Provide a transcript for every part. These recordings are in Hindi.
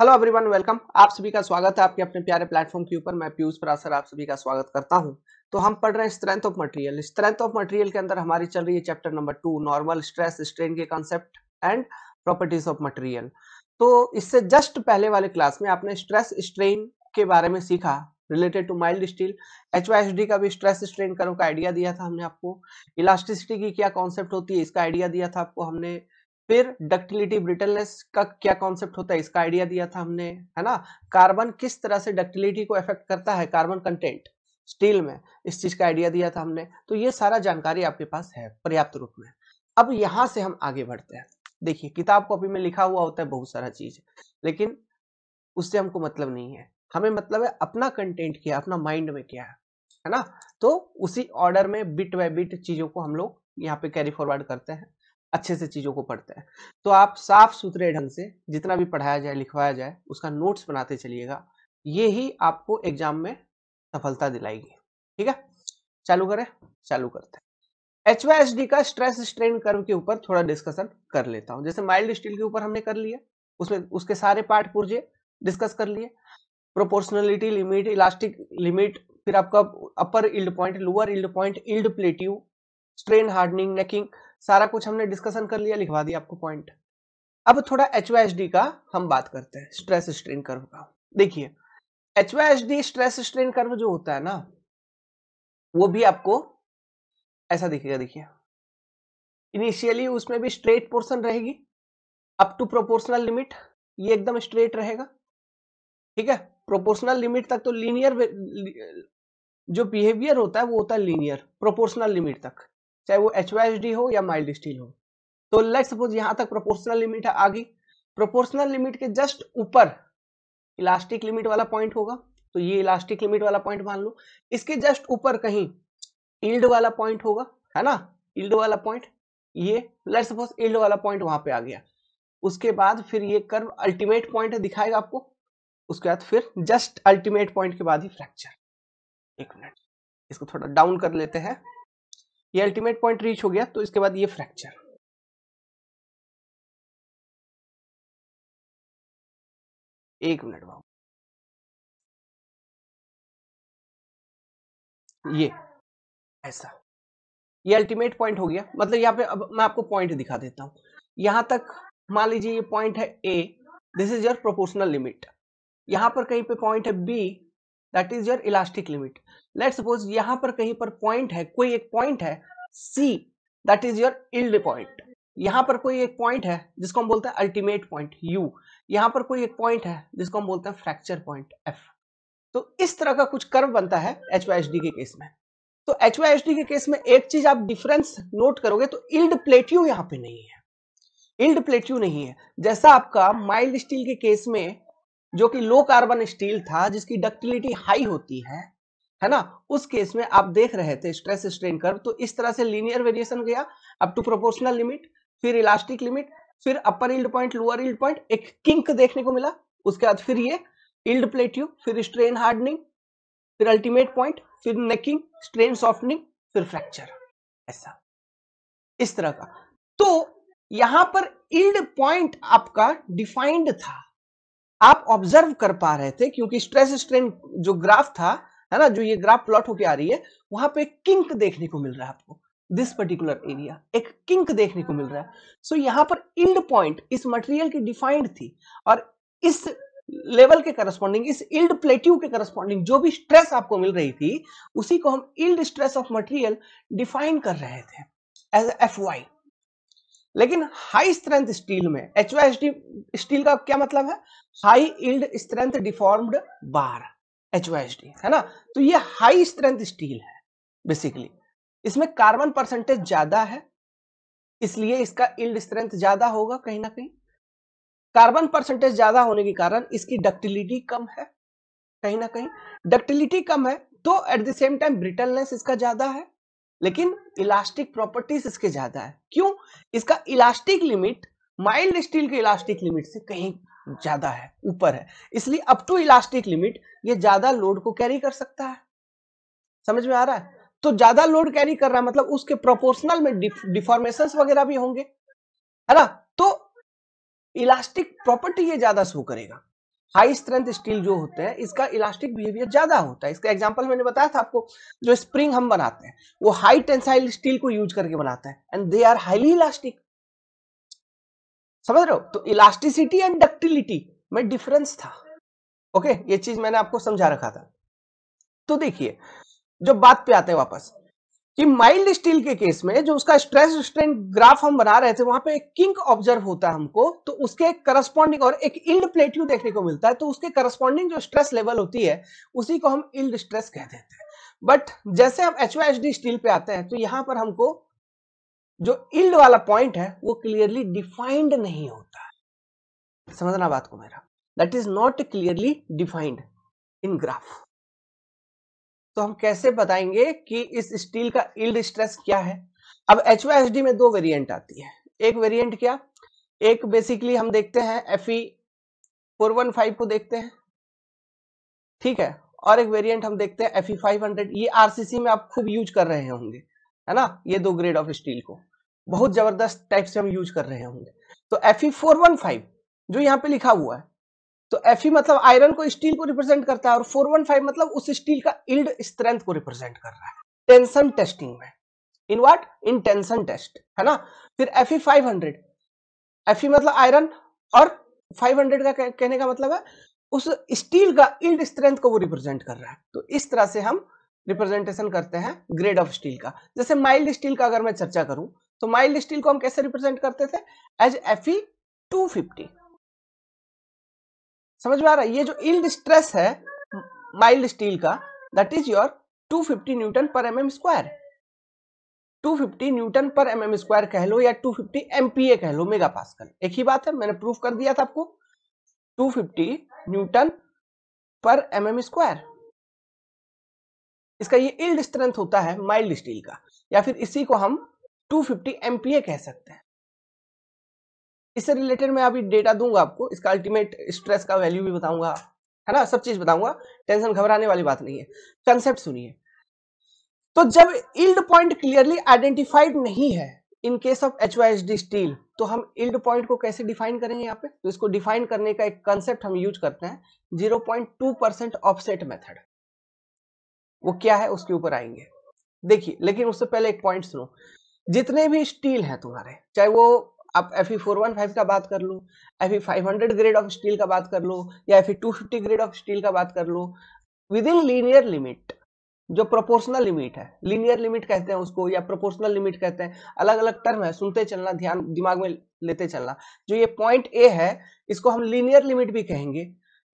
हेलो एवरीवन वेलकम आप सभी का स्वागत है आपके अपने प्यारे प्लेटफॉर्म के ऊपर मैं पीयूष परासर आप सभी का स्वागत करता हूं तो हम पढ़ रहे हैं strength of material strength of material के अंदर हमारी चल रही है chapter number two normal stress strain के concept and properties of material तो इससे जस्ट पहले वाले क्लास में आपने स्ट्रेस स्ट्रेन के बारे में सीखा related to mild steel H का भी स्ट्रेस स्ट्रेन कर्व का आइडिया दिया था हमने आपको इलास्टिसिटी की क्या कॉन्सेप्ट होती है इसका आइडिया दिया था आपको हमने फिर डक्टिलिटी ब्रिटलनेस का क्या कॉन्सेप्ट होता है इसका आइडिया दिया था हमने है ना कार्बन किस तरह से डक्टिलिटी को इफेक्ट करता है कार्बन कंटेंट स्टील में इस चीज का आइडिया दिया था हमने तो ये सारा जानकारी आपके पास है पर्याप्त रूप में अब यहां से हम आगे बढ़ते हैं देखिए किताब कॉपी में लिखा हुआ होता है बहुत सारा चीज लेकिन उससे हमको मतलब नहीं है हमें मतलब है अपना कंटेंट क्या अपना माइंड में क्या है है ना तो उसी ऑर्डर में बिट बाय बिट चीजों को हम लोग यहाँ पे कैरी फॉरवर्ड करते हैं अच्छे से चीज़ों को पढ़ता है तो आप साफ सुथरे ढंग से जितना भी पढ़ाया जाए लिखवाया जाए उसका नोट्स बनाते चलिएगा ये ही आपको एग्जाम में सफलता दिलाएगी ठीक है चालू करें चालू करते हैं एच वाई एस डी का स्ट्रेस स्ट्रेन कर्व के ऊपर थोड़ा डिस्कशन कर लेता हूँ जैसे माइल्ड स्टील के ऊपर हमने कर लिया उसमें उसके सारे पार्ट पुर्जे डिस्कस कर लिए प्रोपोर्शनलिटी लिमिट इलास्टिक लिमिट फिर आपका upper yield point lower yield point yield plateau strain hardening necking सारा कुछ हमने डिस्कशन कर लिया लिखवा दिया आपको पॉइंट अब थोड़ा एच का हम बात करते हैं स्ट्रेस स्ट्रेन कर्व का देखिए एच स्ट्रेस स्ट्रेन कर्व जो होता है ना वो भी आपको ऐसा दिखेगा देखिए इनिशियली उसमें भी स्ट्रेट पोर्शन रहेगी अप टू प्रोपोर्शनल लिमिट ये एकदम स्ट्रेट रहेगा ठीक है प्रोपोर्शनल लिमिट तक तो लीनियर जो बिहेवियर होता है वो होता है लीनियर प्रोपोर्शनल लिमिट तक चाहे वो एच हो या माइल्ड स्टील हो तो लेट सपोज यहां तक प्रोपोर्शनल लिमिट आ गई प्रोपोर्शनल लिमिट के जस्ट ऊपर इलास्टिक लिमिट वाला पॉइंट होगा तो ये इलास्टिक लिमिट वाला पॉइंट मान लो इसके जस्ट ऊपर कहीं इल्ड वाला पॉइंट होगा है ना इल्ड वाला पॉइंट ये लेट सपोज इल्ड वाला पॉइंट वहां पे आ गया उसके बाद फिर ये कर्व अल्टीमेट पॉइंट दिखाएगा आपको उसके बाद फिर जस्ट अल्टीमेट पॉइंट के बाद ही फ्रैक्चर एक मिनट इसको थोड़ा डाउन कर लेते हैं ये अल्टीमेट पॉइंट रीच हो गया तो इसके बाद ये फ्रैक्चर एक मिनट बाबू ये ऐसा ये अल्टीमेट पॉइंट हो गया मतलब यहां पे अब मैं आपको पॉइंट दिखा देता हूं यहां तक मान लीजिए ये पॉइंट है A this is your proportional limit यहां पर कहीं पे पॉइंट है B that is your elastic limit let suppose यहां पर कहीं पर पॉइंट है कोई एक पॉइंट है C that is your yield point यहां पर कोई एक पॉइंट है जिसको हम बोलते हैं अल्टीमेट पॉइंट यू यहां पर कोई एक पॉइंट है जिसको हम बोलते हैं फ्रैक्चर पॉइंट एफ तो इस तरह का कुछ कर्व बनता है एच के केस में तो एच के केस में एक चीज आप डिफरेंस नोट करोगे तो इल्ड प्लेट्यू यहां पे नहीं है इल्ड प्लेट्यू नहीं है जैसा आपका माइल्ड स्टील के केस में जो कि लो कार्बन स्टील था जिसकी डक्टिलिटी हाई होती है है ना उस केस में आप देख रहे थे स्ट्रेस स्ट्रेन कर्व तो इस तरह से लीनियर वेरिएशन गया अप टू प्रोपोर्शनल लिमिट फिर इलास्टिक लिमिट फिर upper yield point lower yield point एक किंक देखने को मिला उसके बाद फिर ये इल्ड प्लेट्यू फिर स्ट्रेन हार्डनिंग फिर अल्टीमेट पॉइंट फिर नेकिंग स्ट्रेन सॉफ्टनिंग फिर फ्रैक्चर ऐसा इस तरह का तो यहां पर इल्ड पॉइंट आपका डिफाइंड था आप ऑब्जर्व कर पा रहे थे क्योंकि स्ट्रेस स्ट्रेन जो ग्राफ था है ना जो ये ग्राफ प्लॉट होके आ रही है वहां पे किंक देखने को मिल रहा है आपको दिस पर्टिकुलर एरिया एक किंक देखने को मिल रहा है सो so, यहाँ पर इल्ड पॉइंट इस मटेरियल की डिफाइंड थी और इस लेवल के करस्पॉन्डिंग इस इल्ड प्लेट्यू के करस्पॉन्डिंग जो भी स्ट्रेस आपको मिल रही थी उसी को हम yield stress of material define कर रहे थे एज एफ वाई लेकिन हाई स्ट्रेंथ स्टील में एच स्टील का क्या मतलब है high yield strength deformed bar H है ना तो ये हाई स्ट्रेंथ स्टील है बेसिकली इसमें कार्बन परसेंटेज ज्यादा है इसलिए इसका इल्ड स्ट्रेंथ ज्यादा होगा कहीं ना कहीं कार्बन परसेंटेज ज्यादा होने के कारण इसकी डक्टिलिटी कम है कहीं ना कहीं डक्टिलिटी कम है तो at the same time brittleness इसका ज्यादा है लेकिन इलास्टिक प्रॉपर्टीज इसके ज्यादा है क्यों इसका इलास्टिक लिमिट माइल्ड स्टील के इलास्टिक लिमिट से कहीं ज्यादा है ऊपर है इसलिए अप टू इलास्टिक लिमिट ये ज्यादा लोड को कैरी कर सकता है समझ में आ रहा है तो ज्यादा लोड कैरी कर रहा है मतलब उसके प्रोपोर्शनल में डिफॉर्मेशन वगैरह भी होंगे है ना तो इलास्टिक प्रॉपर्टी ये ज्यादा शो करेगा हाई स्ट्रेंथ स्टील जो होते हैं इसका इलास्टिक बिहेवियर ज्यादा होता है इसका एग्जाम्पल मैंने बताया था आपको जो स्प्रिंग हम बनाते हैं वो हाई टेंसाइल स्टील को यूज करके बनाते हैं and they are highly elastic समझ रहे हो तो इलास्टिसिटी एंड डक्टिलिटी में डिफरेंस था ओके ये चीज मैंने आपको समझा रखा था तो देखिए जब बात पे आते हैं वापस कि माइल्ड स्टील के केस में जो उसका स्ट्रेस स्ट्रेन ग्राफ हम बना रहे थे वहां पे एक किंक ऑब्जर्व होता है हमको तो उसके करस्पॉन्डिंग और एक इल्ड प्लेट्यू देखने को मिलता है तो उसके करस्पॉन्डिंग जो स्ट्रेस लेवल होती है उसी को हम इल्ड स्ट्रेस कह देते हैं बट जैसे हम एच स्टील पे आते हैं तो यहां पर हमको जो इल्ड वाला पॉइंट है वो क्लियरली डिफाइंड नहीं होता समझना बात को मेरा that is not clearly defined in graph तो हम कैसे बताएंगे कि इस स्टील का इल्ड स्ट्रेस क्या है अब एच में दो वेरिएंट आती है एक वेरिएंट क्या एक बेसिकली हम देखते हैं F E four one five को देखते हैं ठीक है और एक वेरिएंट हम देखते हैं एफ ई फाइव हंड्रेड ये आरसीसी में आप खूब यूज कर रहे होंगे है ना ये दो ग्रेड ऑफ स्टील को बहुत जबरदस्त टाइप से हम यूज कर रहे होंगे तो F E four one five जो यहाँ पे लिखा हुआ है तो एफ मतलब आयरन को स्टील को रिप्रेजेंट करता है और 415 मतलब उस स्टील का इल्ड स्ट्रेंथ को रिप्रेजेंट कर रहा है टेंशन टेस्टिंग में in what in tension test है ना फिर F E five hundred F मतलब आयरन और 500 का कहने का मतलब है उस स्टील का इल्ड स्ट्रेंथ को वो रिप्रेजेंट कर रहा है तो इस तरह से हम रिप्रेजेंटेशन करते हैं ग्रेड ऑफ स्टील का जैसे माइल्ड स्टील का अगर मैं चर्चा करूं तो माइल्ड स्टील को हम कैसे रिप्रेजेंट करते थे as F E two fifty समझ में आ रहा है ये जो इल्ड स्ट्रेस है माइल्ड स्टील का दैट इज योर 250 न्यूटन पर एम एम स्क्वायर 250 न्यूटन पर एम एम स्क्वायर कह लो या 250 फिफ्टी एमपीए कह लो मेगा पास्कल एक ही बात है मैंने प्रूफ कर दिया था आपको 250 न्यूटन पर एम एम स्क्वायर इसका ये इल्ड स्ट्रेंथ होता है माइल्ड स्टील का या फिर इसी को हम 250 एमपीए कह सकते हैं इससे रिलेटेड मैं अभी डेटा दूंगा आपको इसका अल्टीमेट स्ट्रेस का वैल्यू भी बताऊंगा है ना सब चीज बताऊंगा टेंशन घबराने वाली बात नहीं है कंसेप्ट सुनिए तो जब इल्ड पॉइंट क्लियरली आइडेंटिफाइड नहीं है in case of H steel तो हम इल्ड पॉइंट को कैसे डिफाइन करेंगे यहाँ पे तो इसको डिफाइन करने का एक कंसेप्ट हम यूज करते हैं 0.2 परसेंट ऑफसेट मेथड वो क्या है उसके ऊपर आएंगे देखिए लेकिन उससे पहले एक पॉइंट सुनो जितने भी स्टील हैं तुम्हारे चाहे वो आप F E four one five का बात कर लो F E five hundred grade of steel का बात कर लो या F E two fifty grade of steel का बात कर लो विद इन लीनियर लिमिट जो प्रोपोर्शनल लिमिट है लीनियर लिमिट कहते हैं उसको या प्रोपोर्शनल लिमिट कहते हैं अलग अलग टर्म है सुनते चलना ध्यान दिमाग में लेते चलना जो ये पॉइंट ए है इसको हम लीनियर लिमिट भी कहेंगे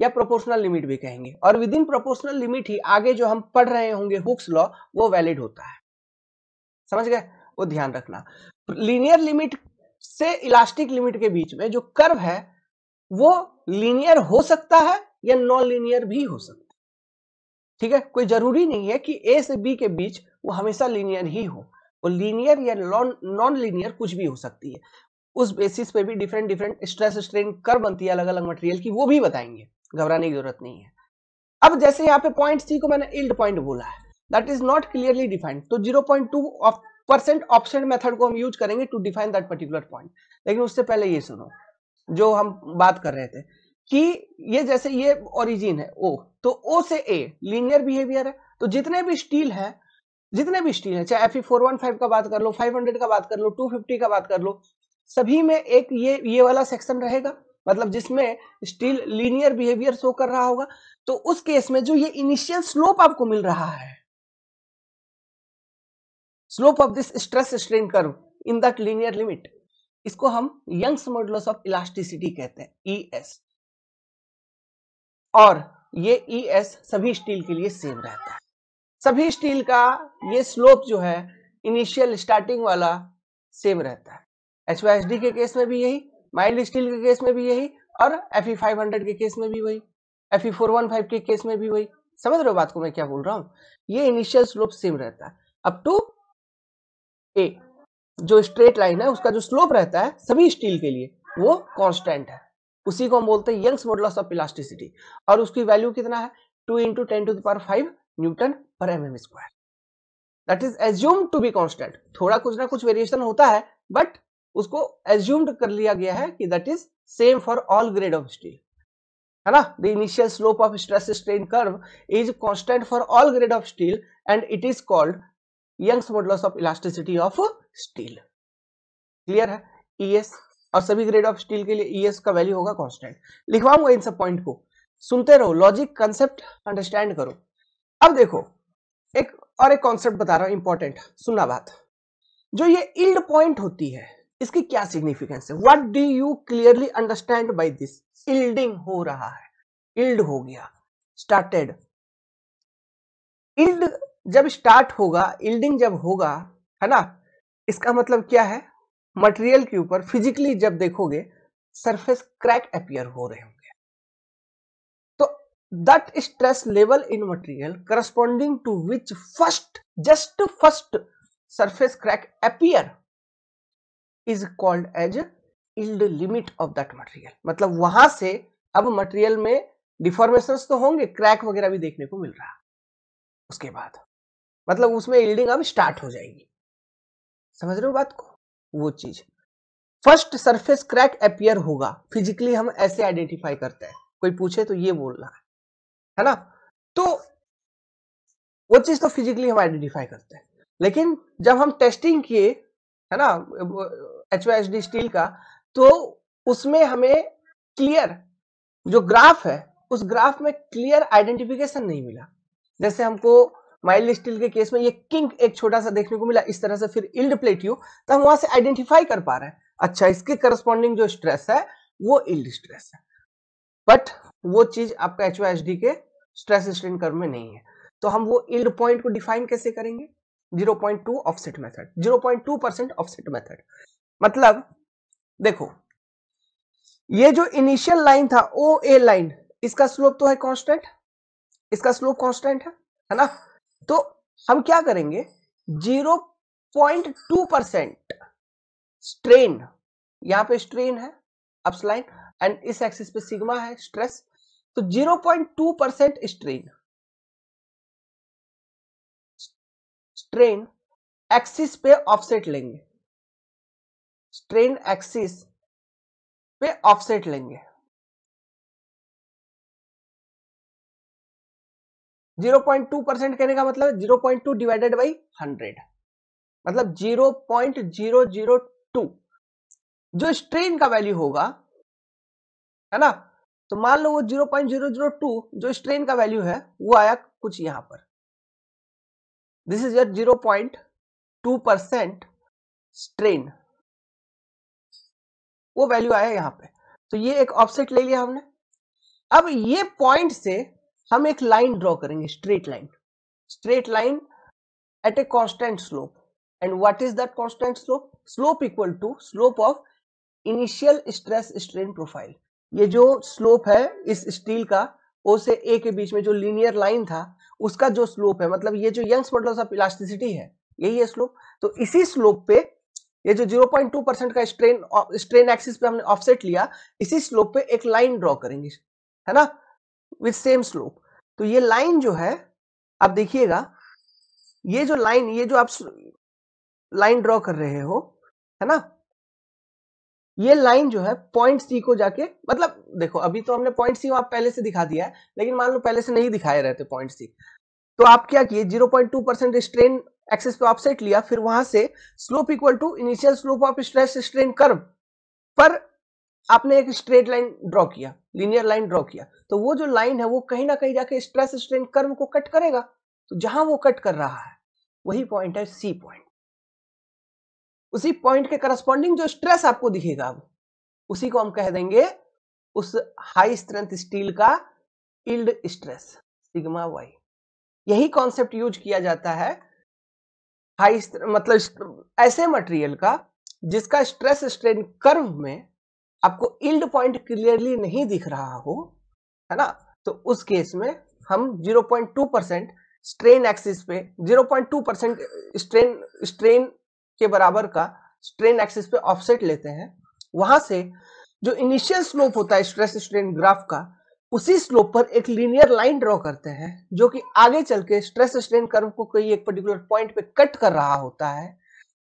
या प्रोपोर्शनल लिमिट भी कहेंगे और विद इन प्रोपोर्शनल लिमिट ही आगे जो हम पढ़ रहे होंगे हुक्स लॉ वो वैलिड होता है समझ गए वो ध्यान रखना लीनियर लिमिट से इलास्टिक लिमिट के बीच में जो कर्व है वो लीनियर हो सकता है या नॉन लीनियर भी हो सकता है ठीक है कोई जरूरी नहीं है कि ए से बी के बीच वो हमेशा लीनियर ही हो वो लीनियर या नॉन लीनियर कुछ भी हो सकती है उस बेसिस पे भी डिफरेंट डिफरेंट स्ट्रेस स्ट्रेन कर बनती है अलग अलग मटेरियल की वो भी बताएंगे घबराने की जरूरत नहीं है अब जैसे यहाँ पे पॉइंट सी को मैंने इल्ड पॉइंट बोला है that is not clearly defined तो two of percent option method को हम यूज करेंगे to define that particular point लेकिन उससे पहले ये सुनो जो हम बात कर रहे थे कि ये जैसे ये ओरिजिन है ओ तो ओ से ए लीनियर बिहेवियर है तो जितने भी स्टील है जितने भी स्टील है चाहे एफ फोर वन फाइव का बात कर लो फाइव हंड्रेड का बात कर लो टू फिफ्टी का बात कर लो सभी में एक ये ये वाला सेक्शन रहेगा मतलब जिसमें स्टील लीनियर बिहेवियर शो कर रहा होगा तो उस केस में जो ये इनिशियल स्लोप आपको मिल रहा है slope of this stress strain curve in that linear limit इसको हम यंग्स मॉडुलस ऑफ इलास्टिसिटी कहते हैं ई e एस और ये ई e एस सभी स्टील के लिए सेम रहता है सभी स्टील का ये स्लोप जो है इनिशियल स्टार्टिंग वाला सेम रहता है एच वाई एस डी के केस में भी यही माइल्ड स्टील के केस में भी यही और एफ ई फाइव हंड्रेड के केस में भी वही F E four one five के केस में भी वही समझ रहे हो बात को मैं क्या बोल रहा हूँ ये इनिशियल स्लोप सेम रहता है अप टू ए जो स्ट्रेट लाइन है उसका जो स्लोप रहता है सभी स्टील के लिए वो कांस्टेंट है उसी को हम बोलते हैं यंग्स मॉडल ऑफ इलास्टिसिटी और उसकी वैल्यू कितना है two into ten to the power five newton पर M M square that is assume to be constant थोड़ा कुछ ना कुछ वेरिएशन होता है बट उसको एज्यूम्ड कर लिया गया है कि that is same for all grade of steel है ना the initial slope of stress strain curve is constant for all grade of steel and it is called young's modulus of elasticity of steel clear है ईएस e और सभी ग्रेड ऑफ स्टील के लिए ईएस e का वैल्यू होगा कांस्टेंट लिखवाऊंगा इन सब पॉइंट को सुनते रहो लॉजिक कंसेप्ट अंडरस्टैंड करो अब देखो एक और एक कॉन्सेप्ट बता रहा हूं इंपॉर्टेंट सुनना बात जो ये इल्ड पॉइंट होती है इसकी क्या सिग्निफिकेंस है what do you clearly understand by this yielding हो रहा है इल्ड हो गया स्टार्टेड इल्ड जब स्टार्ट होगा इल्डिंग जब होगा है ना इसका मतलब क्या है मटेरियल के ऊपर फिजिकली जब देखोगे सरफेस क्रैक अपियर हो रहे होंगे तो that stress level in material corresponding to which first just first surface crack appear is called as yield limit of that material मतलब वहां से अब मटेरियल में डिफॉर्मेशन तो होंगे क्रैक वगैरह भी देखने को मिल रहा उसके बाद मतलब उसमें यील्डिंग अब स्टार्ट हो जाएगी समझ रहे हो बात को वो चीज फर्स्ट सरफेस क्रैक अपियर होगा फिजिकली हम ऐसे आइडेंटिफाई करते हैं कोई पूछे तो ये बोलना है है ना तो वो चीज तो फिजिकली हम आइडेंटिफाई करते हैं लेकिन जब हम टेस्टिंग किए है ना एच स्टील का तो उसमें हमें क्लियर जो ग्राफ है उस ग्राफ में क्लियर आइडेंटिफिकेशन नहीं मिला जैसे हमको माइल्ड स्टील के केस में ये किंक एक छोटा सा देखने को मिला इस तरह से फिर इल्ड प्लेट्यू तो हम वहां से आइडेंटिफाई कर पा रहे हैं अच्छा इसके करस्पॉन्डिंग जो स्ट्रेस है वो इल्ड स्ट्रेस है बट वो चीज आपका एच के स्ट्रेस स्ट्रेन कर्व में नहीं है तो हम वो इल्ड पॉइंट को डिफाइन कैसे करेंगे 0.2 offset method 0.2 percent offset method मतलब देखो ये जो इनिशियल लाइन था ओ ए लाइन इसका स्लोप तो है कांस्टेंट इसका स्लोप कांस्टेंट है है ना तो हम क्या करेंगे 0.2 परसेंट स्ट्रेन यहां पे स्ट्रेन है अपसलाइन एंड इस एक्सिस पे सिग्मा है स्ट्रेस तो 0.2 परसेंट स्ट्रेन स्ट्रेन एक्सिस पे ऑफसेट लेंगे स्ट्रेन एक्सिस पे ऑफसेट लेंगे जीरो पॉइंट टू परसेंट कहने का मतलब zero point two divided by hundred मतलब zero point zero zero two जो स्ट्रेन का वैल्यू होगा है ना तो मान लो वो zero point zero zero two जो स्ट्रेन का वैल्यू है वो आया कुछ यहां पर this is zero point two percent strain वो वैल्यू आया यहां पे तो ये एक ऑफसेट ले लिया हमने अब ये पॉइंट से हम एक लाइन ड्रॉ करेंगे straight line straight line at a constant slope and what is that constant slope slope equal to slope of initial stress strain profile ये जो स्लोप है इस स्टील का ओ से ए के बीच में जो लीनियर लाइन था उसका जो स्लोप है मतलब ये जो यंग्स मॉडल ऑफ इलास्टिसिटी है यही है स्लोप तो इसी स्लोप पे ये जो 0.2 परसेंट का स्ट्रेन स्ट्रेन एक्सिस पे हमने ऑफसेट लिया इसी स्लोप पे एक लाइन ड्रॉ करेंगे है ना विथ सेम स्लोप तो ये लाइन जो है आप देखिएगा ये जो लाइन ये जो आप लाइन ड्रॉ कर रहे हो है ना ये लाइन जो है पॉइंट सी को जाके मतलब देखो अभी तो हमने पॉइंट सी आप पहले से दिखा दिया है लेकिन मान लो पहले से नहीं दिखाए रहते पॉइंट सी तो आप क्या किए 0.2 परसेंट स्ट्रेन एक्सेस पे ऑफसेट लिया फिर वहां से slope equal to initial slope of stress strain curve पर आपने एक स्ट्रेट लाइन ड्रॉ किया लीनियर लाइन ड्रॉ किया तो वो जो लाइन है वो कहीं ना कहीं जाके स्ट्रेस स्ट्रेन कर्व को कट करेगा तो जहां वो कट कर रहा है वही पॉइंट है सी पॉइंट उसी पॉइंट के करस्पॉन्डिंग जो स्ट्रेस आपको दिखेगा अब उसी को हम कह देंगे उस हाई स्ट्रेंथ स्टील का इल्ड स्ट्रेस सिग्मा वाई यही कॉन्सेप्ट यूज किया जाता है हाई मतलब ऐसे मटेरियल का जिसका स्ट्रेस स्ट्रेन कर्व में आपको इल्ड पॉइंट क्लियरली नहीं दिख रहा हो है ना तो उस केस में हम 0.2 परसेंट स्ट्रेन एक्सिस पे 0.2 परसेंट स्ट्रेन स्ट्रेन के बराबर का स्ट्रेन एक्सिस पे ऑफसेट लेते हैं वहां से जो इनिशियल स्लोप होता है स्ट्रेस स्ट्रेन ग्राफ का उसी स्लोप पर एक लीनियर लाइन ड्रॉ करते हैं जो कि आगे चल के स्ट्रेस स्ट्रेन कर्व को कोई एक पर्टिकुलर पॉइंट पे कट कर रहा होता है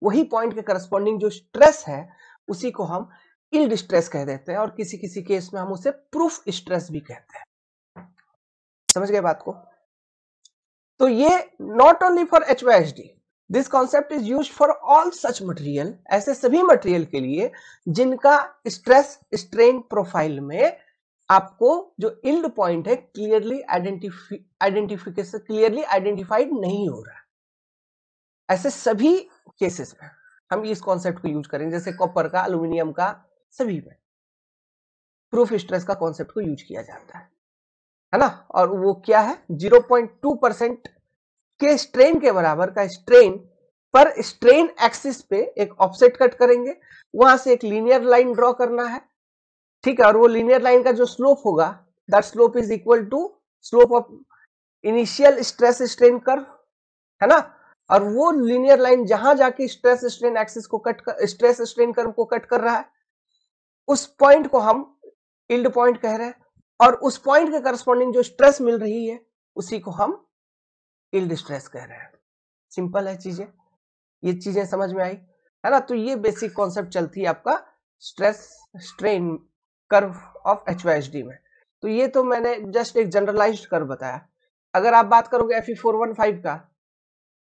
वही पॉइंट के करस्पॉन्डिंग जो स्ट्रेस है उसी को हम इल्ड स्ट्रेस कह देते हैं और किसी किसी केस में हम उसे प्रूफ स्ट्रेस भी कहते हैं समझ गए बात को तो ये not only for H Y H D this concept is use for all such material ऐसे सभी मटेरियल के लिए जिनका स्ट्रेस स्ट्रेन प्रोफाइल में आपको जो इल्ड पॉइंट है क्लियरली आइडेंटिफिकेशन क्लियरली आइडेंटिफाइड नहीं हो रहा ऐसे सभी केसेस में हम इस कॉन्सेप्ट को यूज करेंगे जैसे कॉपर का अलूमिनियम का सभी में प्रूफ स्ट्रेस का कॉन्सेप्ट को यूज किया जाता है है ना और वो क्या है 0.2 परसेंट के स्ट्रेन के बराबर का स्ट्रेन पर स्ट्रेन एक्सिस पे एक ऑफसेट कट करेंगे वहां से एक लीनियर लाइन ड्रॉ करना है ठीक है और वो लीनियर लाइन का जो स्लोप होगा that slope is equal to slope of initial stress strain कर है ना और वो लीनियर लाइन जहां जाके स्ट्रेस स्ट्रेन एक्सिस को कट कर स्ट्रेस स्ट्रेन कर्व को कट कर रहा है उस पॉइंट को हम इल्ड पॉइंट कह रहे हैं और उस पॉइंट के करस्पॉन्डिंग जो स्ट्रेस मिल रही है उसी को हम इल्ड स्ट्रेस कह रहे हैं सिंपल है चीजें ये चीजें समझ में आई है ना तो ये बेसिक कॉन्सेप्ट चलती है आपका stress strain curve of H में तो ये तो मैंने जस्ट एक जनरलाइज्ड कर्व बताया अगर आप बात करोगे F E four one five का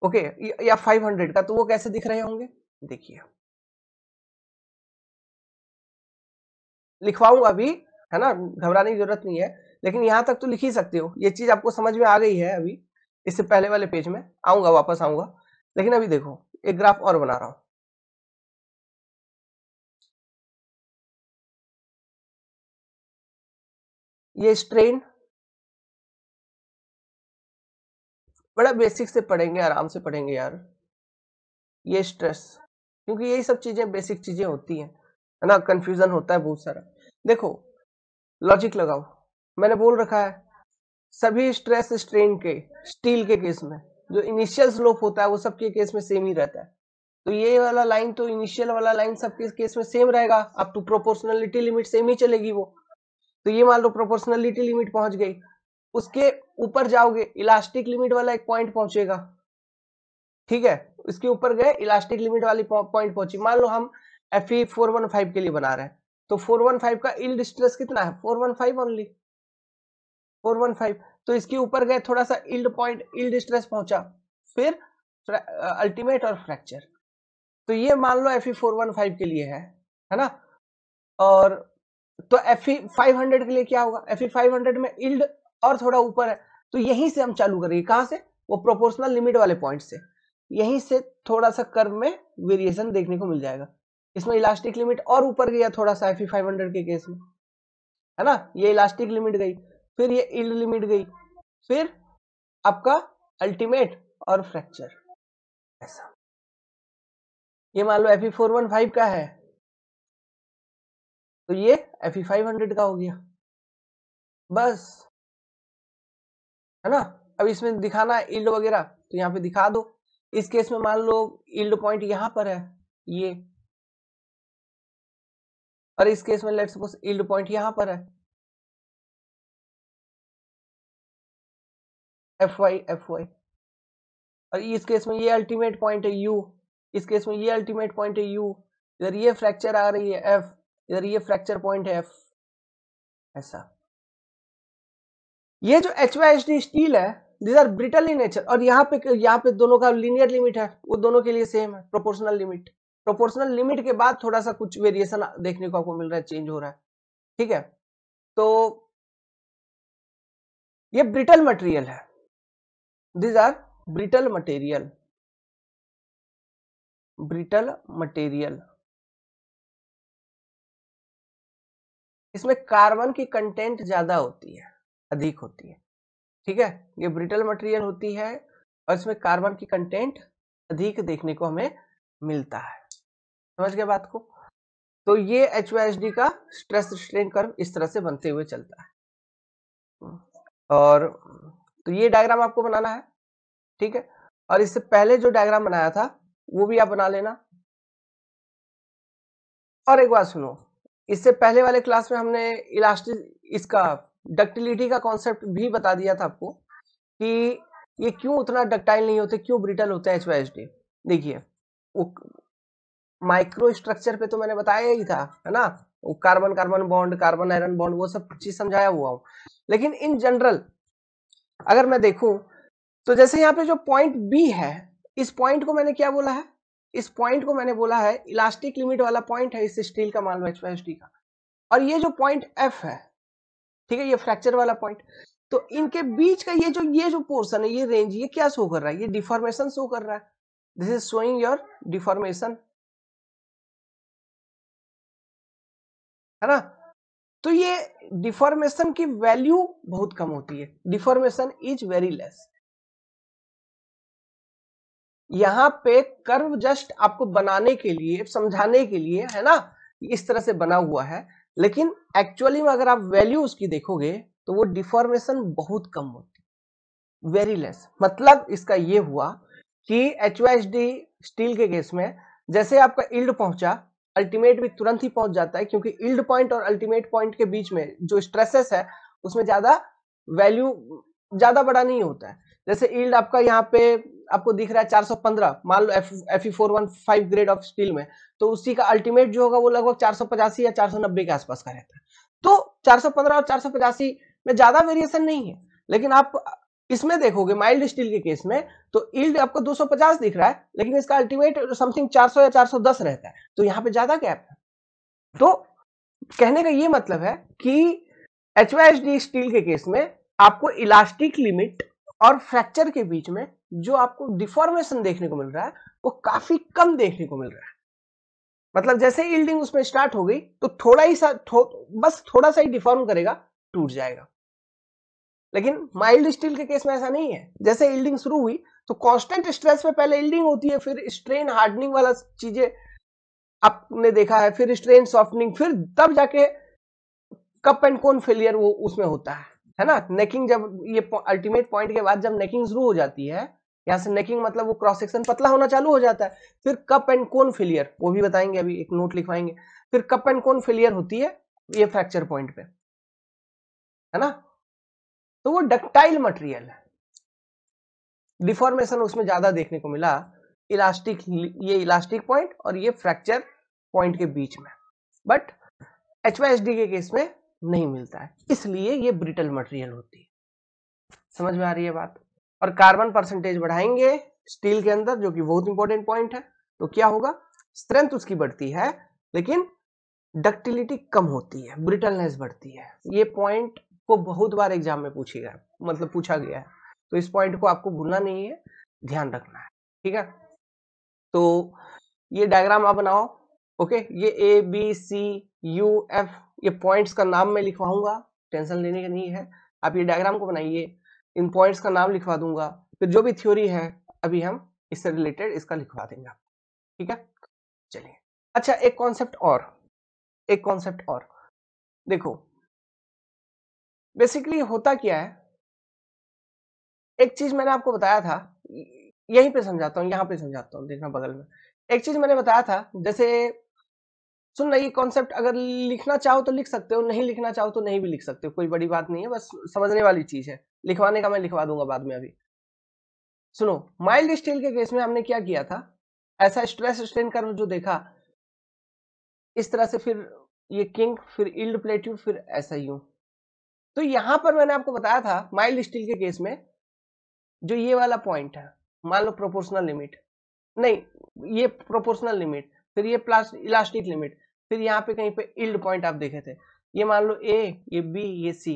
ओके या फाइव हंड्रेड का तो वो कैसे दिख रहे होंगे देखिए लिखवाऊंगा अभी है ना घबराने की जरूरत नहीं है लेकिन यहाँ तक तो लिख ही सकते हो ये चीज आपको समझ में आ गई है अभी इससे पहले वाले पेज में आऊंगा वापस आऊंगा लेकिन अभी देखो एक ग्राफ और बना रहा हूं ये स्ट्रेन बड़ा बेसिक से पढ़ेंगे आराम से पढ़ेंगे यार ये स्ट्रेस क्योंकि यही सब चीजें बेसिक चीजें होती हैं है ना कंफ्यूजन होता है बहुत सारा देखो लॉजिक लगाओ मैंने बोल रखा है सभी स्ट्रेस स्ट्रेन के स्टील के केस में जो इनिशियल स्लोप होता है वो सबके केस में सेम ही रहता है तो ये वाला लाइन तो इनिशियल वाला लाइन सबके केस में सेम रहेगा अब तो प्रोपोर्शनलिटी लिमिट सेम ही चलेगी वो तो ये मान लो प्रोपोर्शनलिटी लिमिट पहुंच गई उसके ऊपर जाओगे इलास्टिक लिमिट वाला एक पॉइंट पहुंचेगा ठीक है उसके ऊपर गए इलास्टिक लिमिट वाली पॉइंट पहुंची मान लो हम एफ फोर वन फाइव के लिए बना रहे हैं तो 415 का इल्ड स्ट्रेस कितना है 415 ओनली 415 तो इसके ऊपर गए थोड़ा सा इल्ड पॉइंट इल्ड स्ट्रेस पहुंचा फिर अल्टीमेट और फ्रैक्चर तो ये मान लो एफ e ई के लिए है है ना और तो एफ ई e के लिए क्या होगा एफ ई e में इल्ड और थोड़ा ऊपर है तो यहीं से हम चालू करेंगे कहां से वो प्रोपोर्शनल लिमिट वाले पॉइंट से यहीं से थोड़ा सा कर्व में वेरिएशन देखने को मिल जाएगा इसमें इलास्टिक लिमिट और ऊपर गया थोड़ा सा एफ फाइव हंड्रेड के केस में है ना ये इलास्टिक लिमिट गई फिर ये इल्ड लिमिट गई फिर आपका अल्टीमेट और फ्रैक्चर ऐसा ये मान लो एफी फोर वन फाइव का है तो ये एफी फाइव हंड्रेड का हो गया बस है ना अब इसमें दिखाना है इल्ड वगैरह तो यहाँ पे दिखा दो इस केस में मान लो इल्ड पॉइंट यहां पर है ये और इस केस में लेट सपोज इल्ड पॉइंट यहां पर है एफ वाई एफ वाई और इस केस में ये अल्टीमेट पॉइंट है यू इस केस में ये अल्टीमेट पॉइंट है यू इधर ये फ्रैक्चर आ रही है एफ इधर ये फ्रैक्चर पॉइंट है एफ ऐसा ये जो H Y H D steel है this are brittle in nature और यहाँ पे यहाँ पे दोनों का लीनियर लिमिट है वो दोनों के लिए सेम है प्रोपोर्शनल लिमिट प्रोपोर्शनल लिमिट के बाद थोड़ा सा कुछ वेरिएशन देखने को आपको मिल रहा है चेंज हो रहा है ठीक है तो ये ब्रिटल मटेरियल है these are brittle material brittle material इसमें कार्बन की कंटेंट ज्यादा होती है अधिक होती है ठीक है ये ब्रिटल मटेरियल होती है और इसमें कार्बन की कंटेंट अधिक देखने को हमें मिलता है समझ गया बात को तो ये एच का स्ट्रेस स्ट्रेन कर्व इस तरह से बनते हुए चलता है और तो ये डायग्राम आपको बनाना है ठीक है और इससे पहले जो डायग्राम बनाया था वो भी आप बना लेना और एक बात सुनो इससे पहले वाले क्लास में हमने इलास्टिक इसका डक्टिलिटी का कॉन्सेप्ट भी बता दिया था आपको कि ये क्यों उतना डक्टाइल नहीं होते क्यों ब्रिटल होते हैं एच देखिए वो माइक्रोस्ट्रक्चर पे तो मैंने बताया ही था है ना carbon carbon bond carbon iron bond वो सब चीज समझाया हुआ हूं लेकिन इन जनरल अगर मैं देखूं तो जैसे यहाँ पे जो पॉइंट बी है इस पॉइंट को मैंने क्या बोला है इस पॉइंट को मैंने बोला है इलास्टिक लिमिट वाला पॉइंट है इस स्टील का मान लो एच का और ये जो पॉइंट एफ है ठीक है ये फ्रैक्चर वाला पॉइंट तो इनके बीच का ये जो ये जो पोर्सन है ये रेंज ये क्या शो कर रहा है ये डिफॉर्मेशन शो कर रहा है this is showing your deformation है ना तो ये डिफॉर्मेशन की वैल्यू बहुत कम होती है डिफॉर्मेशन इज वेरी लेस यहां पे कर्व जस्ट आपको बनाने के लिए समझाने के लिए है ना इस तरह से बना हुआ है लेकिन एक्चुअली में अगर आप वैल्यू उसकी देखोगे तो वो डिफॉर्मेशन बहुत कम होती है वेरी लेस मतलब इसका ये हुआ कि एच स्टील के केस में जैसे आपका इल्ड पहुंचा अल्टीमेट भी तुरंत ही पहुंच जाता है क्योंकि इल्ड पॉइंट और अल्टीमेट पॉइंट के बीच में जो स्ट्रेसेस है उसमें ज्यादा वैल्यू ज्यादा बड़ा नहीं होता है जैसे ईल्ड आपका यहाँ पे आपको दिख रहा है 415 मान लो F E grade of steel में तो उसी का अल्टीमेट जो होगा वो लगभग चार या चार के आसपास का रहता है तो चार और चार में ज्यादा वेरिएशन नहीं है लेकिन आप इसमें देखोगे माइल्ड स्टील के केस में तो ईल्ड आपको 250 दिख रहा है लेकिन इसका अल्टीमेट समथिंग 400 या 410 रहता है तो यहाँ पे ज्यादा गैप है तो कहने का ये मतलब है कि एच स्टील के केस में आपको इलास्टिक लिमिट और फ्रैक्चर के बीच में जो आपको डिफॉर्मेशन देखने को मिल रहा है वो काफी कम देखने को मिल रहा है मतलब जैसे ईल्डिंग उसमें स्टार्ट हो गई तो थोड़ा ही सा थो, बस थोड़ा सा ही डिफॉर्म करेगा टूट जाएगा लेकिन माइल्ड स्टील के केस में ऐसा नहीं है जैसे इल्डिंग शुरू हुई तो कांस्टेंट स्ट्रेस पे पहले इल्डिंग होती है फिर स्ट्रेन हार्डनिंग वाला चीजें आपने देखा है फिर स्ट्रेन सॉफ्टनिंग फिर तब जाके कप एंड कोन फेलियर वो उसमें होता है है ना नेकिंग जब ये अल्टीमेट पॉइंट के बाद जब नेकिंग शुरू हो जाती है यहाँ से नेकिंग मतलब वो क्रॉस सेक्शन पतला होना चालू हो जाता है फिर कप एंड कोन फेलियर वो भी बताएंगे अभी एक नोट लिखवाएंगे फिर कप एंड कोन फेलियर होती है ये फ्रैक्चर पॉइंट पे है ना तो वो डक्टाइल मटेरियल है डिफॉर्मेशन उसमें ज्यादा देखने को मिला इलास्टिक ये इलास्टिक पॉइंट और ये फ्रैक्चर पॉइंट के बीच में बट एच के केस में नहीं मिलता है इसलिए ये ब्रिटल मटेरियल होती है समझ में आ रही है बात और कार्बन परसेंटेज बढ़ाएंगे स्टील के अंदर जो कि बहुत इंपॉर्टेंट पॉइंट है तो क्या होगा स्ट्रेंथ उसकी बढ़ती है लेकिन डक्टिलिटी कम होती है ब्रिटलनेस बढ़ती है ये पॉइंट को बहुत बार एग्जाम में पूछी गया मतलब पूछा गया है तो इस पॉइंट को आपको भूलना नहीं है ध्यान रखना है ठीक है तो ये डायग्राम आप बनाओ ओके ये A B C U F ये पॉइंट्स का नाम मैं लिखवाऊंगा टेंशन लेने का नहीं है आप ये डायग्राम को बनाइए इन पॉइंट्स का नाम लिखवा दूंगा फिर जो भी थ्योरी है अभी हम इससे रिलेटेड इसका लिखवा देंगे ठीक है चलिए अच्छा एक कॉन्सेप्ट और एक कॉन्सेप्ट और देखो बेसिकली होता क्या है एक चीज मैंने आपको बताया था यहीं पे समझाता हूँ यहाँ पे समझाता हूँ देखना बगल में एक चीज मैंने बताया था जैसे सुन रही कॉन्सेप्ट अगर लिखना चाहो तो लिख सकते हो नहीं लिखना चाहो तो नहीं भी लिख सकते हो कोई बड़ी बात नहीं है बस समझने वाली चीज है लिखवाने का मैं लिखवा दूंगा बाद में अभी सुनो माइल्ड स्टील के केस में हमने क्या किया था ऐसा स्ट्रेस स्ट्रेन कर्व जो देखा इस तरह से फिर ये किंग फिर इल्ड प्लेट्यू फिर ऐसा ही तो यहां पर मैंने आपको बताया था माइल्ड स्टील के केस में जो ये वाला पॉइंट है मान लो प्रोपोर्शनल लिमिट नहीं ये प्रोपोर्शनल लिमिट फिर ये प्लास इलास्टिक लिमिट फिर यहाँ पे कहीं पे इल्ड पॉइंट आप देखे थे ये मान लो ए ये बी ये सी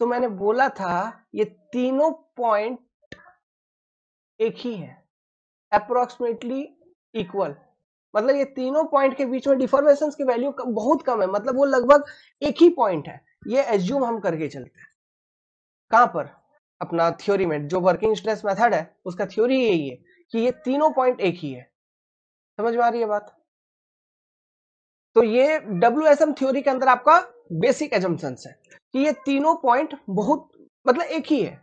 तो मैंने बोला था ये तीनों पॉइंट एक ही है अप्रोक्सीमेटली इक्वल मतलब ये तीनों पॉइंट के बीच में डिफॉर्मेशन की वैल्यू बहुत कम है मतलब वो लगभग एक ही पॉइंट है ये एज्यूम हम करके चलते हैं कहां पर अपना थ्योरी में जो वर्किंग स्ट्रेस मेथड है उसका थ्योरी यही है कि ये तीनों पॉइंट एक ही है समझ में आ रही है बात तो ये डब्ल्यू एस एम थ्योरी के अंदर आपका बेसिक एजम्पन है कि ये तीनों पॉइंट बहुत मतलब एक ही है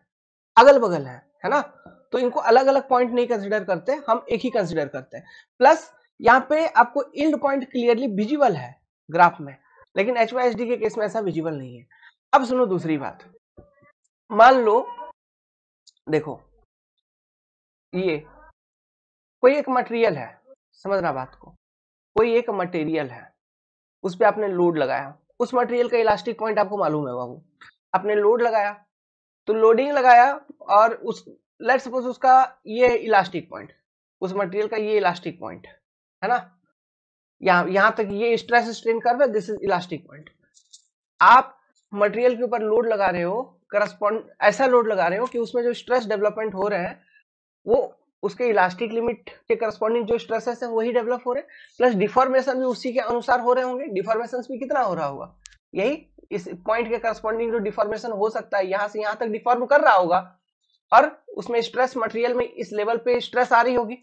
अगल बगल है है ना तो इनको अलग अलग पॉइंट नहीं कंसिडर करते हम एक ही कंसिडर करते हैं प्लस यहाँ पे आपको इल्ड पॉइंट क्लियरली विजिबल है ग्राफ में लेकिन एच के केस में ऐसा विजिबल नहीं है अब सुनो दूसरी बात मान लो देखो ये कोई एक मटेरियल है समझना बात को कोई एक मटेरियल है उस पर आपने लोड लगाया उस मटेरियल का इलास्टिक पॉइंट आपको मालूम है बाबू आपने लोड लगाया तो लोडिंग लगाया और उस लेट सपोज उसका ये इलास्टिक पॉइंट उस मटेरियल का ये इलास्टिक पॉइंट है ना यहां तक ये स्ट्रेस स्ट्रेन कर रहे दिस इज इलास्टिक पॉइंट आप मटेरियल के ऊपर लोड लगा रहे हो करस्पॉन्ड ऐसा लोड लगा रहे हो कि उसमें जो स्ट्रेस डेवलपमेंट हो रहे हैं वो उसके इलास्टिक लिमिट के करस्पॉन्डिंग जो स्ट्रेसेस है वही डेवलप हो रहे हैं प्लस डिफॉर्मेशन भी उसी के अनुसार हो रहे होंगे डिफॉर्मेशन भी कितना हो रहा होगा यही इस पॉइंट के करस्पॉन्डिंग जो डिफॉर्मेशन हो सकता है यहां से यहां तक डिफॉर्म कर रहा होगा और उसमें स्ट्रेस मटेरियल में इस लेवल पे स्ट्रेस आ रही होगी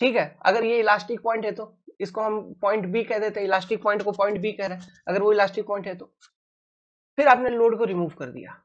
ठीक है अगर ये इलास्टिक पॉइंट है तो इसको हम पॉइंट बी कह देते इलास्टिक पॉइंट को पॉइंट बी कह रहे हैं अगर वो इलास्टिक पॉइंट है तो फिर आपने लोड को रिमूव कर दिया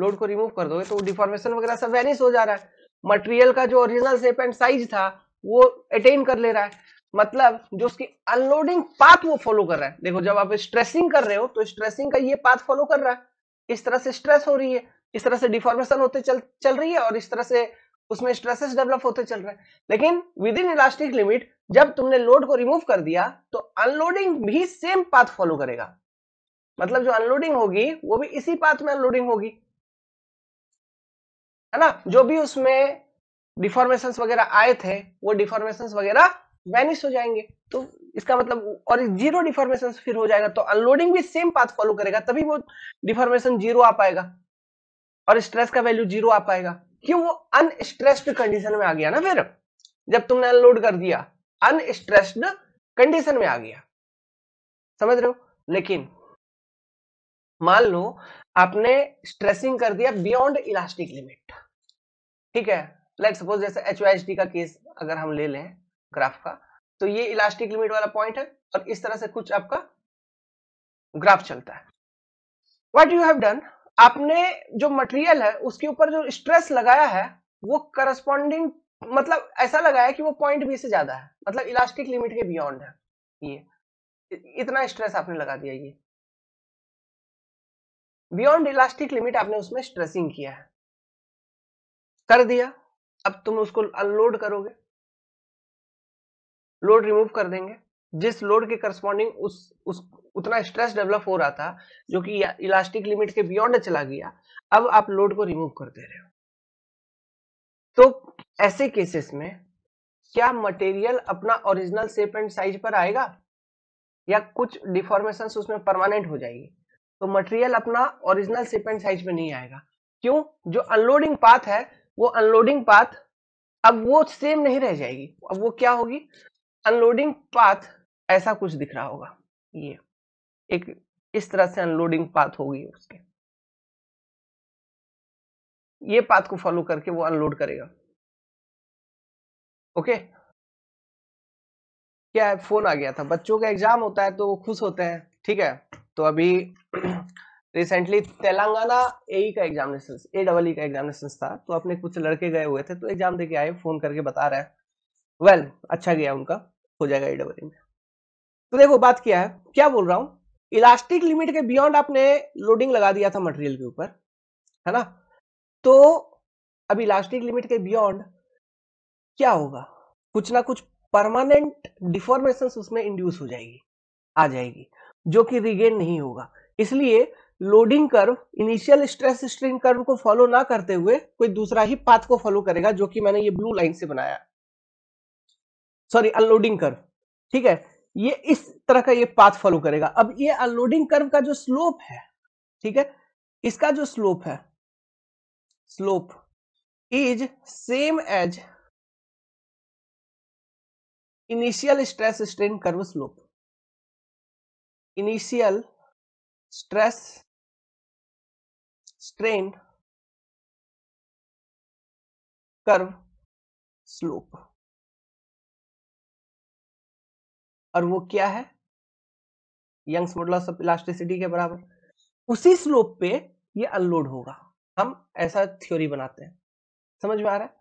लोड को रिमूव कर दोगे तो डिफॉर्मेशन वगैरह सब वैनिश हो जा रहा है मटेरियल का जो ओरिजिनल शेप एंड साइज था वो अटेन कर ले रहा है मतलब जो उसकी अनलोडिंग पाथ वो फॉलो कर रहा है देखो जब आप स्ट्रेसिंग कर रहे हो तो स्ट्रेसिंग का ये पाथ फॉलो कर रहा है इस तरह से स्ट्रेस हो रही है इस तरह से डिफॉर्मेशन होते चल चल रही है और इस तरह से उसमें स्ट्रेसेस डेवलप होते चल रहे हैं लेकिन विद इन इलास्टिक लिमिट जब तुमने लोड को रिमूव कर दिया तो अनलोडिंग भी सेम पाथ फॉलो करेगा मतलब जो अनलोडिंग होगी वो भी इसी पाथ में अनलोडिंग होगी है ना जो भी उसमें डिफॉर्मेशन वगैरह आए थे वो डिफॉर्मेशन वगैरह वैनिश हो जाएंगे तो इसका मतलब और जीरो डिफॉर्मेशन फिर हो जाएगा तो अनलोडिंग भी सेम पाथ फॉलो करेगा तभी वो डिफॉर्मेशन जीरो आ पाएगा और स्ट्रेस का वैल्यू जीरो आ पाएगा क्यों वो अनस्ट्रेस्ड कंडीशन में आ गया ना फिर जब तुमने अनलोड कर दिया अनस्ट्रेस्ड कंडीशन में आ गया समझ रहे हो लेकिन मान लो आपने स्ट्रेसिंग कर दिया बियॉन्ड इलास्टिक लिमिट ठीक है लाइक सपोज जैसे एच का केस अगर हम ले लें ग्राफ का तो ये इलास्टिक लिमिट वाला पॉइंट है और इस तरह से कुछ आपका ग्राफ चलता है वट यू हैव डन आपने जो मटेरियल है उसके ऊपर जो स्ट्रेस लगाया है वो करस्पॉन्डिंग मतलब ऐसा लगाया कि वो पॉइंट बी से ज्यादा है मतलब इलास्टिक लिमिट के बियॉन्ड है ये इतना स्ट्रेस आपने लगा दिया ये बियॉन्ड इलास्टिक लिमिट आपने उसमें स्ट्रेसिंग किया है कर दिया अब तुम उसको अनलोड करोगे लोड रिमूव कर देंगे जिस लोड के करस्पॉन्डिंग उस उस उतना स्ट्रेस डेवलप हो रहा था जो कि इलास्टिक लिमिट के बियॉन्ड चला गया अब आप लोड को रिमूव कर दे रहे हो तो ऐसे केसेस में क्या मटेरियल अपना ओरिजिनल शेप एंड साइज पर आएगा या कुछ डिफॉर्मेशन उसमें परमानेंट हो जाएगी तो मटेरियल अपना ओरिजिनल शेप एंड साइज में नहीं आएगा क्यों जो अनलोडिंग पाथ है वो अनलोडिंग पाथ अब वो सेम नहीं रह जाएगी अब वो क्या होगी अनलोडिंग पाथ ऐसा कुछ दिख रहा होगा ये एक इस तरह से अनलोडिंग पाथ होगी उसके ये पाथ को फॉलो करके वो अनलोड करेगा ओके क्या है फोन आ गया था बच्चों का एग्जाम होता है तो वो खुश होते हैं ठीक है तो अभी रिसेंटली तेलंगाना ए e का एग्जामिनेशन ए डबल ई का एग्जामिनेशन था तो अपने कुछ लड़के गए हुए थे तो एग्जाम देके आए फोन करके बता रहे हैं वेल well, अच्छा गया उनका हो जाएगा ए डबल ई में तो देखो बात क्या है क्या बोल रहा हूं इलास्टिक लिमिट के बियॉन्ड आपने लोडिंग लगा दिया था मटेरियल के ऊपर है ना तो अब इलास्टिक लिमिट के बियॉन्ड क्या होगा कुछ ना कुछ परमानेंट डिफॉर्मेशन उसमें इंड्यूस हो जाएगी आ जाएगी जो कि रिगेन नहीं होगा इसलिए loading curve initial stress strain curve को फॉलो ना करते हुए कोई दूसरा ही पाथ को फॉलो करेगा जो कि मैंने ये ब्लू लाइन से बनाया सॉरी अनलोडिंग कर्व ठीक है ये इस तरह का ये पाथ फॉलो करेगा अब ये अनलोडिंग कर्व का जो स्लोप है ठीक है इसका जो स्लोप है slope is same as initial stress strain curve slope initial stress strain curve slope और वो क्या है यंग्स मॉडल ऑफ इलास्टिसिटी के बराबर उसी स्लोप पे ये अनलोड होगा हम ऐसा थ्योरी बनाते हैं समझ में आ रहा है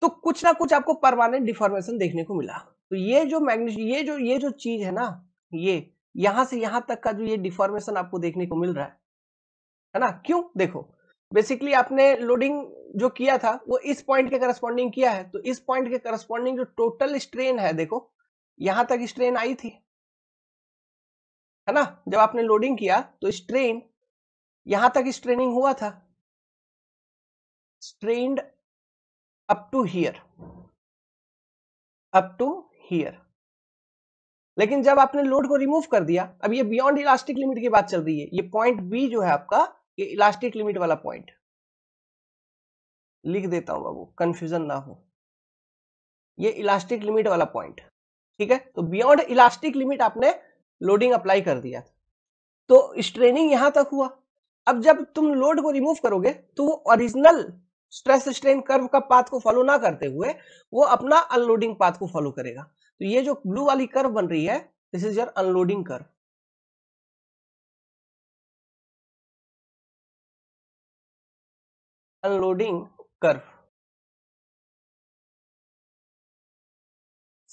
तो कुछ ना कुछ आपको परमानेंट डिफॉर्मेशन देखने को मिला तो ये जो मैग्नेश ये जो ये जो चीज है ना ये यहां से यहां तक का जो ये डिफॉर्मेशन आपको देखने को मिल रहा है है ना क्यों देखो बेसिकली आपने लोडिंग जो किया था वो इस पॉइंट के करस्पॉन्डिंग किया है तो इस पॉइंट के करस्पॉन्डिंग जो टोटल स्ट्रेन है देखो यहां तक स्ट्रेन आई थी है ना जब आपने लोडिंग किया तो स्ट्रेन यहां तक स्ट्रेनिंग हुआ था strained up to here up to here लेकिन जब आपने लोड को रिमूव कर दिया अब ये बियॉन्ड इलास्टिक लिमिट की बात चल रही है ये पॉइंट बी जो है आपका ये इलास्टिक लिमिट वाला पॉइंट लिख देता हूं बाबू कंफ्यूजन ना हो ये इलास्टिक लिमिट वाला पॉइंट ठीक है तो बियॉन्ड इलास्टिक लिमिट आपने लोडिंग अप्लाई कर दिया तो स्ट्रेनिंग यहां तक हुआ अब जब तुम लोड को रिमूव करोगे तो वो ओरिजिनल स्ट्रेस स्ट्रेन कर्व का पाथ को फॉलो ना करते हुए वो अपना अनलोडिंग पाथ को फॉलो करेगा तो ये जो ब्लू वाली कर्व बन रही है this is your unloading curve unloading curve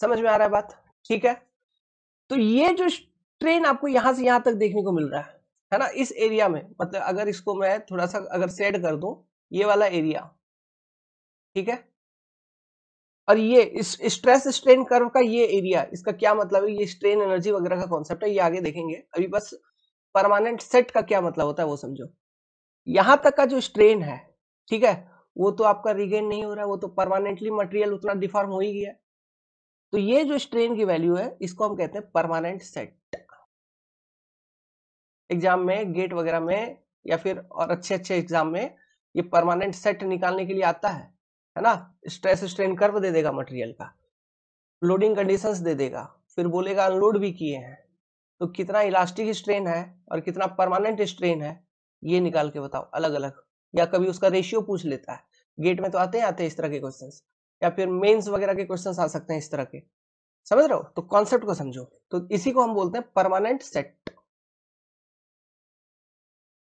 समझ में आ रहा है बात ठीक है तो ये जो ट्रेन आपको यहां से यहां तक देखने को मिल रहा है है ना इस एरिया में मतलब अगर इसको मैं थोड़ा सा अगर सेड कर दू ये वाला एरिया ठीक है और ये इस स्ट्रेस स्ट्रेन कर्व का ये एरिया इसका क्या मतलब है ये स्ट्रेन एनर्जी वगैरह का कॉन्सेप्ट है ये आगे देखेंगे अभी बस परमानेंट सेट का क्या मतलब होता है वो समझो यहां तक का जो स्ट्रेन है ठीक है वो तो आपका रिगेन नहीं हो रहा है वो तो परमानेंटली मटेरियल उतना डिफॉर्म हो ही गया तो ये जो स्ट्रेन की वैल्यू है इसको हम कहते हैं परमानेंट सेट एग्जाम में गेट वगैरह में या फिर और अच्छे अच्छे एग्जाम में ये परमानेंट सेट निकालने के लिए आता है है ना स्ट्रेस स्ट्रेन कर्व दे देगा मटेरियल का लोडिंग कंडीशन दे देगा फिर बोलेगा अनलोड भी किए हैं तो कितना इलास्टिक स्ट्रेन है और कितना परमानेंट स्ट्रेन है ये निकाल के बताओ अलग अलग या कभी उसका रेशियो पूछ लेता है गेट में तो आते हैं आते हैं इस तरह के क्वेश्चन या फिर मेंस वगैरह के क्वेश्चन आ सकते हैं इस तरह के समझ रहे हो तो कॉन्सेप्ट को समझो तो इसी को हम बोलते हैं परमानेंट सेट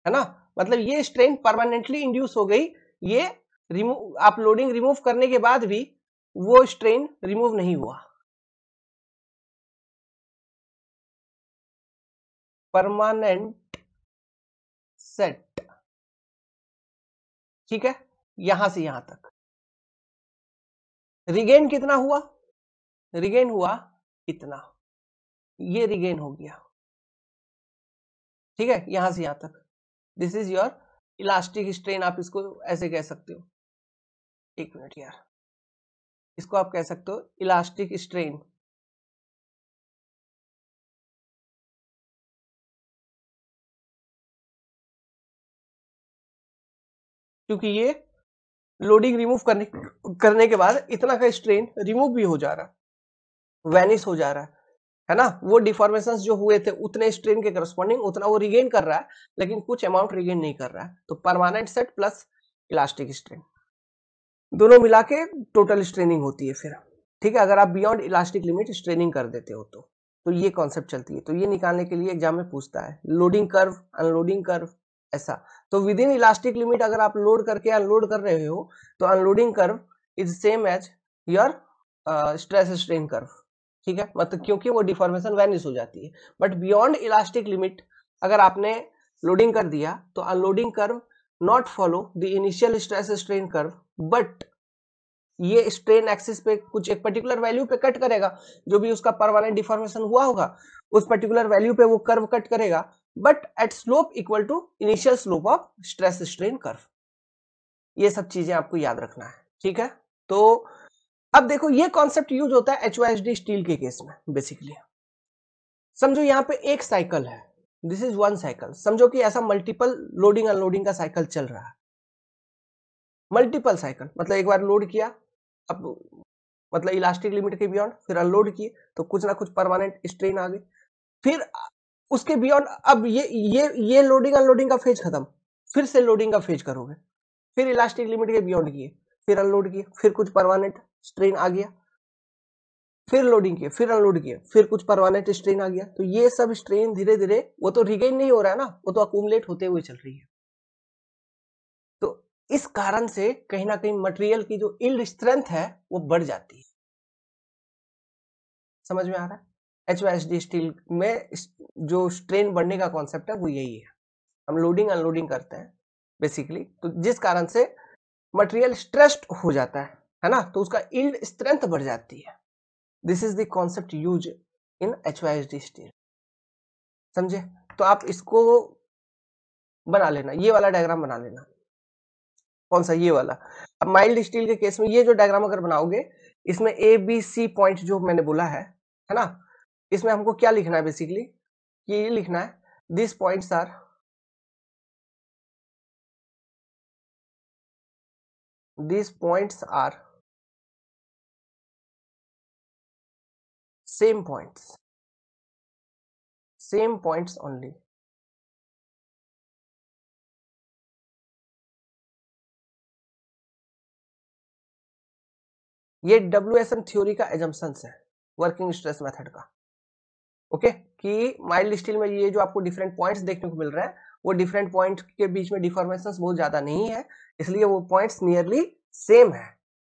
है ना मतलब ये स्ट्रेन परमानेंटली इंड्यूस हो गई ये रिमूव आप लोडिंग रिमूव करने के बाद भी वो स्ट्रेन रिमूव नहीं हुआ परमानेंट सेट ठीक है यहां से यहां तक रिगेन कितना हुआ रिगेन हुआ इतना ये रिगेन हो गया ठीक है यहां से यहां तक this is your elastic strain आप इसको ऐसे कह सकते हो एक मिनट यार इसको आप कह सकते हो इलास्टिक स्ट्रेन क्योंकि ये लोडिंग रिमूव करने करने के बाद इतना का स्ट्रेन रिमूव भी हो जा रहा वैनिस हो जा रहा है है ना वो डिफॉर्मेशन जो हुए थे उतने स्ट्रेन के करस्पॉन्डिंग उतना वो रिगेन कर रहा है लेकिन कुछ अमाउंट रिगेन नहीं कर रहा है तो permanent set plus elastic strain दोनों मिला के टोटल स्ट्रेनिंग होती है फिर ठीक है अगर आप बियॉन्ड इलास्टिक लिमिट स्ट्रेनिंग कर देते हो तो तो ये कॉन्सेप्ट चलती है तो ये निकालने के लिए एग्जाम में पूछता है लोडिंग कर्व अनलोडिंग कर्व ऐसा तो विद इन इलास्टिक लिमिट अगर आप लोड करके अनलोड कर रहे हो तो unloading curve is same as your stress strain curve ठीक है मतलब क्योंकि वो डिफॉर्मेशन वैनिस हो जाती है बट बियॉन्ड इलास्टिक लिमिट अगर आपने लोडिंग कर दिया तो unloading curve not follow the initial stress strain curve but ये स्ट्रेन एक्सिस पे कुछ एक पर्टिकुलर वैल्यू पे कट करेगा जो भी उसका परमानेंट डिफॉर्मेशन हुआ होगा उस पर्टिकुलर वैल्यू पे वो कर्व कट करेगा but at slope equal to initial slope of stress strain curve ये सब चीजें आपको याद रखना है ठीक है तो अब देखो ये कॉन्सेप्ट यूज होता है एच स्टील के केस में बेसिकली समझो यहां पे एक साइकिल है दिस इज वन साइकिल समझो कि ऐसा मल्टीपल लोडिंग अनलोडिंग का साइकिल चल रहा है मल्टीपल साइकिल मतलब एक बार लोड किया अब मतलब इलास्टिक लिमिट के बियॉन्ड फिर अनलोड किए तो कुछ ना कुछ परमानेंट स्ट्रेन आ गई फिर उसके बियॉन्ड अब ये ये ये लोडिंग अनलोडिंग का फेज खत्म फिर से लोडिंग का फेज करोगे फिर इलास्टिक लिमिट के बियॉन्ड किए फिर अनलोड किए फिर कुछ परमानेंट स्ट्रेन आ गया फिर लोडिंग किए फिर अनलोड किए फिर कुछ परमानेंट स्ट्रेन आ गया तो ये सब स्ट्रेन धीरे धीरे वो तो रिगेन नहीं हो रहा है ना वो तो अकूमलेट होते हुए चल रही है तो इस कारण से कहीं ना कहीं मटेरियल की जो इल्ड स्ट्रेंथ है वो बढ़ जाती है समझ में आ रहा है एच स्टील में जो स्ट्रेन बढ़ने का कॉन्सेप्ट है वो यही है हम लोडिंग अनलोडिंग करते हैं बेसिकली तो जिस कारण से मटेरियल स्ट्रेस्ड हो जाता है है ना तो उसका इल्ड स्ट्रेंथ बढ़ जाती है this is those use in H steel समझे तो आप इसको बना लेना ये वाला डायग्राम बना लेना कौन सा ये वाला अब माइल्ड स्टील के केस में ये जो डायग्राम अगर बनाओगे इसमें ए बी सी पॉइंट जो मैंने बोला है है ना इसमें हमको क्या लिखना है बेसिकली कि ये लिखना है this points are this points are same points same points only ये डब्ल्यू एस एम थ्योरी का एजम्पन्स है वर्किंग स्ट्रेस मेथड का ओके कि माइल्ड स्टील में ये जो आपको डिफरेंट पॉइंट्स देखने को मिल रहा है वो डिफरेंट पॉइंट के बीच में डिफॉर्मेशन बहुत ज्यादा नहीं है इसलिए वो पॉइंट्स नियरली सेम है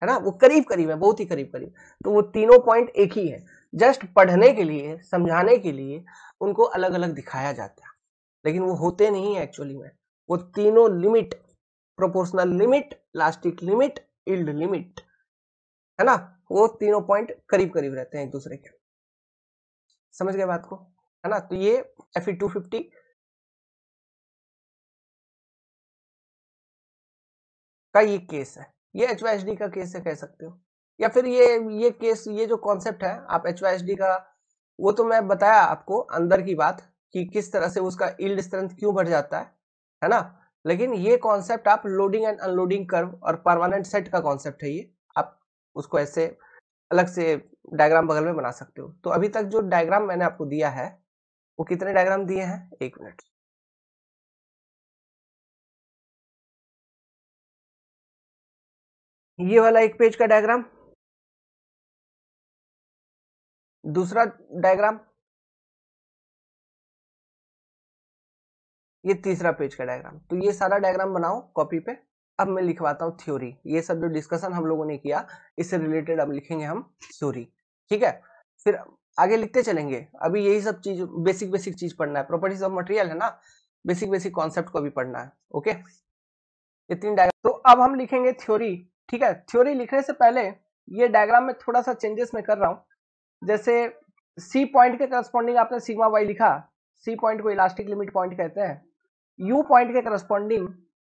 है ना वो करीब करीब है बहुत ही करीब करीब तो वो तीनों पॉइंट एक ही है जस्ट पढ़ने के लिए समझाने के लिए उनको अलग अलग दिखाया जाता है लेकिन वो होते नहीं है एक्चुअली में वो तीनों limit proportional limit elastic limit yield limit है ना वो तीनों पॉइंट करीब करीब रहते हैं एक दूसरे के समझ गए बात को है ना तो ये एफ ई टू फिफ्टी का ये केस है ये एच का केस है कह सकते हो या फिर ये ये केस ये जो कॉन्सेप्ट है आप एच का वो तो मैं बताया आपको अंदर की बात कि किस तरह से उसका इल्ड स्ट्रेंथ क्यों बढ़ जाता है है ना लेकिन ये कॉन्सेप्ट आप लोडिंग एंड अनलोडिंग कर्व और परमानेंट सेट का कॉन्सेप्ट है ये आप उसको ऐसे अलग से डायग्राम बगल में बना सकते हो तो अभी तक जो डायग्राम मैंने आपको दिया है वो कितने डायग्राम दिए हैं एक मिनट ये वाला एक पेज का डायग्राम दूसरा डायग्राम ये तीसरा पेज का डायग्राम तो ये सारा डायग्राम बनाओ कॉपी पे अब मैं लिखवाता हूँ थ्योरी ये सब जो डिस्कशन हम लोगों ने किया इससे रिलेटेड अब लिखेंगे हम थ्योरी ठीक है फिर आगे लिखते चलेंगे अभी यही सब चीज बेसिक बेसिक चीज पढ़ना है प्रॉपर्टीज ऑफ मटेरियल है ना बेसिक बेसिक कॉन्सेप्ट को भी पढ़ना है ओके इतनी डायग्राम तो अब हम लिखेंगे थ्योरी ठीक है थ्योरी लिखने से पहले ये डायग्राम में थोड़ा सा चेंजेस में कर रहा हूँ जैसे सी पॉइंट के करस्पॉन्डिंग आपने सीमा वाई लिखा सी पॉइंट को इलास्टिक लिमिट पॉइंट कहते हैं यू पॉइंट के करस्पॉन्डिंग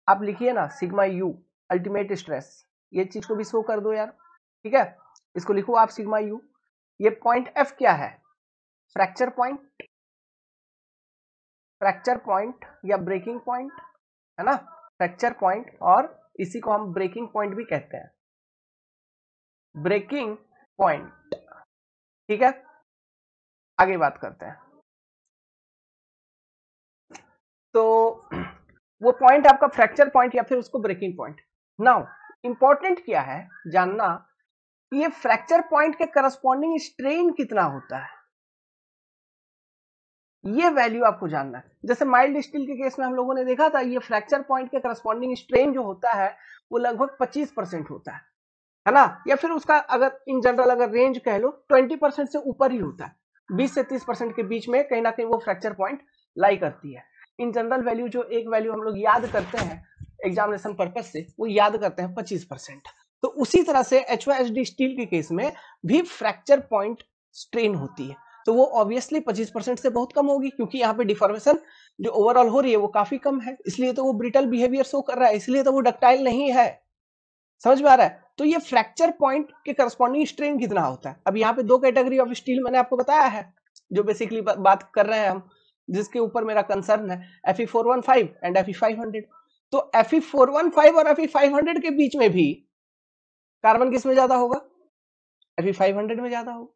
आप लिखिए ना सिग्मा यू अल्टीमेट स्ट्रेस ये चीज को भी शो कर दो यार ठीक है इसको लिखो आप सिग्मा यू ये पॉइंट एफ क्या है फ्रैक्चर पॉइंट फ्रैक्चर पॉइंट या ब्रेकिंग पॉइंट है ना फ्रैक्चर पॉइंट और इसी को हम ब्रेकिंग पॉइंट भी कहते हैं ब्रेकिंग पॉइंट ठीक है आगे बात करते हैं तो वो पॉइंट आपका फ्रैक्चर पॉइंट या फिर उसको ब्रेकिंग पॉइंट नाउ इंपॉर्टेंट क्या है जानना ये फ्रैक्चर पॉइंट के करस्पॉन्डिंग स्ट्रेन कितना होता है ये वैल्यू आपको जानना है जैसे माइल्ड स्टील के केस में हम लोगों ने देखा था ये फ्रैक्चर पॉइंट के करस्पॉन्डिंग स्ट्रेन जो होता है वो लगभग 25 परसेंट होता है है ना या फिर उसका अगर इन जनरल अगर रेंज कह लो 20 परसेंट से ऊपर ही होता है 20 से 30 परसेंट के बीच में कहीं ना कहीं वो फ्रैक्चर पॉइंट लाई करती है इन जनरल वैल्यू जो एक वैल्यू हम लोग याद करते हैं एग्जामिनेशन पर्पज से वो याद करते हैं पच्चीस तो उसी तरह से एच स्टील के केस में भी फ्रैक्चर पॉइंट स्ट्रेन होती है तो वो ऑब्वियसली 25 परसेंट से बहुत कम होगी क्योंकि यहाँ पे डिफॉर्मेशन जो ओवरऑल हो रही है वो काफी कम है इसलिए तो वो ब्रिटल बिहेवियर शो कर रहा है इसलिए तो वो डक्टाइल नहीं है समझ में आ रहा है तो ये फ्रैक्चर पॉइंट के करस्पॉन्डिंग स्ट्रेन कितना होता है अब यहाँ पे दो कैटेगरी ऑफ स्टील मैंने आपको बताया है जो बेसिकली बात कर रहे हैं हम जिसके ऊपर मेरा कंसर्न है F E four one five and F E five hundred तो F E four one five और एफ ई फाइव हंड्रेड के बीच में भी कार्बन किस में ज्यादा होगा एफ ई फाइव हंड्रेड में ज्यादा होगा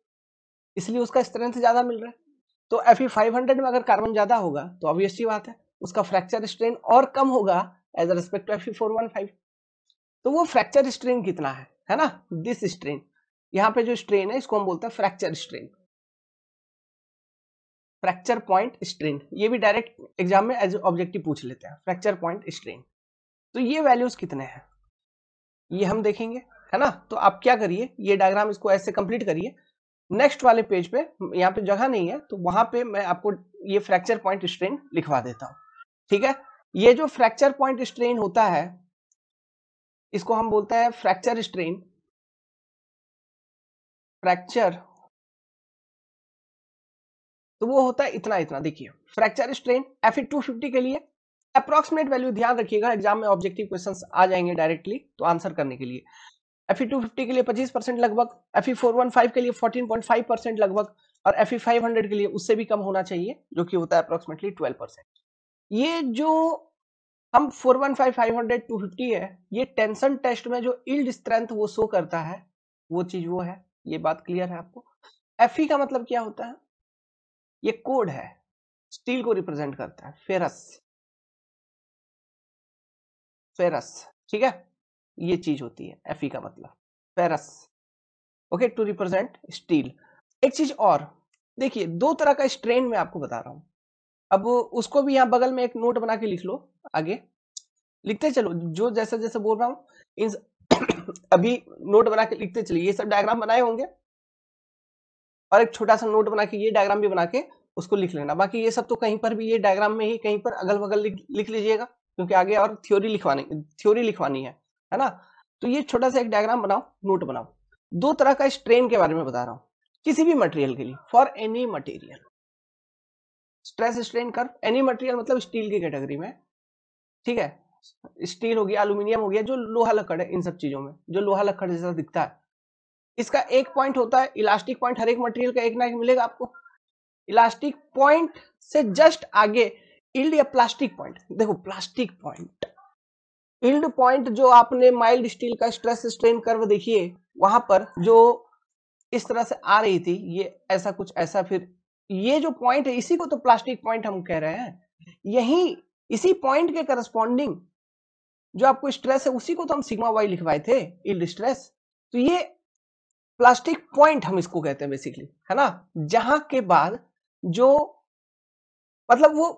इसलिए उसका स्ट्रेंथ ज्यादा मिल रहा है तो एफ ई फाइव हंड्रेड में अगर कार्बन ज्यादा होगा तो ऑब्वियसली बात है उसका फ्रैक्चर स्ट्रेन और कम होगा as respect to F E four one five तो वो फ्रैक्चर स्ट्रेन कितना है है ना दिस स्ट्रेन यहाँ पे जो स्ट्रेन है इसको हम बोलते हैं fracture strain fracture point strain ये भी डायरेक्ट एग्जाम में एज ऑब्जेक्टिव पूछ लेते हैं फ्रैक्चर पॉइंट स्ट्रेन तो ये वैल्यूज कितने हैं ये हम देखेंगे है ना तो आप क्या करिए ये डायग्राम इसको ऐसे कंप्लीट करिए नेक्स्ट वाले पेज पे यहाँ पे जगह नहीं है तो वहां पे मैं आपको ये फ्रैक्चर पॉइंट स्ट्रेन लिखवा देता हूँ ठीक है ये जो फ्रैक्चर पॉइंट स्ट्रेन होता है इसको हम बोलते हैं फ्रैक्चर स्ट्रेन फ्रैक्चर तो वो होता है इतना इतना देखिए fracture strain F two fifty के लिए अप्रोक्सीमेट वैल्यू ध्यान रखिएगा एग्जाम में ऑब्जेक्टिव क्वेश्चन आ जाएंगे डायरेक्टली तो आंसर करने के लिए एफ टू फिफ्टी के लिए पच्चीस परसेंट लगभग एफ फोर वन फाइव के लिए फोर्टीन पॉइंट फाइव परसेंट लगभग और एफ फाइव हंड्रेड के लिए उससे भी कम होना चाहिए जो कि होता है अप्रोक्सीमेटली ट्वेल्व परसेंट ये जो हम four one five five hundred two fifty है ये टेंशन टेस्ट में जो इल्ड स्ट्रेंथ वो शो करता है वो चीज वो है ये बात क्लियर है आपको एफ का मतलब क्या होता है ये कोड है स्टील को रिप्रेजेंट करता है फेरस फेरस ठीक है ये चीज होती है एफ e का मतलब ferrous okay to represent steel एक चीज और देखिए दो तरह का स्ट्रेन मैं आपको बता रहा हूं अब उसको भी यहां बगल में एक नोट बना के लिख लो आगे लिखते चलो जो जैसा जैसा बोल रहा इन अभी नोट बना के लिखते चलिए ये सब डायग्राम बनाए होंगे और एक छोटा सा नोट बना के ये डायग्राम भी बना के उसको लिख लेना बाकी ये सब तो कहीं पर भी ये डायग्राम में ही कहीं पर अगल बगल लिख, लीजिएगा क्योंकि आगे और थ्योरी लिखवानी थ्योरी लिखवानी है है ना तो ये छोटा सा एक डायग्राम बनाओ नोट बनाओ दो तरह का स्ट्रेन के बारे में बता रहा हूँ किसी भी मटेरियल के लिए for any material stress strain curve any material मतलब स्टील की कैटेगरी में ठीक है स्टील हो गया एल्यूमिनियम हो गया जो लोहा लकड़ है इन सब चीजों में जो लोहा लकड़ जैसा दिखता है इसका एक पॉइंट होता है इलास्टिक पॉइंट हर एक मटेरियल का एक ना एक मिलेगा आपको इलास्टिक पॉइंट से जस्ट आगे इल्ड या प्लास्टिक पॉइंट देखो प्लास्टिक पॉइंट इल्ड पॉइंट जो आपने माइल्ड स्टील का स्ट्रेस स्ट्रेन कर्व देखिए वहां पर जो इस तरह से आ रही थी ये ऐसा कुछ ऐसा फिर ये जो पॉइंट है इसी को तो प्लास्टिक पॉइंट हम कह रहे हैं यही इसी पॉइंट के करस्पॉन्डिंग जो आपको स्ट्रेस है उसी को तो हम सिग्मा वाई लिखवाए थे इल्ड स्ट्रेस तो ये प्लास्टिक पॉइंट हम इसको कहते हैं बेसिकली है ना जहां के बाद जो मतलब वो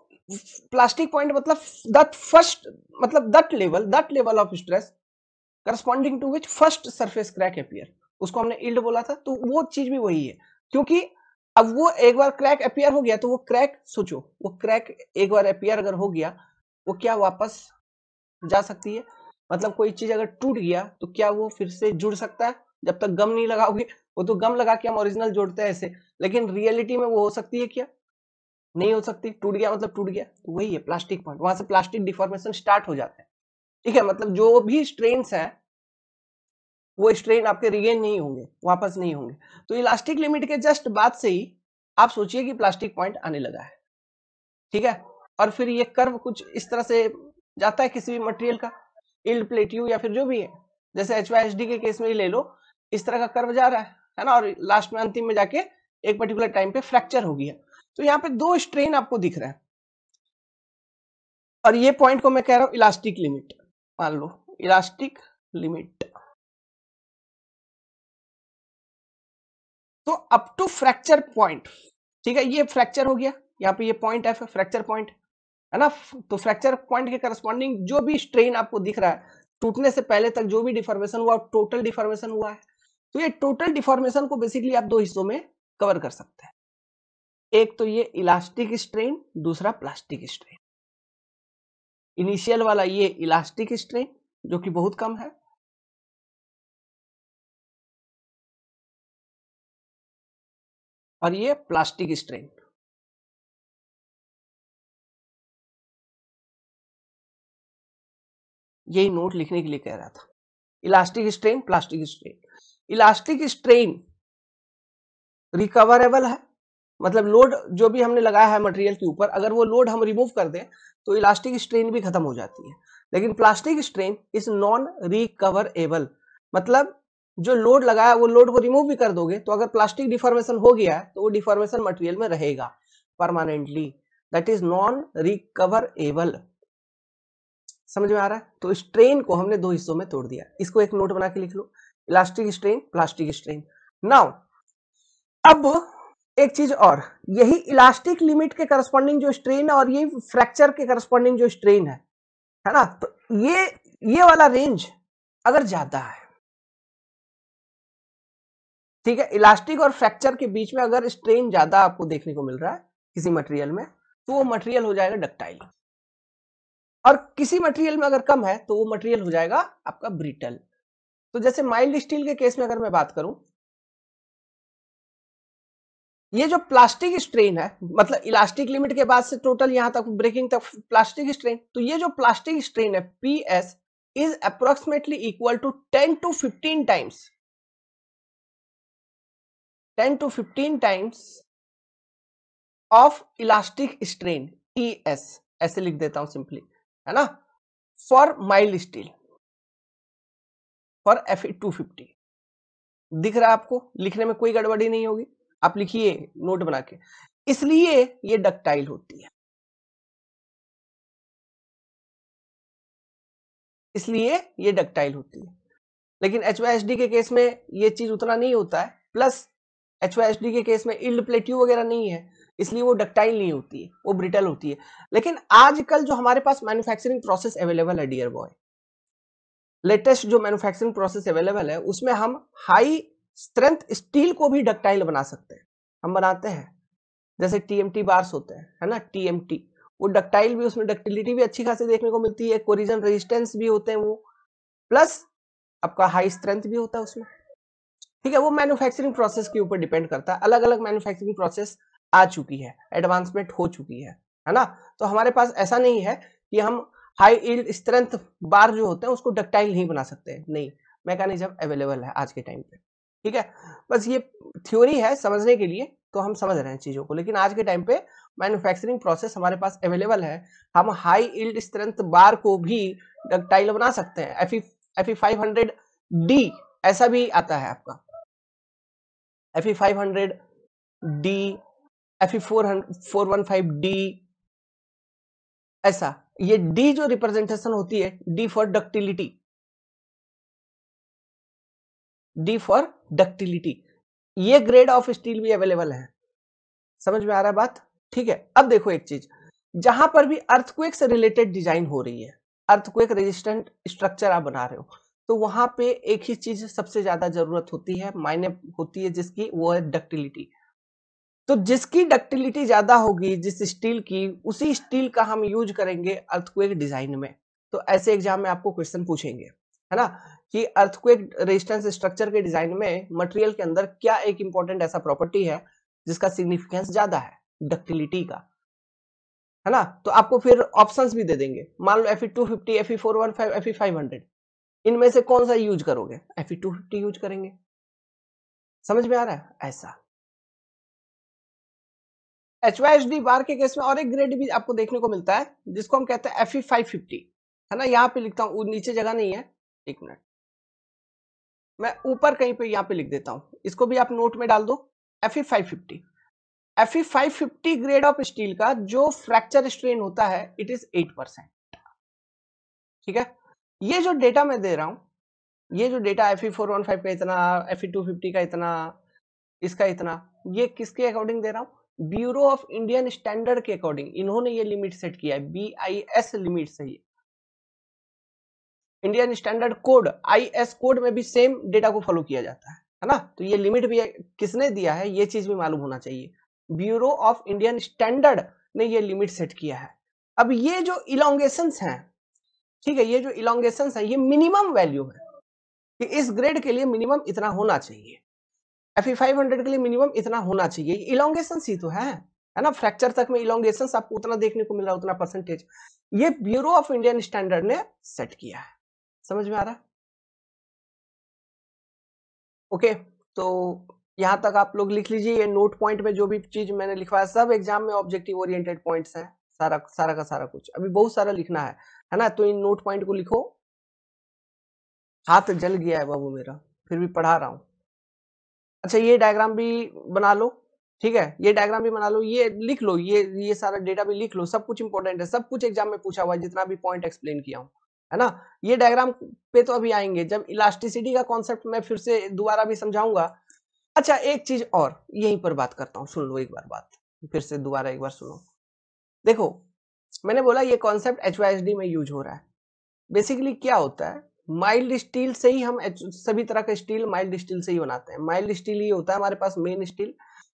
प्लास्टिक पॉइंट मतलब दट फर्स्ट मतलब that level that level of stress corresponding to which first surface crack appear उसको हमने इल्ड बोला था तो वो चीज भी वही है क्योंकि अब वो एक बार क्रैक अपियर हो गया तो वो क्रैक सोचो वो क्रैक एक बार अपियर अगर हो गया वो क्या वापस जा सकती है मतलब कोई चीज अगर टूट गया तो क्या वो फिर से जुड़ सकता है जब तक गम नहीं लगाओगे वो तो गम लगा के हम ओरिजिनल जोड़ते हैं ऐसे लेकिन रियलिटी में वो हो सकती है क्या नहीं हो सकती टूट गया मतलब टूट गया तो वही है प्लास्टिक पॉइंट वहां से प्लास्टिक डिफॉर्मेशन स्टार्ट हो जाता है ठीक है मतलब जो भी स्ट्रेन है वो स्ट्रेन आपके रिगेन नहीं होंगे वापस नहीं होंगे तो इलास्टिक लिमिट के जस्ट बाद से ही आप सोचिए कि प्लास्टिक पॉइंट आने लगा है ठीक है और फिर ये कर्व कुछ इस तरह से जाता है किसी भी मटेरियल का इल्ड प्लेट्यू या फिर जो भी है जैसे एच के केस में ही ले लो इस तरह का कर्व जा रहा है है ना और लास्ट में अंतिम में जाके एक पर्टिकुलर टाइम पे फ्रैक्चर हो गया तो यहाँ पे दो स्ट्रेन आपको दिख रहा है और ये पॉइंट को मैं कह रहा हूं इलास्टिक लिमिट मान लो इलास्टिक लिमिट तो अप टू फ्रैक्चर पॉइंट ठीक है ये फ्रैक्चर हो गया यहाँ पे ये पॉइंट है फ्रैक्चर पॉइंट है ना तो फ्रैक्चर पॉइंट के करस्पॉन्डिंग जो भी स्ट्रेन आपको दिख रहा है टूटने से पहले तक जो भी डिफॉर्मेशन हुआ टोटल डिफॉर्मेशन हुआ है तो ये टोटल डिफॉर्मेशन को बेसिकली आप दो हिस्सों में कवर कर सकते हैं एक तो ये इलास्टिक स्ट्रेन दूसरा प्लास्टिक स्ट्रेन इनिशियल वाला ये इलास्टिक स्ट्रेन जो कि बहुत कम है और ये प्लास्टिक स्ट्रेन यही नोट लिखने के लिए कह रहा था elastic strain plastic strain elastic strain recoverable है मतलब लोड जो भी हमने लगाया है मटेरियल के ऊपर अगर वो लोड हम रिमूव कर दें तो इलास्टिक स्ट्रेन भी खत्म हो जाती है लेकिन plastic strain is non recoverable मतलब जो लोड लगाया वो लोड को रिमूव भी कर दोगे तो अगर प्लास्टिक डिफॉर्मेशन हो गया है तो वो डिफॉर्मेशन मटेरियल में रहेगा permanently that is non recoverable समझ में आ रहा है तो स्ट्रेन को हमने दो हिस्सों में तोड़ दिया इसको एक नोट बना के लिख लो elastic strain plastic strain now अब एक चीज और यही इलास्टिक लिमिट के करस्पॉन्डिंग जो स्ट्रेन है और ये फ्रैक्चर के करस्पॉन्डिंग जो स्ट्रेन है है ना तो ये ये वाला रेंज अगर ज्यादा है ठीक है इलास्टिक और फ्रैक्चर के बीच में अगर स्ट्रेन ज्यादा आपको देखने को मिल रहा है किसी मटेरियल में तो वो मटेरियल हो जाएगा डक्टाइल और किसी मटेरियल में अगर कम है तो वो मटेरियल हो जाएगा आपका ब्रिटल तो जैसे माइल्ड स्टील के केस में अगर मैं बात करूं ये जो प्लास्टिक स्ट्रेन है मतलब इलास्टिक लिमिट के बाद से टोटल यहां तक ब्रेकिंग तक प्लास्टिक स्ट्रेन तो ये जो प्लास्टिक स्ट्रेन है P S is approximately equal to ten to fifteen times ten to fifteen times of elastic strain T S ऐसे लिख देता हूं सिंपली है ना for mild steel for F two fifty दिख रहा है आपको लिखने में कोई गड़बड़ी नहीं होगी आप लिखिए नोट बना के इसलिए ये डक्टाइल होती है इसलिए ये डक्टाइल होती है लेकिन एच के केस में ये चीज उतना नहीं होता है प्लस एच के केस में इल्ड प्लेट्यू वगैरह नहीं है इसलिए वो डक्टाइल नहीं होती है वो ब्रिटल होती है लेकिन आजकल जो हमारे पास मैन्युफैक्चरिंग प्रोसेस अवेलेबल है डियर बॉय लेटेस्ट जो मैन्युफैक्चरिंग प्रोसेस अवेलेबल है उसमें हम हाई स्ट्रेंथ स्टील को भी डक्टाइल बना सकते हैं हम बनाते हैं जैसे टीएमटी बार्स होते हैं है ना टीएमटी वो डक्टाइल भी उसमें डक्टिलिटी भी अच्छी खासी देखने को मिलती है कोरिजन रेजिस्टेंस भी होते हैं वो प्लस आपका हाई स्ट्रेंथ भी होता है उसमें ठीक है वो मैन्युफैक्चरिंग प्रोसेस के ऊपर डिपेंड करता है अलग अलग मैन्युफैक्चरिंग प्रोसेस आ चुकी है एडवांसमेंट हो चुकी है है ना तो हमारे पास ऐसा नहीं है कि हम हाई इल्ड स्ट्रेंथ बार जो होते हैं उसको डक्टाइल नहीं बना सकते नहीं मैकेनिज्म अवेलेबल है आज के टाइम पे ठीक है बस ये थ्योरी है समझने के लिए तो हम समझ रहे हैं चीज़ों को लेकिन आज के टाइम पे मैन्युफैक्चरिंग प्रोसेस हमारे पास अवेलेबल है हम हाई इल्ड स्ट्रेंथ बार को भी डक्टाइल बना सकते हैं F F five hundred D ऐसा भी आता है आपका F five hundred D F four hundred four one five D ऐसा ये डी जो रिप्रेजेंटेशन होती है D for ductility D for ductility ये ग्रेड ऑफ स्टील भी अवेलेबल है समझ में आ रहा है बात ठीक है अब देखो एक चीज जहां पर भी अर्थक्वेक से रिलेटेड डिजाइन हो रही है अर्थक्वेक रेजिस्टेंट स्ट्रक्चर आप बना रहे हो तो वहां पे एक ही चीज सबसे ज्यादा जरूरत होती है मायने होती है जिसकी वो है डक्टिलिटी तो जिसकी डक्टिलिटी ज्यादा होगी जिस स्टील की उसी स्टील का हम यूज करेंगे अर्थक्वेक डिजाइन में तो ऐसे एग्जाम में आपको क्वेश्चन पूछेंगे है ना कि अर्थक्वेक रेजिस्टेंस स्ट्रक्चर के डिजाइन में मटेरियल के अंदर क्या एक इंपॉर्टेंट ऐसा प्रॉपर्टी है जिसका सिग्निफिकेंस ज्यादा है डक्टिलिटी का है ना तो आपको फिर ऑप्शंस भी दे देंगे मान लो F E two fifty F E four one five F E five hundred इनमें से कौन सा यूज करोगे F E two fifty use करेंगे समझ में आ रहा है ऐसा H Y H D bar के केस में और एक ग्रेड भी आपको देखने को मिलता है जिसको हम कहते हैं एफ ई फाइव फिफ्टी है ना यहाँ पे लिखता हूँ नीचे जगह नहीं है एक मिनट मैं ऊपर कहीं पे यहाँ पे लिख देता हूँ इसको भी आप नोट में डाल दो F E five fifty F E five fifty grade of steel का जो फ्रैक्चर स्ट्रेन होता है इट इज एट परसेंट ठीक है ये जो डेटा मैं दे रहा हूँ ये जो data F E four one five का इतना एफ ई टू फिफ्टी का इतना इसका इतना ये किसके अकॉर्डिंग दे रहा हूँ ब्यूरो ऑफ इंडियन स्टैंडर्ड के अकॉर्डिंग इन्होंने ये लिमिट सेट किया है बी आई एस लिमिट है Indian standard code I S code में भी सेम डेटा को फॉलो किया जाता है है ना तो ये लिमिट भी किसने दिया है ये चीज भी मालूम होना चाहिए ब्यूरो ऑफ इंडियन स्टैंडर्ड ने ये लिमिट सेट किया है अब ये जो इलांगेशन हैं ठीक है ये जो इलांगेशन है ये मिनिमम वैल्यू है कि इस ग्रेड के लिए मिनिमम इतना होना चाहिए एफ फाइव हंड्रेड के लिए मिनिमम इतना होना चाहिए इलांगेशन सी तो है है ना फ्रैक्चर तक में इलांगेशन आपको उतना देखने को मिल रहा है उतना परसेंटेज ये ब्यूरो ऑफ इंडियन स्टैंडर्ड ने सेट किया है समझ में आ रहा है ओके तो यहां तक आप लोग लिख लीजिए ये नोट पॉइंट में जो भी चीज मैंने लिखवाया सब एग्जाम में ऑब्जेक्टिव ओरिएंटेड पॉइंट्स हैं सारा सारा का सारा कुछ अभी बहुत सारा लिखना है है ना तो इन नोट पॉइंट को लिखो हाथ जल गया है बाबू मेरा फिर भी पढ़ा रहा हूं अच्छा ये डायग्राम भी बना लो ठीक है ये डायग्राम भी बना लो ये लिख लो ये ये सारा डेटा भी लिख लो सब कुछ इंपॉर्टेंट है सब कुछ एग्जाम में पूछा हुआ है जितना भी पॉइंट एक्सप्लेन किया हूँ है ना ये डायग्राम पे तो अभी आएंगे जब इलास्टिसिटी का कॉन्सेप्ट मैं फिर से दोबारा भी समझाऊंगा अच्छा एक चीज और यहीं पर बात करता हूँ सुन लो एक बार बात फिर से दोबारा एक बार सुनो देखो मैंने बोला ये कॉन्सेप्ट एच में यूज हो रहा है बेसिकली क्या होता है माइल्ड स्टील से ही हम सभी तरह का स्टील माइल्ड स्टील से ही बनाते हैं माइल्ड स्टील ही होता है हमारे पास मेन स्टील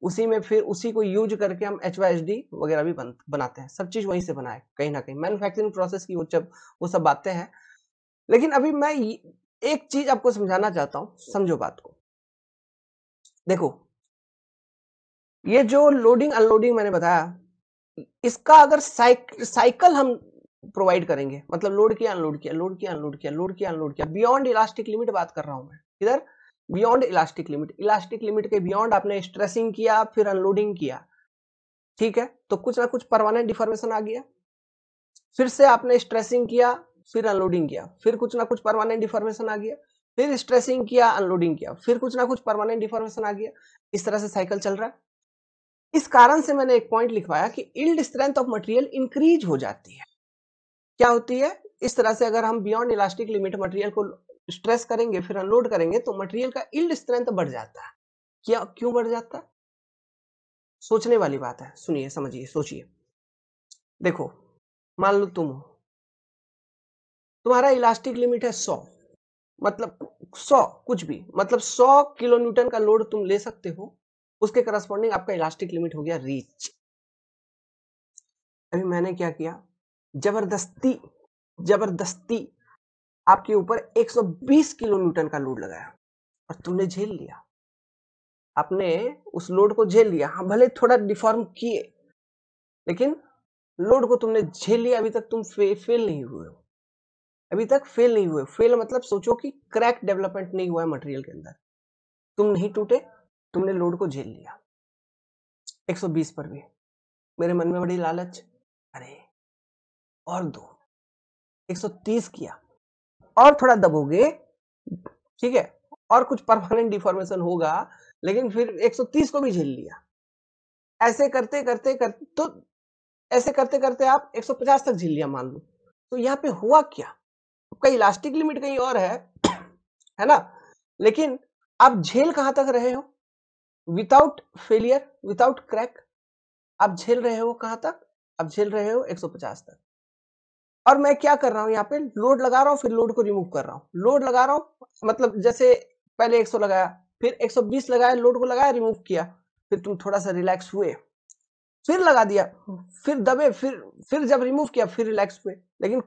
उसी में फिर उसी को यूज करके हम एच वगैरह भी बन, बनाते हैं सब चीज वहीं से बनाए कहीं ना कहीं मैन्युफैक्चरिंग प्रोसेस की वो जब वो सब बातें हैं लेकिन अभी मैं एक चीज आपको समझाना चाहता हूं समझो बात को देखो ये जो लोडिंग अनलोडिंग मैंने बताया इसका अगर साइक, साइकिल हम प्रोवाइड करेंगे मतलब लोड किया अनलोड किया लोड किया अनलोड किया लोड किया अनलोड किया बियॉन्ड इलास्टिक लिमिट बात कर रहा हूं मैं इधर beyond elastic limit elastic limit के बियॉन्ड आपने स्ट्रेसिंग किया फिर अनलोडिंग किया ठीक है तो कुछ ना कुछ परमानेंट डिफॉर्मेशन आ गया फिर से आपने स्ट्रेसिंग किया फिर अनलोडिंग किया फिर कुछ ना कुछ परमानेंट डिफॉर्मेशन आ गया फिर स्ट्रेसिंग किया अनलोडिंग किया फिर कुछ ना कुछ परमानेंट डिफॉर्मेशन आ गया इस तरह से साइकिल चल रहा है इस कारण से मैंने एक पॉइंट लिखवाया कि yield strength of material increase हो जाती है क्या होती है इस तरह से अगर हम बियॉन्ड इलास्टिक लिमिट मटेरियल को स्ट्रेस करेंगे फिर अनलोड करेंगे तो मटेरियल का इल्ड स्ट्रेंथ बढ़ जाता है क्या क्यों बढ़ जाता है सोचने वाली बात है सुनिए समझिए सोचिए देखो मान लो तुम तुम्हारा इलास्टिक लिमिट है सौ मतलब सौ कुछ भी मतलब सौ किलो न्यूटन का लोड तुम ले सकते हो उसके करस्पॉन्डिंग आपका इलास्टिक लिमिट हो गया रीच अभी मैंने क्या किया जबरदस्ती जबरदस्ती आपके ऊपर 120 किलो न्यूटन का लोड लगाया और तुमने झेल लिया आपने उस लोड को झेल लिया हाँ भले थोड़ा डिफॉर्म किए लेकिन लोड को तुमने झेल लिया अभी तक तुम फे, फेल नहीं हुए हो अभी तक फेल नहीं हुए फेल मतलब सोचो कि क्रैक डेवलपमेंट नहीं हुआ है मटेरियल के अंदर तुम नहीं टूटे तुमने लोड को झेल लिया 120 पर भी मेरे मन में बड़ी लालच अरे और दो 130 किया और थोड़ा दबोगे ठीक है और कुछ परमानेंट डिफॉर्मेशन होगा लेकिन फिर 130 को भी झेल लिया ऐसे करते करते कर तो ऐसे करते करते आप 150 तक झेल लिया मान लो तो यहाँ पे हुआ क्या आपका इलास्टिक लिमिट कहीं और है है ना लेकिन आप झेल कहां तक रहे हो विदाउट फेलियर विदाउट क्रैक आप झेल रहे हो कहां तक आप झेल रहे हो 150 तक और मैं क्या कर रहा हूँ यहाँ पे लोड लगा रहा हूँ फिर लोड को रिमूव कर रहा हूँ लोड लगा रहा हूँ मतलब जैसे पहले 100 लगाया फिर 120 लगाया लोड को लगाया रिमूव किया फिर तुम थोड़ा सा रिलैक्स हुए फिर लगा दिया फिर दबे फिर फिर जब रिमूव किया फिर रिलैक्स हुए लेकिन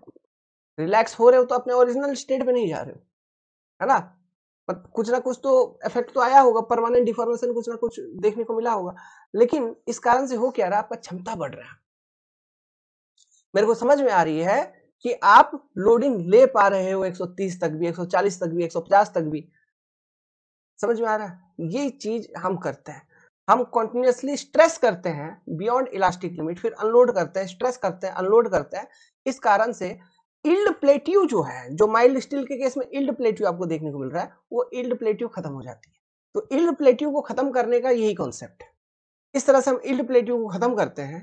रिलैक्स हो रहे हो तो अपने ओरिजिनल स्टेट पे नहीं जा रहे हो है ना पर कुछ ना कुछ तो इफेक्ट तो आया होगा परमानेंट डिफॉर्मेशन कुछ ना कुछ देखने को मिला होगा लेकिन इस कारण से हो क्या रहा आपका क्षमता बढ़ रहा है मेरे को समझ में आ रही है कि आप लोडिंग ले पा रहे हो 130 तक भी 140 तक भी 150 तक भी समझ में आ रहा है ये चीज हम करते हैं हम कॉन्टिन्यूसली स्ट्रेस करते हैं बियॉन्ड इलास्टिक लिमिट फिर अनलोड करते हैं स्ट्रेस करते हैं अनलोड करते हैं इस कारण से इल्ड प्लेट्यू जो है जो माइल्ड स्टील के केस में इल्ड प्लेट्यू आपको देखने को मिल रहा है वो इल्ड प्लेट्यू खत्म हो जाती है तो इल्ड प्लेट्यू को खत्म करने का यही कॉन्सेप्ट है इस तरह से हम इल्ड प्लेट्यू को खत्म करते हैं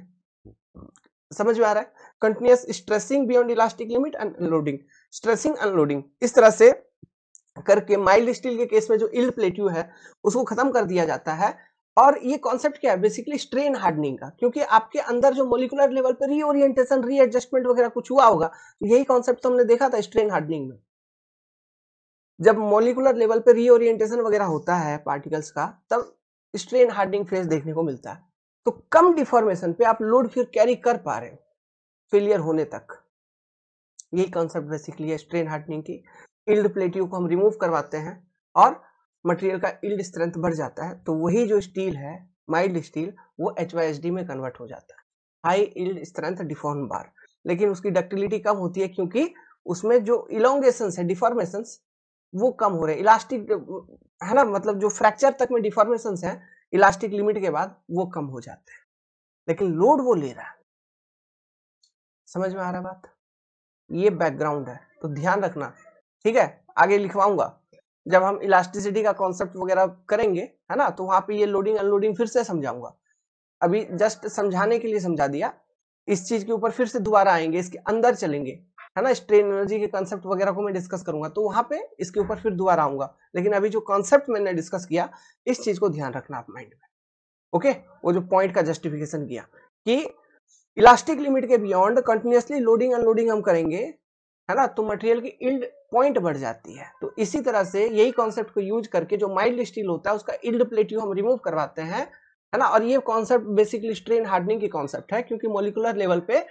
समझ में आ रहा है continuous stressing beyond elastic limit and unloading stressing unloading इस तरह से करके माइल्ड स्टील के केस में जो इल्ड प्लेट्यू है उसको खत्म कर दिया जाता है और ये कॉन्सेप्ट क्या है बेसिकली स्ट्रेन हार्डनिंग का क्योंकि आपके अंदर जो मोलिकुलर लेवल पर रीओरिएंटेशन रीएडजस्टमेंट वगैरह कुछ हुआ होगा तो यही कॉन्सेप्ट तो हमने देखा था स्ट्रेन हार्डनिंग में जब मोलिकुलर लेवल पर रीओरिएंटेशन वगैरह होता है पार्टिकल्स का तब स्ट्रेन हार्डनिंग फेज देखने को मिलता है तो कम डिफॉर्मेशन पे आप लोड फिर कैरी कर पा रहे हो फेलियर होने तक यही कॉन्सेप्ट बेसिकली है स्ट्रेन हार्डनिंग की इल्ड प्लेटियों को हम रिमूव करवाते हैं और मटेरियल का इल्ड स्ट्रेंथ बढ़ जाता है तो वही जो स्टील है माइल्ड स्टील वो एच में कन्वर्ट हो जाता है high yield strength deform bar लेकिन उसकी डक्टिलिटी कम होती है क्योंकि उसमें जो इलोंगेशन है डिफॉर्मेशन वो कम हो रहे हैं इलास्टिक है ना मतलब जो फ्रैक्चर तक में डिफॉर्मेशन है इलास्टिक लिमिट के बाद वो कम हो जाते हैं लेकिन लोड वो ले रहा है समझ में आ रहा बात ये बैकग्राउंड है तो ध्यान रखना ठीक है आगे लिखवाऊंगा जब हम इलास्टिसिटी का कॉन्सेप्ट वगैरह करेंगे है ना तो वहां पे ये लोडिंग अनलोडिंग फिर से समझाऊंगा अभी जस्ट समझाने के लिए समझा दिया इस चीज के ऊपर फिर से दोबारा आएंगे इसके अंदर चलेंगे है ना स्ट्रेन एनर्जी के कॉन्सेप्ट वगैरह को मैं डिस्कस करूंगा तो वहां पे इसके ऊपर फिर दोबारा आऊंगा लेकिन अभी जो कॉन्सेप्ट मैंने डिस्कस किया इस चीज को ध्यान रखना आप माइंड में ओके वो जो पॉइंट का जस्टिफिकेशन किया कि इलास्टिक लिमिट के बियॉन्ड कंटिन्यूसली लोडिंग अनलोडिंग हम करेंगे है ना तो मटेरियल की इल्ड पॉइंट बढ़ जाती है तो इसी तरह से यही कॉन्सेप्ट को यूज करके जो माइल्ड स्टील होता है उसका इल्ड प्लेट्यू हम रिमूव करवाते हैं है ना और ये कॉन्सेप्ट बेसिकली स्ट्रेन हार्डनिंग की कॉन्सेप्ट है क्योंकि मोलिकुलर लेवल पे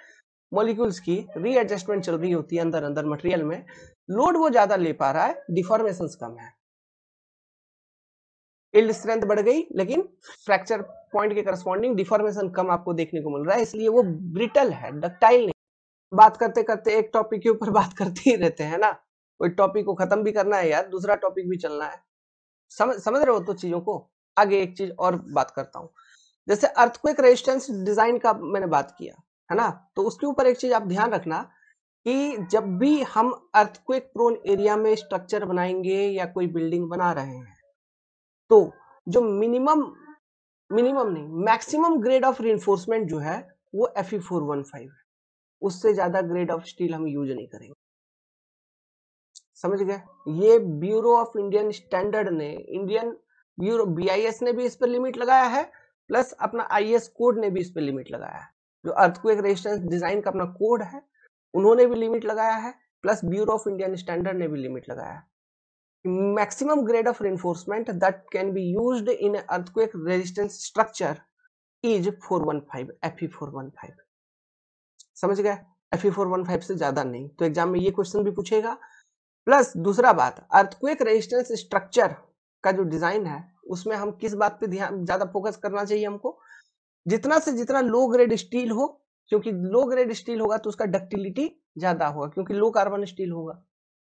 मॉलिक्यूल्स की रीएडजस्टमेंट चल रही होती है अंदर अंदर मटेरियल में लोड वो ज्यादा ले पा रहा है डिफॉर्मेशन कम है इल्ड स्ट्रेंथ बढ़ गई लेकिन फ्रैक्चर पॉइंट के करस्पॉन्डिंग डिफॉर्मेशन कम आपको देखने को मिल रहा है इसलिए वो ब्रिटल है डक्टाइल नहीं बात करते करते एक टॉपिक के ऊपर बात करते ही रहते हैं ना कोई टॉपिक को खत्म भी करना है यार दूसरा टॉपिक भी चलना है समझ समझ रहे हो तो चीजों को आगे एक चीज और बात करता हूँ जैसे अर्थक्वेक रेजिस्टेंस डिजाइन का मैंने बात किया है ना तो उसके ऊपर एक चीज आप ध्यान रखना कि जब भी हम अर्थक्वेक प्रोन एरिया में स्ट्रक्चर बनाएंगे या कोई बिल्डिंग बना रहे हैं तो जो मिनिमम मिनिमम नहीं मैक्सिमम ग्रेड ऑफ रिइंफोर्समेंट जो है वो एफ फोर वन फाइव है उससे ज्यादा ग्रेड ऑफ स्टील हम यूज नहीं करेंगे समझ गए ये ब्यूरो ऑफ इंडियन स्टैंडर्ड ने इंडियन ब्यूरो एस ने भी इस पर लिमिट लगाया है प्लस अपना एस कोड ने भी इस पर लिमिट लगाया है जो अर्थक्वेक रेजिस्टेंस डिजाइन का अपना कोड है उन्होंने भी लिमिट लगाया है plus bureau of Indian standard ने भी लिमिट लगाया maximum grade of reinforcement that can be use in earthquake resistance structure is four one five F E four one five समझ गए F E four one five से ज्यादा नहीं तो एग्जाम में ये क्वेश्चन भी पूछेगा प्लस दूसरा बात अर्थक्वेक रेजिस्टेंस स्ट्रक्चर का जो डिजाइन है उसमें हम किस बात पे ध्यान ज्यादा फोकस करना चाहिए हमको जितना से जितना लो ग्रेड स्टील हो क्योंकि लो ग्रेड स्टील होगा तो उसका डक्टिलिटी ज्यादा होगा क्योंकि लो कार्बन स्टील होगा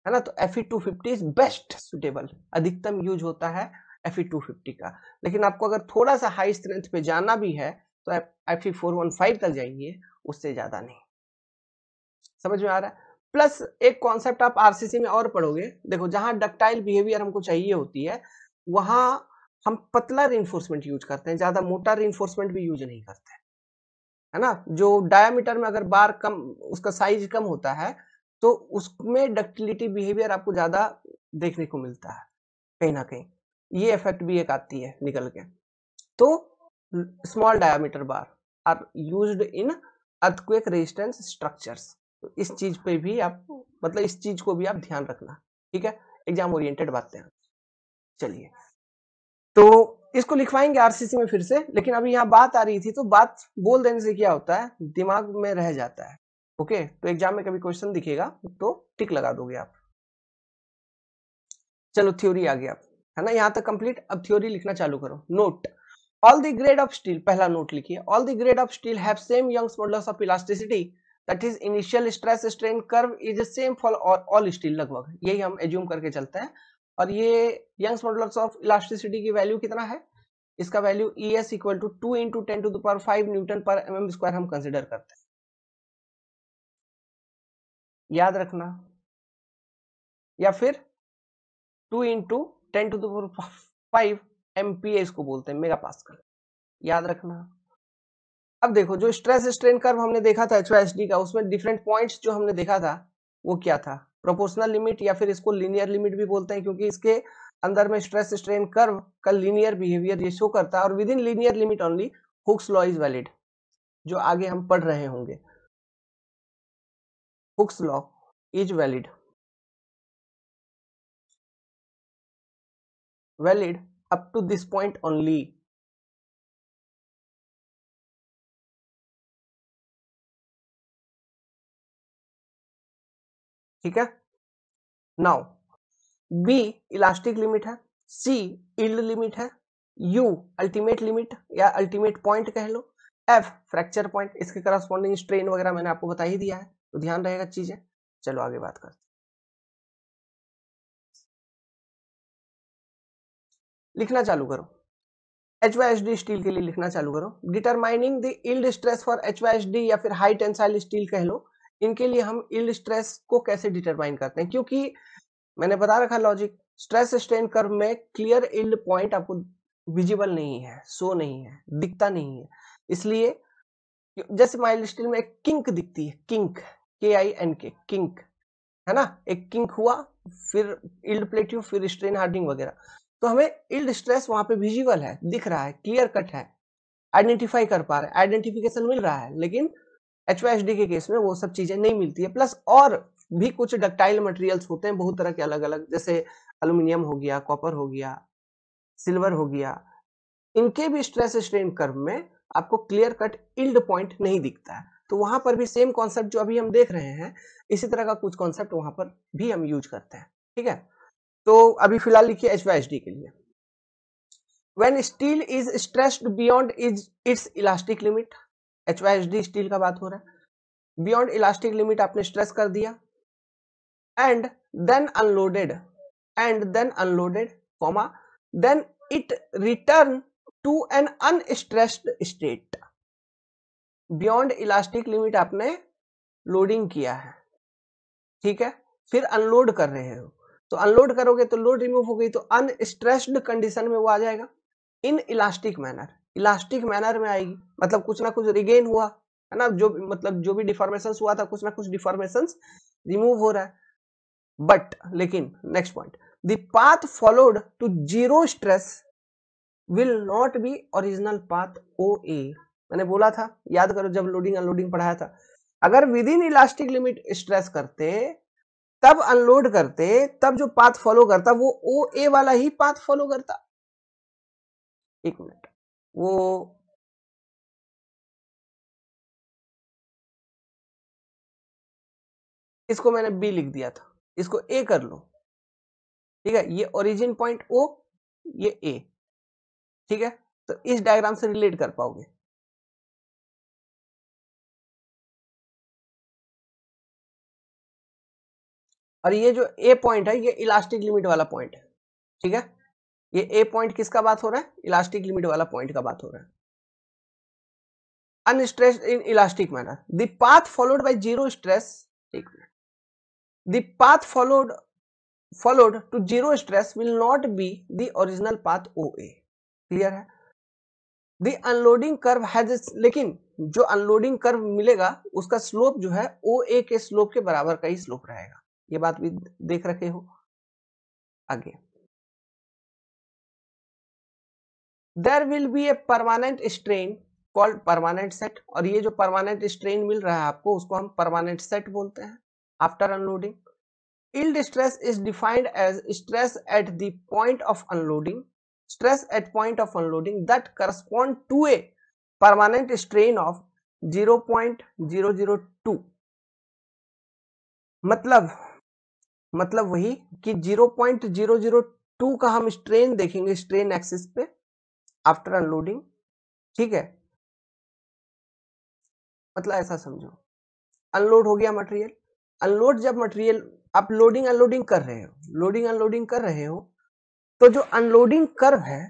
है ना तो F two fifty is best suitable अधिकतम यूज होता है एफ टू फिफ्टी का लेकिन आपको अगर थोड़ा सा हाई स्ट्रेंथ पे जाना भी है तो एफ फोर वन फाइव तक जाइए उससे ज्यादा नहीं समझ में आ रहा है प्लस एक कॉन्सेप्ट आप आरसीसी में और पढ़ोगे देखो जहां डक्टाइल बिहेवियर हमको चाहिए होती है वहां हम पतला रेन्फोर्समेंट यूज करते हैं ज्यादा मोटा रिइंफोर्समेंट भी यूज नहीं करते हैं। है ना जो डायामीटर में अगर बार कम उसका साइज कम होता है तो उसमें डक्टिलिटी बिहेवियर आपको ज्यादा देखने को मिलता है कहीं ना कहीं ये इफेक्ट भी एक आती है निकल के तो small diameter bar are use in earthquake resistance structures इस चीज पे भी आप मतलब इस चीज को भी आप ध्यान रखना ठीक है एग्जाम ओरिएंटेड बातें चलिए तो इसको लिखवाएंगे आरसीसी में फिर से लेकिन अभी यहाँ बात आ रही थी तो बात बोल देने से क्या होता है दिमाग में रह जाता है ओके तो एग्जाम में कभी क्वेश्चन दिखेगा तो टिक लगा दोगे आप चलो थ्योरी आ गया है ना यहाँ तक कंप्लीट अब थ्योरी लिखना चालू करो note all the grade of steel पहला नोट लिखिए all the grade of steel have same young's modulus of elasticity that is initial stress strain curve is same for all steel लगभग यही हम एज्यूम करके चलते हैं और ये यंग्स मॉडुलस ऑफ इलास्टिसिटी की वैल्यू कितना है इसका value E is equal to two into ten to the power five newton पर एम एम स्क्वायर हम कंसिडर करते हैं याद रखना या फिर two into ten to the power five M P इसको बोलते हैं मेगा कर याद रखना अब देखो जो स्ट्रेस स्ट्रेन कर्व हमने देखा था एच का उसमें डिफरेंट पॉइंट्स जो हमने देखा था वो क्या था प्रोपोर्शनल लिमिट या फिर इसको लीनियर लिमिट भी बोलते हैं क्योंकि इसके अंदर में स्ट्रेस स्ट्रेन कर्व का लीनियर बिहेवियर ये शो करता है और within linear limit only Hooke's law is valid जो आगे हम पढ़ रहे होंगे Hooke's law is valid valid up to this point only ठीक है नाउ बी इलास्टिक लिमिट है सी इल्ड लिमिट है यू अल्टीमेट लिमिट या अल्टीमेट पॉइंट कह लो एफ फ्रैक्चर पॉइंट इसके करस्पॉन्डिंग स्ट्रेन वगैरह मैंने आपको बता ही दिया है तो ध्यान रहेगा चीजें चलो आगे बात करते लिखना चालू करो H Y H D steel के लिए लिखना चालू करो determining the yield stress for H Y H D या फिर हाई टेंसाइल स्टील कह लो इनके लिए हम इल्ड स्ट्रेस को कैसे डिटरमाइन करते हैं क्योंकि मैंने बता रखा लॉजिक स्ट्रेस स्ट्रेन कर्व में क्लियर इल्ड पॉइंट आपको विजिबल नहीं है सो नहीं है दिखता नहीं है इसलिए जैसे माइल्ड स्टील में एक किंक दिखती है किंक के आई एन के किंक है ना एक किंक हुआ फिर इल्ड प्लेट्यू फिर स्ट्रेन हार्डिंग वगैरह तो हमें इल्ड स्ट्रेस वहां पे विजिबल है दिख रहा है क्लियर कट है आइडेंटिफाई कर पा रहे हैं आइडेंटिफिकेशन मिल रहा है लेकिन एच के केस में वो सब चीजें नहीं मिलती है प्लस और भी कुछ डक्टाइल मटेरियल्स होते हैं बहुत तरह के अलग अलग जैसे अलूमिनियम हो गया कॉपर हो गया सिल्वर हो गया इनके भी स्ट्रेस स्ट्रेन कर्व में आपको क्लियर कट इल्ड पॉइंट नहीं दिखता है तो वहां पर भी सेम कॉन्सेप्ट जो अभी हम देख रहे हैं इसी तरह का कुछ कॉन्सेप्ट वहां पर भी हम यूज करते हैं ठीक है तो अभी फिलहाल लिखिए एच के लिए when steel is stressed beyond is its elastic limit H D steel का बात हो रहा है बियॉन्ड इलास्टिक लिमिट आपने स्ट्रेस कर दिया and then unloaded and then unloaded comma then it return to an unstressed state beyond elastic limit आपने लोडिंग किया है ठीक है फिर अनलोड कर रहे हो तो अनलोड करोगे तो लोड रिमूव हो गई तो अनस्ट्रेस्ड कंडीशन में वो आ जाएगा in elastic manner elastic manner में आएगी मतलब कुछ ना कुछ रिगेन हुआ है ना जो मतलब जो भी डिफॉर्मेशन हुआ था कुछ ना कुछ डिफॉर्मेशन रिमूव हो रहा है बट लेकिन next point the path followed to zero stress will not be original path O A मैंने बोला था याद करो जब लोडिंग अनलोडिंग पढ़ाया था अगर within elastic limit stress करते तब अनलोड करते तब जो पाथ फॉलो करता वो ओ ए वाला ही पाथ फॉलो करता एक मिनट वो इसको मैंने बी लिख दिया था इसको ए कर लो ठीक है ये ओरिजिन पॉइंट ओ ये ए ठीक है तो इस डायग्राम से रिलेट कर पाओगे और ये जो ए पॉइंट है ये इलास्टिक लिमिट वाला पॉइंट है ठीक है ये ए पॉइंट किसका बात हो रहा है इलास्टिक लिमिट वाला पॉइंट का बात हो रहा है अनस्ट्रेस इन इलास्टिक मैनर दाथ फॉलोड बाई जीरो स्ट्रेस एक मिनट दाथ followed followed to zero stress will not be the original path O A clear है the unloading curve has लेकिन जो अनलोडिंग कर्व मिलेगा उसका स्लोप जो है ओ ए के स्लोप के बराबर का ही स्लोप रहेगा ये बात भी देख रखे हो again there will be a permanent strain called permanent set और ये जो परमानेंट स्ट्रेन मिल रहा है आपको उसको हम परमानेंट सेट बोलते हैं after unloading yield stress is defined as stress at the point of unloading stress at point of unloading that correspond to a permanent strain of 0.002 मतलब मतलब वही कि 0.002 का हम स्ट्रेन देखेंगे स्ट्रेन एक्सिस पे आफ्टर अनलोडिंग ठीक है मतलब ऐसा समझो अनलोड हो गया मटेरियल अनलोड जब मटेरियल आप लोडिंग अनलोडिंग कर रहे हो लोडिंग अनलोडिंग कर रहे हो तो जो अनलोडिंग कर्व है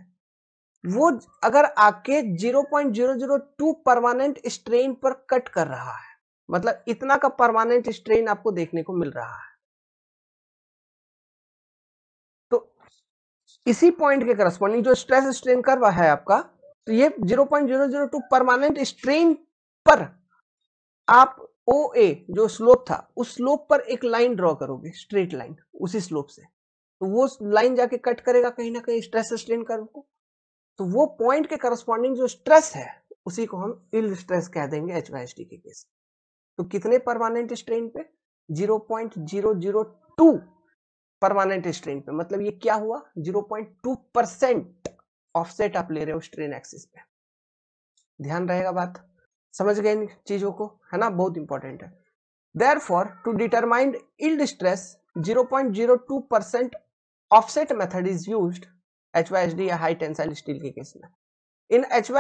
वो अगर आके 0.002 परमानेंट स्ट्रेन पर कट कर रहा है मतलब इतना का परमानेंट स्ट्रेन आपको देखने को मिल रहा है इसी पॉइंट के करस्पॉन्डिंग जो स्ट्रेस स्ट्रेन कर्व है आपका तो ये 0.002 परमानेंट स्ट्रेन पर आप ओ ए जो स्लोप था उस स्लोप पर एक लाइन ड्रॉ करोगे स्ट्रेट लाइन उसी स्लोप से तो वो लाइन जाके कट करेगा कहीं ना कहीं स्ट्रेस स्ट्रेन कर्व को तो वो पॉइंट के करस्पॉन्डिंग जो स्ट्रेस है उसी को हम इल स्ट्रेस कह देंगे एच वाई एस टी के केस तो कितने परमानेंट स्ट्रेन पे 0.002 परमानेंट स्ट्रेन पे मतलब ये क्या हुआ 0.2 परसेंट ऑफसेट आप ले रहे हो स्ट्रेन एक्सिस पे ध्यान रहेगा बात समझ गए इन चीजों को है ना बहुत इंपॉर्टेंट है therefore to determine yield stress 0.02 percent offset method is use H या हाई टेंसाइल स्टील के केस में in H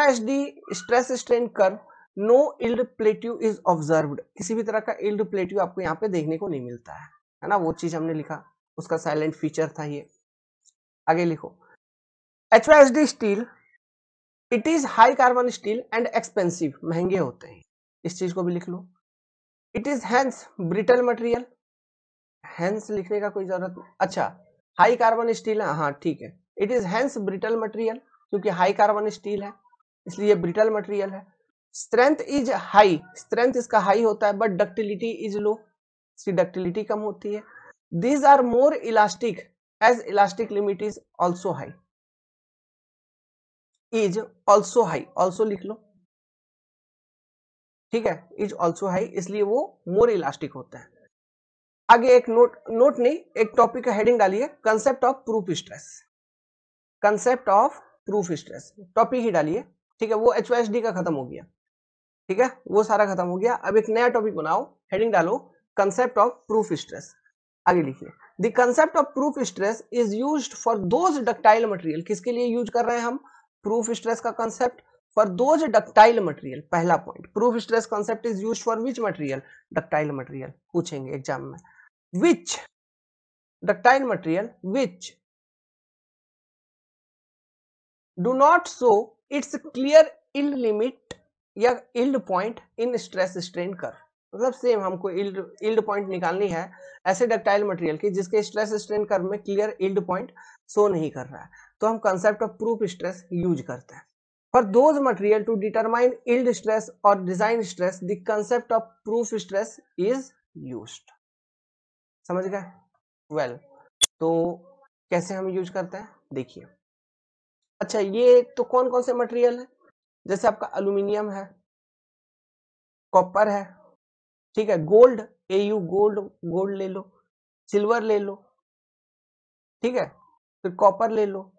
stress strain curve no yield plateau is observe किसी भी तरह का इल्ड प्लेट्यू आपको यहाँ पे देखने को नहीं मिलता है है ना वो चीज हमने लिखा उसका साइलेंट फीचर था ये आगे लिखो H steel it is high carbon steel and expensive महंगे होते हैं इस चीज को भी लिख लो it is hence brittle material hence लिखने का कोई जरूरत नहीं अच्छा हाई कार्बन स्टील है हाँ ठीक है it is hence brittle material क्योंकि हाई कार्बन स्टील है इसलिए ब्रिटल मटेरियल है स्ट्रेंथ इज हाई स्ट्रेंथ इसका हाई होता है बट डक्टिलिटी इज लो इसकी डक्टिलिटी कम होती है These are more elastic as elastic limit is also high. Is also high, also लिख लो ठीक है इज ऑल्सो हाई इसलिए वो मोर इलास्टिक होता है आगे एक नोट नोट नहीं एक टॉपिक का हेडिंग डालिए concept of proof stress concept of proof stress topic ही डालिए ठीक है वो एच का खत्म हो गया ठीक है वो सारा खत्म हो गया अब एक नया टॉपिक बनाओ हेडिंग डालो कंसेप्ट ऑफ प्रूफ स्ट्रेस आगे लिखिए the concept of proof stress is use for those ductile material किसके लिए यूज कर रहे हैं हम प्रूफ स्ट्रेस का concept for those ductile material पहला point proof stress concept is use for which material ductile material पूछेंगे एग्जाम में which ductile material which do not show its clear yield limit या yield point in stress strain curve मतलब सेम हमको इल्ड इल्ड पॉइंट निकालनी है ऐसे डक्टाइल मटेरियल की जिसके स्ट्रेस स्ट्रेन कर्व में क्लियर इल्ड पॉइंट शो नहीं कर रहा है तो हम concept of proof stress use करते हैं for those material to determine yield stress और design stress the concept of proof stress is use समझ गए वेल well, तो कैसे हम यूज करते हैं देखिए अच्छा ये तो कौन कौन से मटेरियल है जैसे आपका अल्यूमिनियम है कॉपर है ठीक है gold A U gold gold ले लो सिल्वर ले लो ठीक है फिर कॉपर ले लो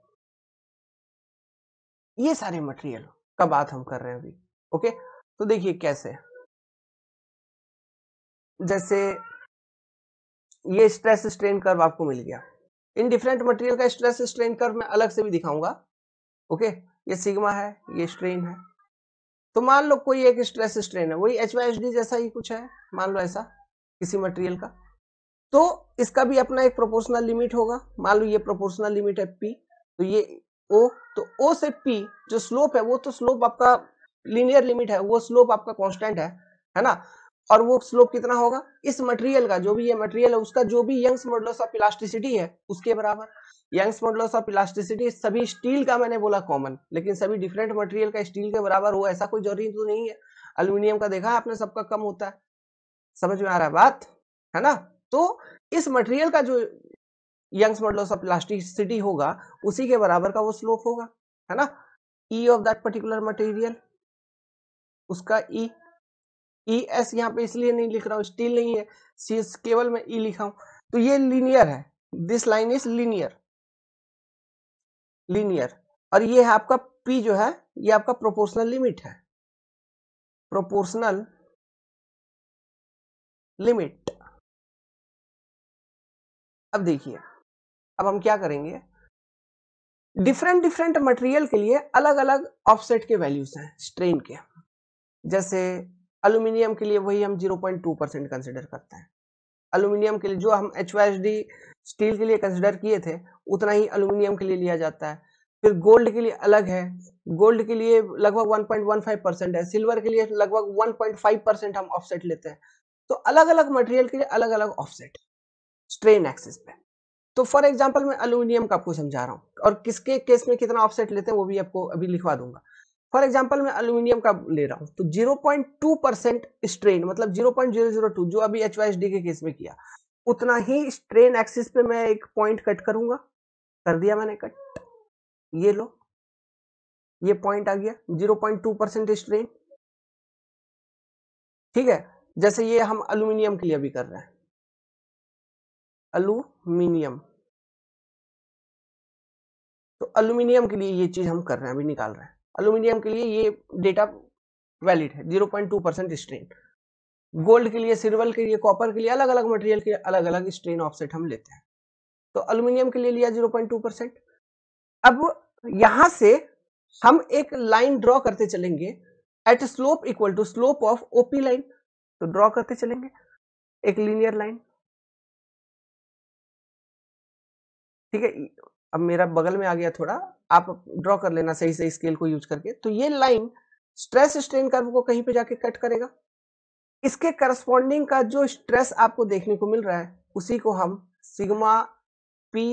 ये सारे मटेरियल का बात हम कर रहे हैं अभी ओके तो देखिए कैसे जैसे ये स्ट्रेस स्ट्रेन कर्व आपको मिल गया इन डिफरेंट मटेरियल का स्ट्रेस स्ट्रेन कर्व मैं अलग से भी दिखाऊंगा ओके ये सिग्मा है ये स्ट्रेन है तो मान लो कोई एक स्ट्रेस स्ट्रेन है वही एच वाई एच डी जैसा ही कुछ है मान लो ऐसा किसी मटेरियल का तो इसका भी अपना एक प्रोपोर्शनल लिमिट होगा मान लो ये प्रोपोर्शनल लिमिट है पी तो ये ओ तो ओ से पी जो स्लोप है वो तो स्लोप आपका लीनियर लिमिट है वो स्लोप आपका कॉन्स्टेंट है है ना और वो स्लोप कितना होगा इस मटेरियल का जो भी ये मटेरियल है उसका जो भी यंग्स मॉडुलस ऑफ इलास्टिसिटी है उसके बराबर यंग्स मॉडुलस ऑफ इलास्टिसिटी सभी स्टील का मैंने बोला कॉमन लेकिन सभी डिफरेंट मटेरियल का स्टील के बराबर हो ऐसा कोई जरूरी तो नहीं है अल्यूमिनियम का देखा आपने सबका कम होता है समझ में आ रहा है बात है ना तो इस मटेरियल का जो यंग्स मॉडुलस ऑफ इलास्टिसिटी होगा उसी के बराबर का वो स्लोप होगा है ना E of that particular material उसका E e, E e S यहाँ पे इसलिए नहीं लिख रहा हूँ स्टील नहीं है सी केवल मैं ई e लिखा हूं तो ये लीनियर है this line is linear linear और ये है आपका पी जो है ये आपका प्रोपोर्शनल लिमिट है प्रोपोर्शनल लिमिट अब देखिए अब हम क्या करेंगे डिफरेंट डिफरेंट मटेरियल के लिए अलग अलग ऑफसेट के वैल्यूज हैं स्ट्रेन के जैसे अल्यूमिनियम के लिए वही हम 0.2 परसेंट कंसिडर करते हैं अल्यूमिनियम के लिए जो हम एच स्टील के लिए कंसिडर किए थे उतना ही अल्यूमिनियम के लिए लिया जाता है फिर गोल्ड के लिए अलग है गोल्ड के लिए लगभग 1.15 परसेंट है सिल्वर के लिए लगभग 1.5 परसेंट हम ऑफसेट लेते हैं तो अलग अलग मटेरियल के लिए अलग अलग ऑफसेट स्ट्रेन एक्सिस पे तो फॉर एग्जाम्पल मैं अल्यूमिनियम का आपको समझा रहा हूँ और किसके केस में कितना ऑफसेट लेते हैं वो भी आपको अभी लिखवा दूंगा फॉर एग्जाम्पल मैं अल्यूमिनियम का ले रहा हूं तो 0.2 परसेंट स्ट्रेन मतलब 0.002 जो अभी एच के केस में किया उतना ही स्ट्रेन एक्सिस पे मैं एक पॉइंट कट करूंगा कर दिया मैंने कट ये लो ये पॉइंट आ गया 0.2 परसेंट स्ट्रेन ठीक है जैसे ये हम अल्यूमिनियम के लिए भी कर रहे हैं अल्यूमिनियम तो अल्यूमिनियम के लिए ये चीज हम कर रहे हैं अभी निकाल रहे हैं अल्यूमिनियम के लिए ये डेटा वैलिड है 0.2 परसेंट स्ट्रेन गोल्ड के लिए सिल्वर के लिए कॉपर के लिए अलग अलग मटेरियल के अलग अलग स्ट्रेन ऑफसेट हम लेते हैं तो अल्यूमिनियम के लिए लिया 0.2 परसेंट अब यहां से हम एक लाइन ड्रॉ करते चलेंगे at slope equal to slope of O P line तो ड्रॉ करते चलेंगे एक लीनियर लाइन ठीक है अब मेरा बगल में आ गया थोड़ा आप ड्रॉ कर लेना सही सही स्केल को यूज करके तो ये लाइन स्ट्रेस स्ट्रेन कर्व को कहीं पे जाके कट करेगा इसके करस्पॉन्डिंग का जो स्ट्रेस आपको देखने को मिल रहा है उसी को हम सिग्मा पी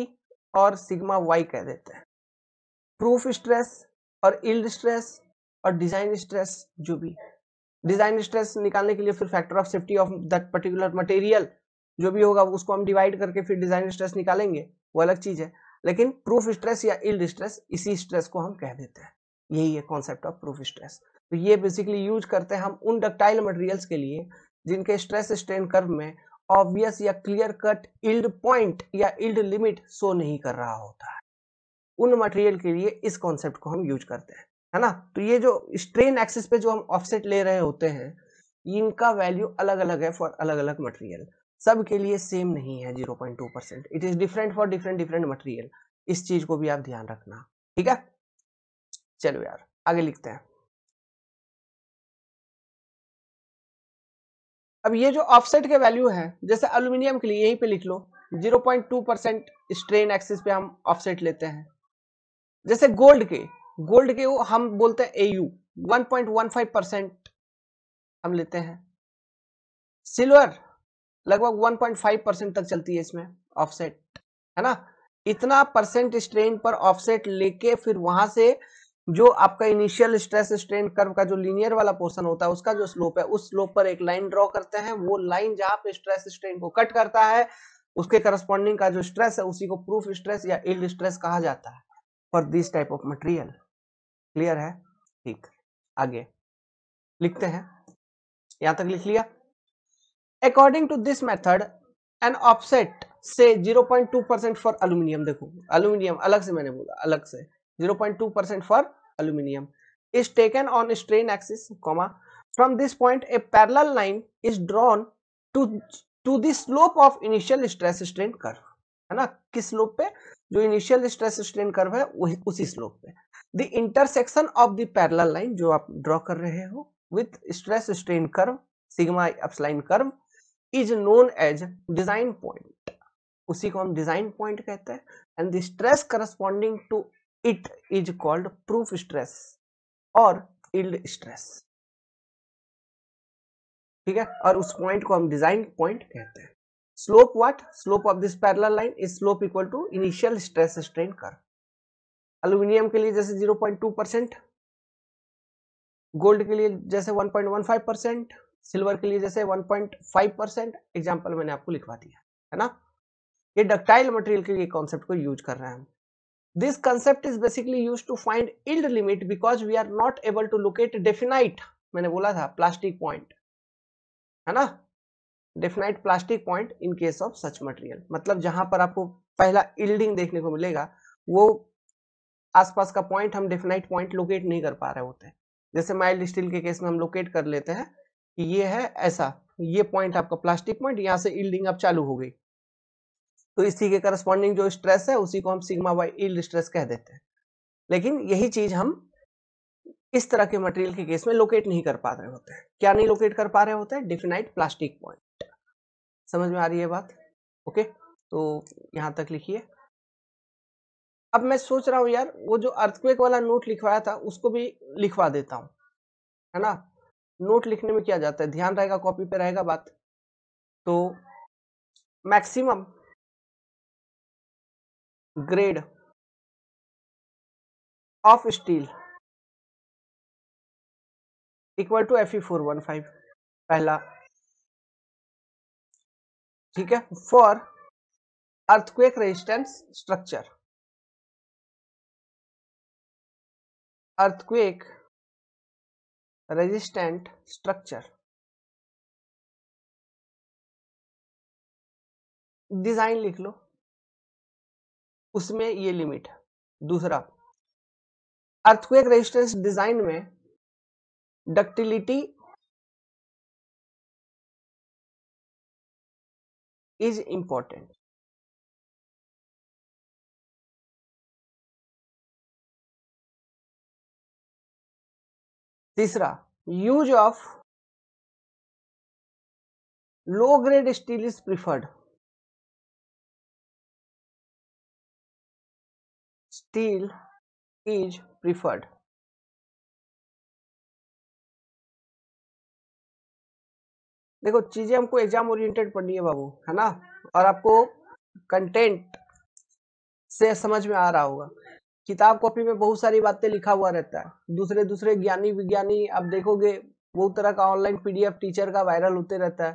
और सिग्मा वाई कह देते हैं प्रूफ स्ट्रेस और इल्ड स्ट्रेस और डिजाइन स्ट्रेस जो भी डिजाइन स्ट्रेस निकालने के लिए फिर factor of safety of that particular material जो भी होगा उसको हम डिवाइड करके फिर डिजाइन स्ट्रेस निकालेंगे वो अलग चीज है लेकिन प्रूफ स्ट्रेस या इल्ड स्ट्रेस इसी स्ट्रेस को हम कह देते हैं यही है कॉन्सेप्ट ऑफ प्रूफ स्ट्रेस तो ये बेसिकली यूज करते हैं हम उन डक्टाइल मटेरियल्स के लिए जिनके स्ट्रेस स्ट्रेन कर्व में ऑब्वियस या क्लियर कट इल्ड पॉइंट या इल्ड लिमिट शो नहीं कर रहा होता है उन मटेरियल के लिए इस कॉन्सेप्ट को हम यूज करते हैं है ना तो ये जो स्ट्रेन एक्सिस पे जो हम ऑफसेट ले रहे होते हैं इनका वैल्यू अलग अलग है फॉर अलग अलग मटेरियल सब के लिए सेम नहीं है zero point two percent it is different for different different material इस चीज को भी आप ध्यान रखना ठीक है चलो यार आगे लिखते हैं अब ये जो ऑफसेट के वैल्यू है जैसे अल्यूमिनियम के लिए यहीं पे लिख लो 0.2 परसेंट स्ट्रेन एक्सिस पे हम ऑफसेट लेते हैं जैसे गोल्ड के गोल्ड के वो हम बोलते हैं एयू 1.15 परसेंट हम लेते हैं सिल्वर लगभग 1.5 परसेंट तक चलती है इसमें ऑफसेट है ना इतना परसेंट स्ट्रेन पर ऑफसेट लेके फिर वहां से जो आपका इनिशियल स्ट्रेस स्ट्रेन कर्व का जो लीनियर वाला पोर्सन होता है उसका जो स्लोप है उस स्लोप पर एक लाइन ड्रॉ करते हैं वो लाइन जहां पे स्ट्रेस स्ट्रेन को कट करता है उसके करस्पॉन्डिंग का जो स्ट्रेस है उसी को प्रूफ स्ट्रेस या इल्ड स्ट्रेस कहा जाता है for this type of material clear है ठीक आगे लिखते हैं यहां तक लिख लिया according to this method an offset से 0.2 परसेंट फॉर अल्यूमिनियम देखो अल्यूमिनियम अलग से मैंने बोला अलग से 0.2 percent for aluminium is taken on strain axis comma from this point a parallel line is drawn to to the slope of initial stress strain कर है ना किस स्लोप पे जो इनिशियल स्ट्रेस स्ट्रेन कर्व है वही उसी स्लोप पे the intersection of the parallel line जो आप ड्रॉ कर रहे हो with stress strain curve sigma epsilon curve is known as design point उसी को हम डिजाइन पॉइंट कहते हैं and the stress corresponding to it is called proof stress और इल्ड स्ट्रेस ठीक है और उस पॉइंट को हम डिजाइन पॉइंट कहते हैं slope what slope of this parallel line is slope equal to initial stress strain कर अल्यूमिनियम के लिए जैसे 0.2 परसेंट गोल्ड के लिए जैसे 1.15 परसेंट सिल्वर के लिए जैसे 1.5 परसेंट एग्जाम्पल मैंने आपको लिखवा दिया है ना ये डक्टाइल मटेरियल के कॉन्सेप्ट को यूज कर रहे हैं हम this concept is basically use to find yield limit because we are not able to locate definite मैंने बोला था प्लास्टिक पॉइंट है ना definite plastic point in case of such material मतलब जहां पर आपको पहला इल्डिंग देखने को मिलेगा वो आसपास का पॉइंट हम डेफिनाइट पॉइंट लोकेट नहीं कर पा रहे होते हैं जैसे माइल्ड स्टील के केस में हम लोकेट कर लेते हैं कि ये है ऐसा तो ये पॉइंट आपका प्लास्टिक पॉइंट यहाँ से इल्डिंग अब चालू हो गई तो इसी के करस्पॉन्डिंग जो स्ट्रेस है उसी को हम सिग्मा बाई इल्ड स्ट्रेस कह देते हैं लेकिन यही चीज हम इस तरह के मटेरियल के केस में लोकेट नहीं कर पा रहे होते हैं क्या नहीं लोकेट कर पा रहे होते हैं डिफिनाइट प्लास्टिक पॉइंट समझ में आ रही है बात ओके तो यहां तक लिखिए अब मैं सोच रहा हूं यार वो जो अर्थक्वेक वाला नोट लिखवाया था उसको भी लिखवा देता हूं है ना नोट लिखने में किया जाता है ध्यान रहेगा कॉपी पे रहेगा बात तो maximum grade of steel equal to F E four one five पहला ठीक है for earthquake resistance structure earthquake resistant structure. Design लिख लो उसमें ये लिमिट है दूसरा अर्थक्वेक रेजिस्टेंस डिजाइन में डक्टिलिटी इज इंपॉर्टेंट तीसरा use of low grade steel is preferred steel is preferred देखो चीजें हमको एग्जाम ओरिएंटेड पढ़नी है बाबू है ना और आपको कंटेंट से समझ में आ रहा होगा किताब कॉपी में बहुत सारी बातें लिखा हुआ रहता है दूसरे दूसरे ज्ञानी विज्ञानी आप देखोगे बहुत तरह का ऑनलाइन पीडीएफ टीचर का वायरल होते रहता है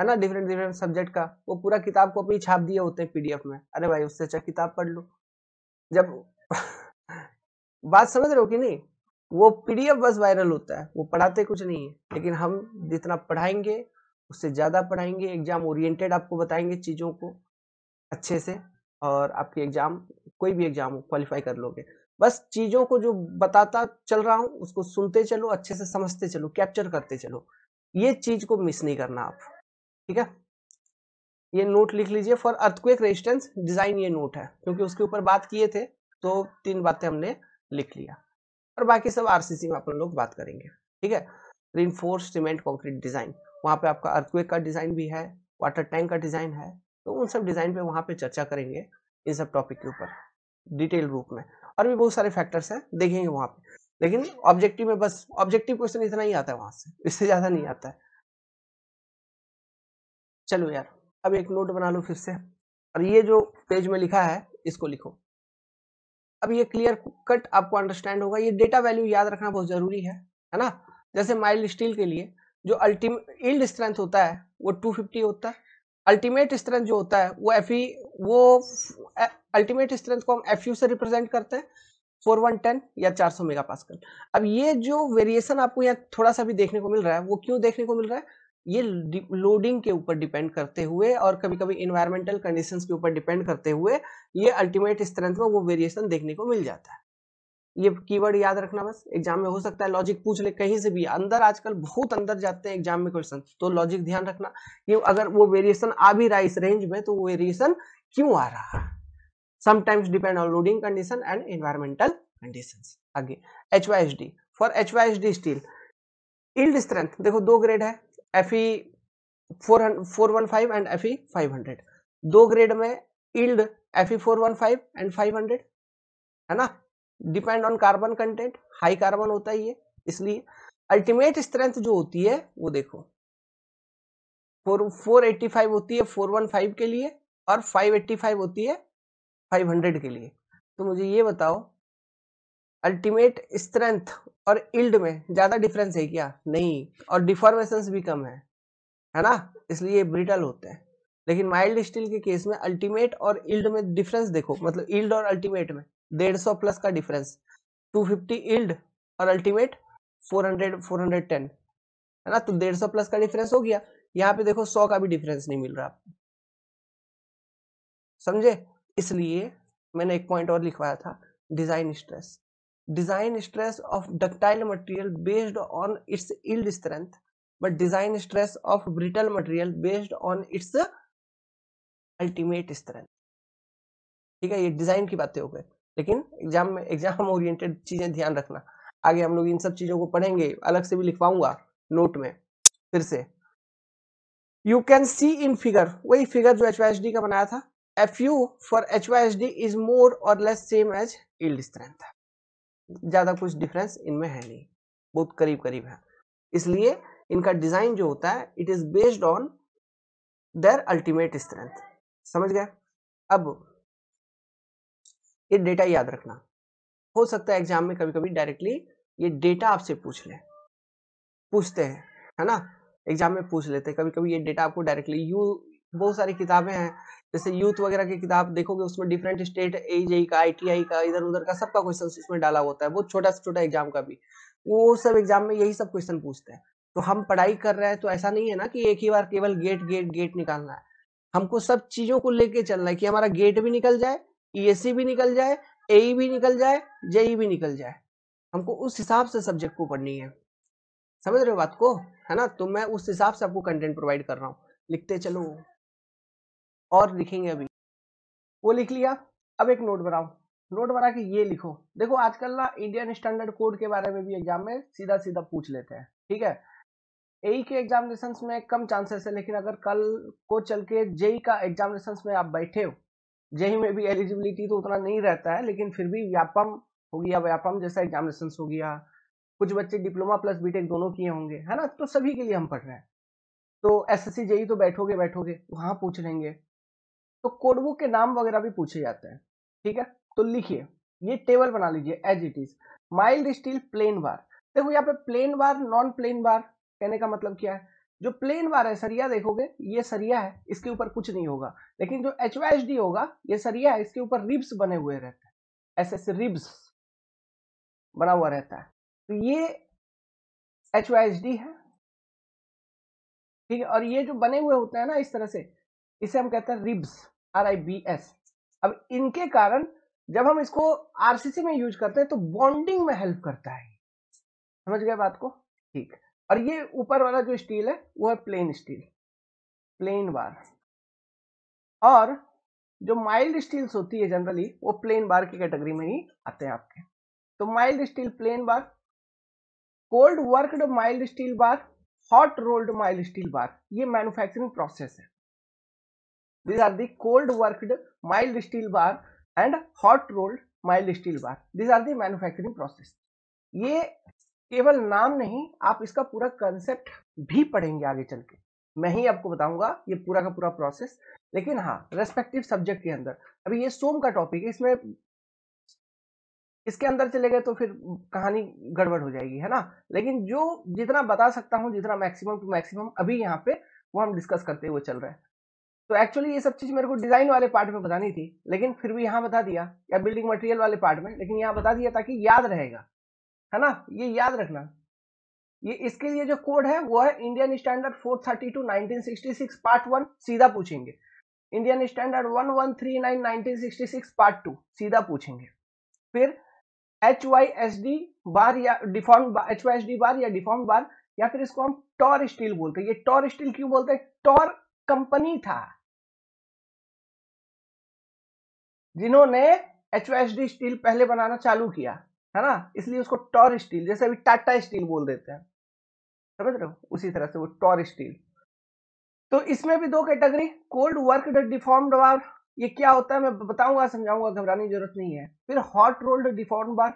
है ना डिफरेंट डिफरेंट सब्जेक्ट का वो पूरा किताब कॉपी छाप दिए होते हैं पीडीएफ में अरे भाई उससे अच्छा किताब पढ़ लो जब बात समझ रहे हो कि नहीं वो पीडीएफ बस वायरल होता है वो पढ़ाते कुछ नहीं है लेकिन हम जितना पढ़ाएंगे उससे ज़्यादा पढ़ाएंगे एग्जाम ओरिएंटेड आपको बताएंगे चीज़ों को अच्छे से और आपकी एग्जाम कोई भी एग्जाम हो क्वालिफाई कर लोगे बस चीजों को जो बताता चल रहा हूँ उसको सुनते चलो अच्छे से समझते चलो कैप्चर करते चलो ये चीज को मिस नहीं करना आप ठीक है ये नोट लिख लीजिए फॉर अर्थक्वेक रेजिस्टेंस डिजाइन ये नोट है क्योंकि उसके ऊपर बात किए थे तो तीन बातें हमने लिख लिया और बाकी सब आरसीसी में आप लोग बात करेंगे ठीक है रिनफोर्स सीमेंट कॉन्क्रीट डिजाइन वहां पे आपका अर्थक्वेक का डिजाइन भी है वाटर टैंक का डिजाइन है तो उन सब डिज़ाइन पे वहाँ पे चर्चा करेंगे इन सब टॉपिक के ऊपर डिटेल रूप में और भी बहुत सारे फैक्टर्स हैं देखेंगे वहाँ पे लेकिन ऑब्जेक्टिव में बस ऑब्जेक्टिव क्वेश्चन इतना ही आता है वहाँ से इससे ज़्यादा नहीं आता है चलो यार अब एक नोट बना लो फिर से और ये जो पेज में लिखा है इसको लिखो अब ये क्लियर कट आपको अंडरस्टैंड होगा ये डेटा वैल्यू याद रखना बहुत ज़रूरी है है ना जैसे माइल्ड स्टील के लिए जो अल्टीमेट इल्ड स्ट्रेंथ होता है वो 250 होता है अल्टीमेट स्ट्रेंथ जो होता है वो एफ वो अल्टीमेट स्ट्रेंथ को हम एफ यू से रिप्रेजेंट करते हैं फोर वन टेन या चार सौ मेगा पास्कल अब ये जो वेरिएशन आपको यहाँ थोड़ा सा भी देखने को मिल रहा है वो क्यों देखने को मिल रहा है ये लोडिंग के ऊपर डिपेंड करते हुए और कभी कभी इन्वायरमेंटल कंडीशंस के ऊपर डिपेंड करते हुए ये अल्टीमेट स्ट्रेंथ में वो वेरिएशन देखने को मिल जाता है ये कीवर्ड याद रखना बस एग्जाम में हो सकता है लॉजिक पूछ ले कहीं से भी अंदर आजकल बहुत अंदर जाते हैं एग्जाम में क्वेश्चन तो लॉजिक ध्यान रखना कि अगर वो वेरिएशन आ भी रहा है इस रेंज में तो वो वेरिएशन क्यों आ रहा है sometimes depend on loading condition and environmental condition आगे H Y H D for H Y H D steel yield strength देखो दो ग्रेड है F E four four one five and F E five hundred दो ग्रेड में yield F E four one five and five hundred है ना depend on carbon content high carbon होता ही है इसलिए अल्टीमेट स्ट्रेंथ जो होती है वो देखो फोर फोर एट्टी फाइव होती है फोर वन फाइव के लिए और फाइव एट्टी फाइव होती है फाइव हंड्रेड के लिए तो मुझे ये बताओ अल्टीमेट स्ट्रेंथ और इल्ड में ज़्यादा डिफरेंस है क्या नहीं और डिफॉर्मेशन भी कम है है ना इसलिए ब्रिटल होते हैं लेकिन माइल्ड स्टील के केस में अल्टीमेट और इल्ड में डिफरेंस देखो मतलब इल्ड और अल्टीमेट में डेढ़ सौ प्लस का डिफरेंस टू फिफ्टी इल्ड और ultimate four hundred four hundred ten है ना तो डेढ़ सौ प्लस का डिफरेंस हो गया यहाँ पे देखो सौ का भी डिफरेंस नहीं मिल रहा आपको समझे इसलिए मैंने एक पॉइंट और लिखवाया था design stress design stress of ductile material based on its yield strength but design stress of brittle material based on its ultimate strength ठीक है ये डिजाइन की बातें हो गई लेकिन एग्जाम में एग्जाम ओरिएंटेड चीजें ध्यान रखना आगे हम लोग इन सब चीजों को पढ़ेंगे अलग से भी लिखवाऊंगा नोट में फिर से you can see in figure वही फिगर जो एच का बनाया था F U for H is more और less same as yield strength ज्यादा कुछ डिफरेंस इनमें है नहीं बहुत करीब करीब है इसलिए इनका डिजाइन जो होता है it is based on their ultimate strength समझ गए अब ये डेटा याद रखना हो सकता है एग्जाम में कभी कभी डायरेक्टली ये डेटा आपसे पूछ ले पूछते हैं है ना एग्जाम में पूछ लेते हैं कभी कभी ये डेटा आपको डायरेक्टली यू बहुत सारी किताबें हैं जैसे यूथ वगैरह की किताब देखोगे उसमें डिफरेंट स्टेट ए का आई का इधर उधर का सबका क्वेश्चन उसमें डाला होता है वो छोटा से छोटा एग्जाम का भी वो सब एग्जाम में यही सब क्वेश्चन पूछते हैं तो हम पढ़ाई कर रहे हैं तो ऐसा नहीं है ना कि एक ही बार केवल गेट गेट गेट निकालना है हमको सब चीजों को लेके चलना है कि हमारा गेट भी निकल जाए सी भी निकल जाए ए भी निकल जाए जेई भी निकल जाए हमको उस हिसाब से सब्जेक्ट को पढ़नी है समझ रहे हो बात को है ना तो मैं उस हिसाब से आपको कंटेंट प्रोवाइड कर रहा हूँ लिखते चलो और लिखेंगे अभी वो लिख लिया अब एक नोट बनाओ नोट बना के ये लिखो देखो आजकल ना इंडियन स्टैंडर्ड कोड के बारे में भी एग्जाम में सीधा सीधा पूछ लेते हैं ठीक है ए के एग्जामिनेशन में कम चांसेस है लेकिन अगर कल को चल के जेई e e का एग्जामिनेशन में आप बैठे हो जेई में भी एलिजिबिलिटी तो उतना नहीं रहता है लेकिन फिर भी व्यापम हो गया व्यापम जैसा एग्जामिनेशन हो गया कुछ बच्चे डिप्लोमा प्लस बीटेक दोनों किए होंगे है ना तो सभी के लिए हम पढ़ रहे हैं तो एस एस तो बैठोगे बैठोगे वहां पूछ लेंगे तो कोडबुक के नाम वगैरह भी पूछे जाते हैं ठीक है तो लिखिए ये टेबल बना लीजिए as it is mild steel plain bar देखो यहाँ पे plain bar non plain bar कहने का मतलब क्या है जो प्लेन है सरिया देखोगे ये सरिया है इसके ऊपर कुछ नहीं होगा लेकिन जो एच डी होगा ये सरिया है इसके ऊपर रिब्स बने हुए रहते हैं एस एस रिब्स बना हुआ रहता है तो ये एच डी है ठीक है और ये जो बने हुए होते हैं ना इस तरह से इसे हम कहते हैं ribs R I B S अब इनके कारण जब हम इसको आरसीसी में यूज करते हैं तो बॉन्डिंग में हेल्प करता है समझ गए बात को ठीक है और ये ऊपर वाला जो स्टील है वो है प्लेन स्टील प्लेन बार और जो माइल्ड स्टील्स होती है जनरली वो प्लेन बार की कैटेगरी में ही आते हैं आपके तो mild steel plain bar cold worked mild steel bar hot rolled mild steel bar ये मैन्युफैक्चरिंग प्रोसेस है these are the cold worked mild steel bar and hot rolled mild steel bar these are the manufacturing process ये केवल नाम नहीं आप इसका पूरा कंसेप्ट भी पढ़ेंगे आगे चल के मैं ही आपको बताऊंगा ये पूरा का पूरा प्रोसेस लेकिन हाँ रेस्पेक्टिव सब्जेक्ट के अंदर अभी ये सोम का टॉपिक है इसमें इसके अंदर चले गए तो फिर कहानी गड़बड़ हो जाएगी है ना लेकिन जो जितना बता सकता हूँ जितना मैक्सिमम टू मैक्सिमम अभी यहाँ पे वो हम डिस्कस करते हुए चल रहे हैं तो एक्चुअली ये सब चीज मेरे को डिजाइन वाले पार्ट में बतानी थी लेकिन फिर भी यहाँ बता दिया या बिल्डिंग मटेरियल वाले पार्ट में लेकिन यहाँ बता दिया ताकि याद रहेगा है ना ये याद रखना ये इसके लिए जो कोड है वो है इंडियन स्टैंडर्ड 432 1966 पार्ट वन सीधा पूछेंगे इंडियन स्टैंडर्ड 1139 1966 पार्ट टू सीधा पूछेंगे फिर H Y S D bar या deform H Y S D bar या डिफॉर्म बार या फिर इसको हम टॉर स्टील बोलते हैं ये टॉर स्टील क्यों बोलते हैं टॉर कंपनी था जिन्होंने H Y S D steel पहले बनाना चालू किया है ना इसलिए उसको टॉर स्टील जैसे अभी टाटा स्टील बोल देते हैं समझ रहे हो उसी तरह से वो टॉर स्टील तो इसमें भी दो category cold work deformed bar ये क्या होता है मैं बताऊंगा समझाऊंगा घबराने की जरूरत नहीं है फिर हॉट रोल्ड डिफॉर्म बार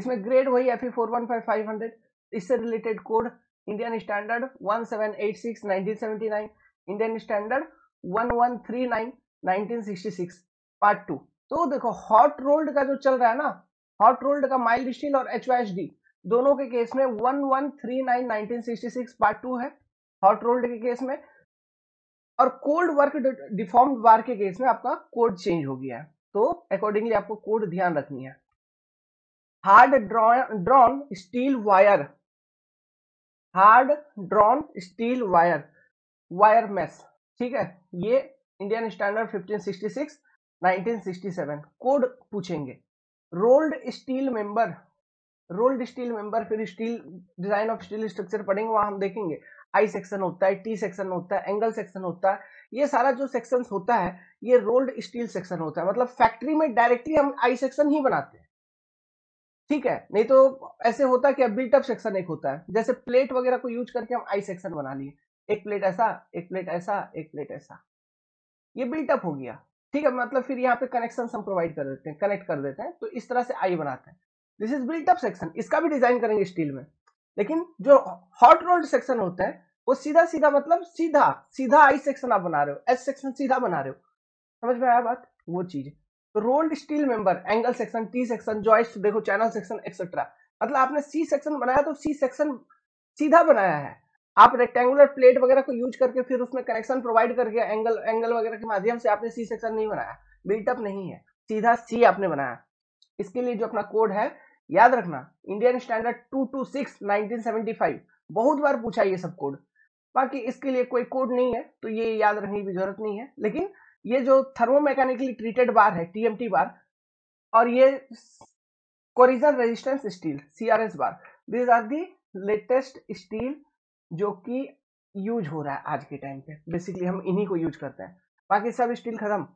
इसमें ग्रेड वही एफ ई e इससे related code Indian standard one Indian standard one one three part two तो देखो हॉट रोल्ड का जो चल रहा है ना हॉट रोल्ड का माइल्ड स्टील और एच दोनों के केस में one one three nine nineteen sixty six part two है हॉट रोल्ड के केस में और कोल्ड वर्क डिफॉर्म बार के केस में आपका कोड चेंज हो गया है तो अकॉर्डिंगली आपको कोड ध्यान रखनी है hard drawn steel wire hard drawn steel wire wire mesh ठीक है ये इंडियन स्टैंडर्ड 1566 1967 कोड पूछेंगे rolled steel member rolled steel member फिर steel design of steel structure पढ़ेंगे वहां हम देखेंगे आई सेक्शन होता है टी सेक्शन होता है एंगल सेक्शन होता है ये सारा जो सेक्शन होता है ये रोल्ड स्टील सेक्शन होता है मतलब फैक्ट्री में डायरेक्टली हम आई सेक्शन ही बनाते हैं ठीक है नहीं तो ऐसे होता है बिल्ट अप सेक्शन एक होता है जैसे प्लेट वगैरह को यूज करके हम आई सेक्शन बना लिए एक प्लेट ऐसा एक प्लेट ऐसा एक प्लेट ऐसा ये बिल्ट अप हो गया ठीक है मतलब फिर यहाँ पे कनेक्शन हम प्रोवाइड कर देते हैं कनेक्ट कर देते हैं तो इस तरह से आई बनाते हैं दिस इज बिल्टअप सेक्शन इसका भी डिजाइन करेंगे स्टील में लेकिन जो हॉट रोल्ड सेक्शन होते हैं वो सीधा सीधा मतलब सीधा सीधा आई सेक्शन आप बना रहे हो एस सेक्शन सीधा बना रहे हो समझ में आया बात वो चीज तो rolled steel member angle section T section joist देखो चैनल सेक्शन एक्सेट्रा मतलब आपने सी सेक्शन बनाया तो सी सेक्शन सीधा बनाया है आप रेक्टेंगुलर प्लेट वगैरह को यूज करके फिर उसमें कनेक्शन प्रोवाइड करके एंगल एंगल वगैरह के माध्यम से आपने सी सेक्शन नहीं बनाया बिल्टअप नहीं है सीधा सी आपने बनाया इसके लिए जो अपना कोड है याद रखना Indian standard two two six बहुत बार पूछा ये सब कोड बाकी इसके लिए कोई कोड नहीं है तो ये याद रखने की जरूरत नहीं है लेकिन ये जो थर्मो मैकेनिकली ट्रीटेड बार है टीएमटी बार और ये corrosion resistance steel CRS bar this are the latest steel जो कि यूज हो रहा है आज के टाइम पे बेसिकली हम इन्हीं को यूज करते हैं बाकी सब स्टील खत्म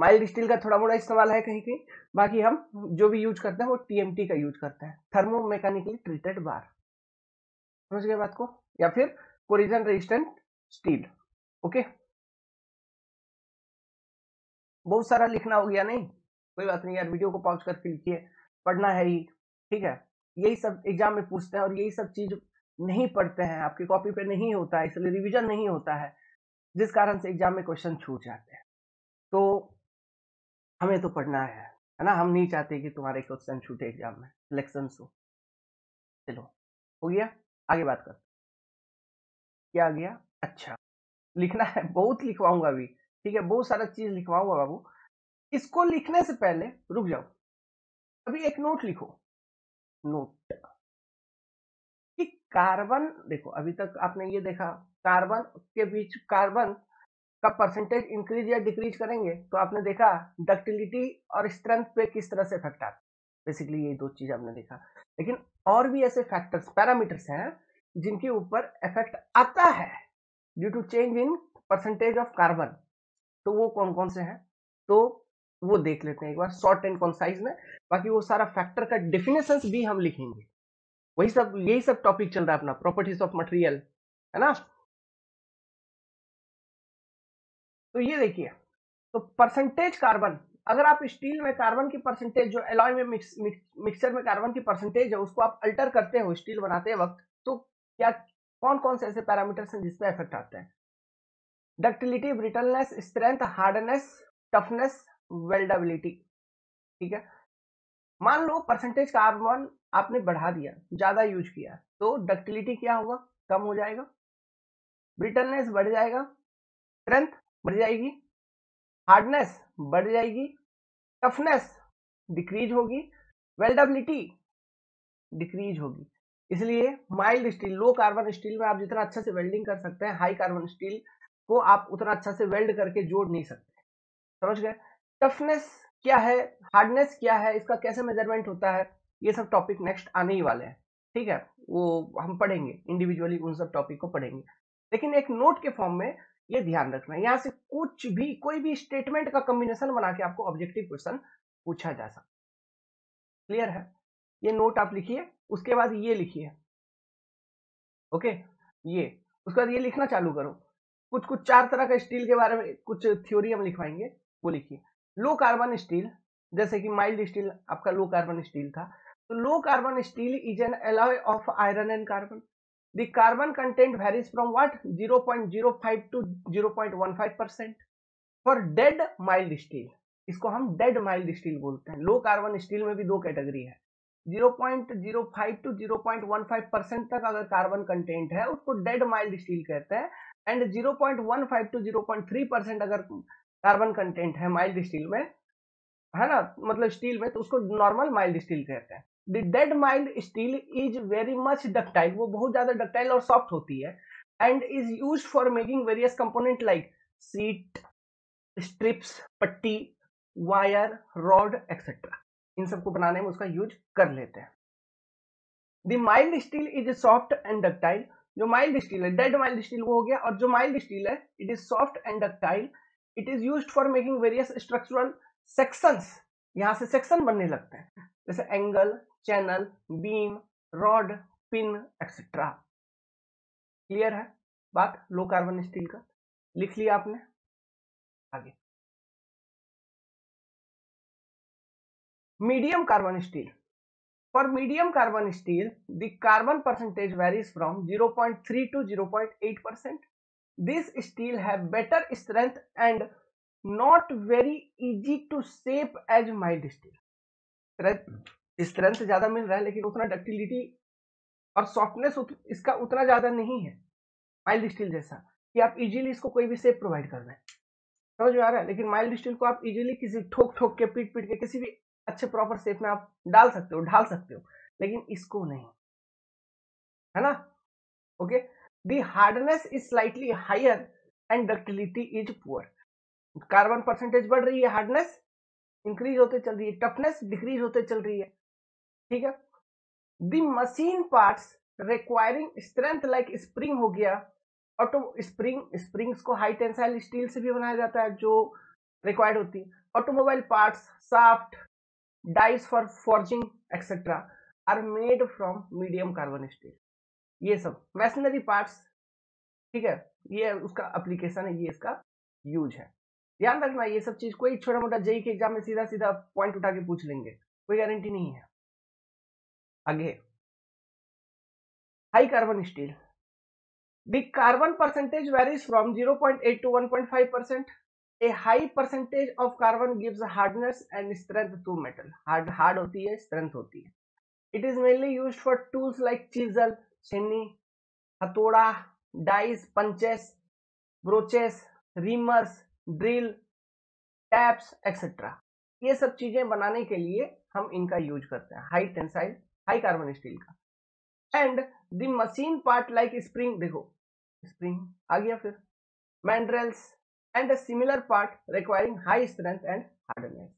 माइल्ड स्टील का थोड़ा मोड़ा इस्तेमाल है कहीं कहीं बाकी हम जो भी यूज करते हैं वो टीएमटी का यूज करते हैं थर्मो मैकेनिकली ट्रीटेड बार समझ गए बात को या फिर कोरिजन रेजिस्टेंट स्टील ओके बहुत सारा लिखना हो गया नहीं कोई बात नहीं यार वीडियो को पॉज करके लिखिए पढ़ना है ही ठीक है यही सब एग्जाम में पूछते हैं और यही सब चीज नहीं पढ़ते हैं आपकी कॉपी पे नहीं होता है इसलिए रिविजन नहीं होता है जिस कारण से एग्जाम में क्वेश्चन छूट जाते हैं तो हमें तो पढ़ना है है ना हम नहीं चाहते कि तुम्हारे क्वेश्चन छूटे एग्जाम में सिलेक्शन हो चलो हो गया आगे बात करते क्या आ गया अच्छा लिखना है बहुत लिखवाऊंगा अभी ठीक है बहुत सारा चीज लिखवाऊंगा बाबू इसको लिखने से पहले रुक जाओ अभी एक नोट लिखो नोट कार्बन देखो अभी तक आपने ये देखा कार्बन के बीच कार्बन का परसेंटेज इंक्रीज या डिक्रीज करेंगे तो आपने देखा डक्टिलिटी और स्ट्रेंथ पे किस तरह से इफेक्ट आता बेसिकली ये दो चीज आपने देखा लेकिन और भी ऐसे फैक्टर्स पैरामीटर्स हैं जिनके ऊपर इफेक्ट आता है due to change in percentage of carbon तो वो कौन कौन से हैं तो वो देख लेते हैं एक बार शॉर्ट एंड कॉन्साइज में बाकी वो सारा फैक्टर का डेफिनेशन भी हम लिखेंगे वही सब यही सब टॉपिक चल रहा है अपना प्रॉपर्टीज ऑफ मटेरियल है ना तो ये देखिए तो परसेंटेज कार्बन अगर आप स्टील में कार्बन की परसेंटेज जो एलॉय में मिक्स, मिक्स, मिक्सर में कार्बन की परसेंटेज है उसको आप अल्टर करते हो स्टील बनाते वक्त तो क्या कौन कौन से ऐसे पैरामीटर्स हैं जिसपे इफेक्ट आते हैं ductility brittleness strength hardness toughness weldability ठीक है मान लो परसेंटेज कार्बन आपने बढ़ा दिया ज़्यादा यूज किया तो डक्टिलिटी क्या होगा कम हो जाएगा ब्रिटरनेस बढ़ जाएगा स्ट्रेंथ बढ़ जाएगी हार्डनेस बढ़ जाएगी टफनेस डिक्रीज होगी वेल्डेबिलिटी डिक्रीज होगी इसलिए mild steel low carbon steel में आप जितना अच्छा से वेल्डिंग कर सकते हैं हाई कार्बन स्टील को आप उतना अच्छा से वेल्ड करके जोड़ नहीं सकते समझ गए टफनेस क्या है हार्डनेस क्या है इसका कैसे मेजरमेंट होता है ये सब टॉपिक नेक्स्ट आने ही वाले हैं ठीक है वो हम पढ़ेंगे इंडिविजुअली उन सब टॉपिक को पढ़ेंगे लेकिन एक नोट के फॉर्म में ये ध्यान रखना है यहाँ से कुछ भी कोई भी स्टेटमेंट का कॉम्बिनेशन बना के आपको ऑब्जेक्टिव क्वेश्चन पूछा जा सकता क्लियर है ये नोट आप लिखिए उसके बाद ये लिखिए ओके ये उसके बाद ये लिखना चालू करो कुछ कुछ चार तरह का स्टील के बारे में कुछ थ्योरी हम लिखवाएंगे वो लिखिए लो कार्बन स्टील जैसे कि माइल्ड स्टील आपका लो कार्बन स्टील था So तो low carbon steel is an alloy of iron and carbon. The carbon content varies from what 0.05 to 0.15 percent for dead mild steel. इसको हम डेड माइल्ड स्टील बोलते हैं लो कार्बन स्टील में भी दो कैटेगरी है 0.05 टू 0.15 परसेंट तक अगर कार्बन कंटेंट है उसको डेड माइल्ड स्टील कहते हैं एंड 0.15 टू 0.3 परसेंट अगर कार्बन कंटेंट है माइल्ड स्टील में है ना मतलब स्टील में तो उसको नॉर्मल माइल्ड स्टील कहते हैं the dead mild steel is very much ductile वो बहुत ज्यादा डक्टाइल और सॉफ्ट होती है and is use for making various component like sheet strips पट्टी वायर रॉड एक्सेट्रा इन सबको बनाने में उसका यूज कर लेते हैं the mild steel is soft and ductile जो माइल्ड स्टील है डेड माइल्ड स्टील वो हो गया और जो माइल्ड स्टील है it is soft and ductile it is use for making various structural sections यहां से सेक्शन बनने लगते हैं जैसे angle channel beam rod pin etcetera clear है बात लो कार्बन स्टील का लिख लिया आपने आगे medium carbon steel for medium carbon steel the carbon percentage varies from 0.3 to zero point eight percent this steel है better strength and not very easy to shape as mild steel strength ज्यादा मिल रहा है लेकिन उतना डक्टिलिटी और सॉफ्टनेस इसका उतना ज्यादा नहीं है माइल्ड स्टील जैसा कि आप इजीली इसको कोई भी सेप प्रोवाइड कर हैं समझ में आ रहा है लेकिन माइल्ड स्टील को आप इजीली किसी ठोक ठोक के पीट पीट के किसी भी अच्छे प्रॉपर सेप में आप डाल सकते हो ढाल सकते हो लेकिन इसको नहीं है ना okay the hardness is slightly higher and ductility is poor carbon percentage बढ़ रही है हार्डनेस इंक्रीज होते चल रही है टफनेस डिक्रीज होते चल रही है ठीक है the machine parts requiring strength like spring हो गया और तो स्प्रिंग स्प्रिंग्स को हाई टेंसाइल स्टील से भी बनाया जाता है जो रिक्वायर्ड होती है automobile parts shaft dies for forging etcetera are made from medium carbon steel ये सब मैसनरी पार्ट्स ठीक है ये उसका एप्लीकेशन है ये इसका यूज है ध्यान रखना ये सब चीज कोई छोटा मोटा जेई के एग्जाम में सीधा सीधा पॉइंट उठा के पूछ लेंगे कोई गारंटी नहीं है आगे high carbon steel the carbon percentage varies from zero point eight to one point five percent a high percentage of carbon gives hardness and strength to metal hard hard होती है स्ट्रेंथ होती है it is mainly use for tools like chisel छिन्नी हथोड़ा dies punches broaches reamers drill taps etcetera ये सब चीजें बनाने के लिए हम इनका यूज करते हैं high tensile high carbon steel का and the machine part like spring देखो स्प्रिंग आ गया फिर mandrels and similar part requiring high strength and hardness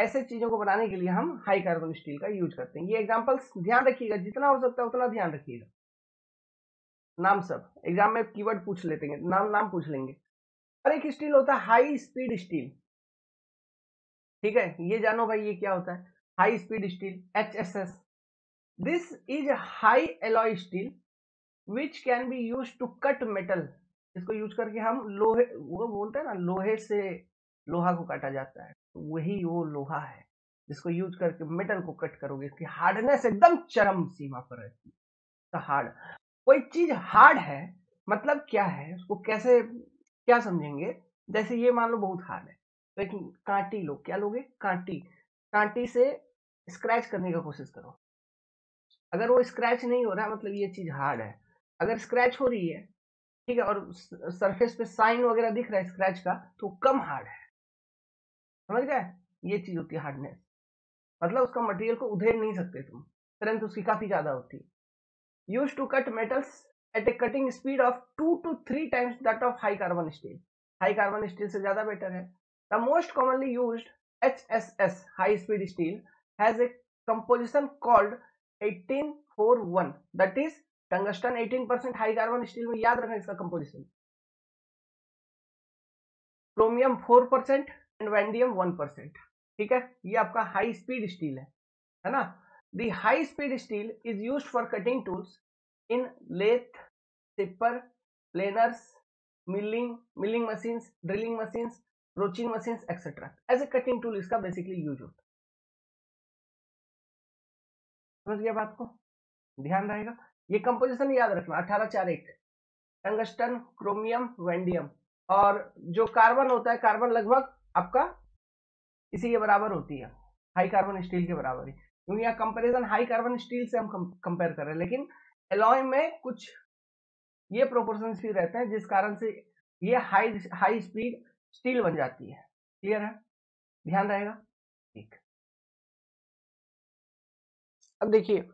ऐसे चीजों को बनाने के लिए हम हाई कार्बन स्टील का यूज करते हैं ये एग्जाम्पल्स ध्यान रखिएगा जितना हो सकता है उतना ध्यान रखिएगा नाम सब एग्जाम में कीवर्ड पूछ लेते हैं नाम नाम पूछ लेंगे और एक स्टील होता है हाई स्पीड स्टील ठीक है ये जानो भाई ये क्या होता है high speed steel H S S this is high alloy steel which can be use to cut metal इसको यूज करके हम लोहे वो बोलते हैं ना लोहे से लोहा को काटा जाता है तो वही वो लोहा है जिसको यूज करके मेटल को कट करोगे इसकी हार्डनेस एकदम चरम सीमा पर रहती है हार्ड तो कोई चीज हार्ड है मतलब क्या है उसको कैसे क्या समझेंगे जैसे ये मान लो बहुत हार्ड है लेकिन तो कांटी लो क्या लोगे कांटी कांटी से स्क्रैच करने का कोशिश करो अगर वो स्क्रैच नहीं हो रहा मतलब ये चीज़ हार्ड है अगर स्क्रैच हो रही है ठीक है और सरफेस पे साइन वगैरह दिख रहा है स्क्रैच का तो कम हार्ड है समझ गए ये चीज़ होती है हार्डनेस मतलब उसका मटेरियल को उधेड़ नहीं सकते तुम परंतु उसकी काफ़ी ज़्यादा होती है use to cut metals at a cutting speed of two to three times that of high carbon steel high carbon steel से ज्यादा बेटर है the most commonly use H S S high speed steel has a composition called eighteen four one that is tungsten eighteen percent high carbon steel में याद रखना इसका composition chromium four percent and vanadium percent ठीक है ये आपका हाई स्पीड स्टील है है ना the high speed steel is use for cutting tools in lathe tipper, planers milling milling machine drilling machine broaching machine etcetera as a cutting tool इसका बेसिकली यूज होता है समझ गया बात को ध्यान रहेगा ये कंपोजिशन याद रखना अठारह चार एक टंगस्टन क्रोमियम वेंडियम और जो कार्बन होता है कार्बन लगभग आपका इसी के बराबर होती है हाई कार्बन स्टील के बराबर ही क्योंकि यहाँ कंपैरिजन हाई कार्बन स्टील से हम कंपेयर कर रहे हैं लेकिन एलॉय में कुछ ये प्रोपोर्शन भी रहते हैं जिस कारण से ये हाई हाई स्पीड स्टील बन जाती है क्लियर है ध्यान रहेगा ठीक अब देखिए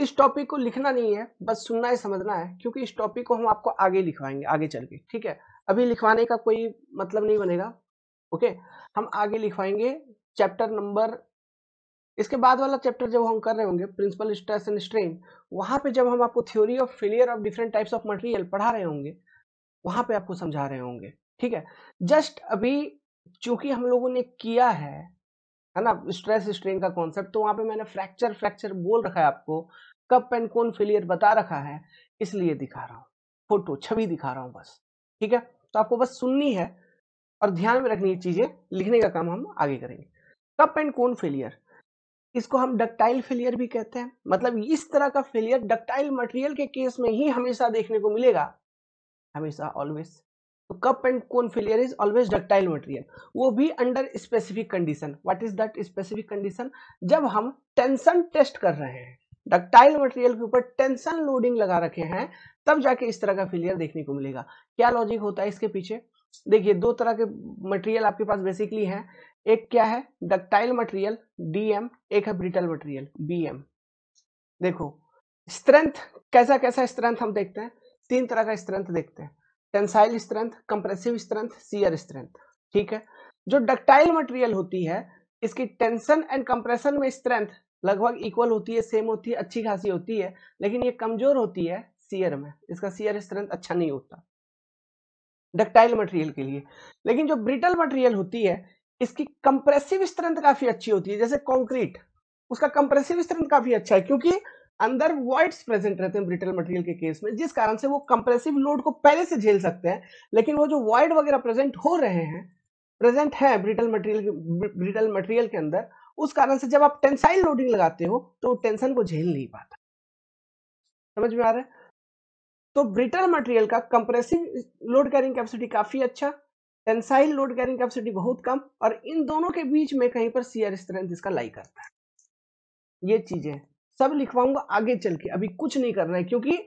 इस टॉपिक को लिखना नहीं है बस सुनना है समझना है क्योंकि इस टॉपिक को हम आपको आगे लिखवाएंगे आगे चल के ठीक है अभी लिखवाने का कोई मतलब नहीं बनेगा ओके हम आगे लिखवाएंगे चैप्टर नंबर इसके बाद वाला चैप्टर जब हम कर रहे होंगे प्रिंसिपल स्ट्रेस एंड स्ट्रेन वहाँ पे जब हम आपको theory of failure of different types of material पढ़ा रहे होंगे वहाँ पे आपको समझा रहे होंगे ठीक है जस्ट अभी चूंकि हम लोगों ने किया है है ना स्ट्रेस स्ट्रेन का कॉन्सेप्ट तो वहाँ पे मैंने फ्रैक्चर फ्रैक्चर बोल रखा है आपको कप एंड कौन फेलियर बता रखा है इसलिए दिखा रहा हूँ फोटो छवि दिखा रहा हूँ बस ठीक है तो आपको बस सुननी है और ध्यान में रखनी चीजें लिखने का काम हम आगे करेंगे कप एंड कौन फेलियर इसको हम डक्टाइल फेलियर भी कहते हैं मतलब इस तरह का फेलियर डक्टाइल मटेरियल के केस में ही हमेशा देखने को मिलेगा हमेशा ऑलवेज तो cup and cone failure is always ductile material वो भी under specific condition what is that specific condition जब हम टेंशन टेस्ट कर रहे हैं डक्टाइल मटेरियल के ऊपर टेंशन लोडिंग लगा रखे हैं तब जाके इस तरह का फेलियर देखने को मिलेगा क्या लॉजिक होता है इसके पीछे देखिए दो तरह के मटेरियल आपके पास बेसिकली हैं एक क्या है डक्टाइल मटेरियल डीएम एक है ब्रिटल मटेरियल बीएम देखो स्ट्रेंथ कैसा कैसा स्ट्रेंथ हम देखते हैं तीन तरह का स्ट्रेंथ देखते हैं tensile strength compressive strength shear strength ठीक है जो डक्टाइल मटेरियल होती है इसकी टेंशन एंड कंप्रेशन में स्ट्रेंथ लगभग इक्वल होती है सेम होती है अच्छी खासी होती है लेकिन ये कमजोर होती है सीयर में इसका सीयर स्ट्रेंथ अच्छा नहीं होता डक्टाइल मटेरियल के लिए लेकिन जो ब्रिटल मटेरियल होती है इसकी कंप्रेसिव स्ट्रेंथ काफी अच्छी होती है जैसे कॉन्क्रीट उसका कंप्रेसिव स्ट्रेंथ काफी अच्छा है क्योंकि अंदर वॉइड्स प्रेजेंट रहते हैं ब्रिटल मटेरियल के केस में जिस कारण से वो कंप्रेसिव लोड को पहले से झेल सकते हैं लेकिन वो जो वॉइड वगैरह प्रेजेंट हो रहे हैं प्रेजेंट है ब्रिटल मटेरियल ब्रिटल मटेरियल के अंदर उस कारण से जब आप टेंसाइल लोडिंग लगाते हो तो टेंशन को झेल नहीं पाता समझ में आ रहा है तो ब्रिटल मटेरियल का कंप्रेसिव लोड कैरिंग कैपेसिटी काफी अच्छा टेंसाइल लोड कैरिंग कैपेसिटी बहुत कम और इन दोनों के बीच में कहीं पर सीयर स्ट्रेंथ इसका लाई करता है ये चीजें सब लिखवाऊंगा आगे चल के अभी कुछ नहीं करना है क्योंकि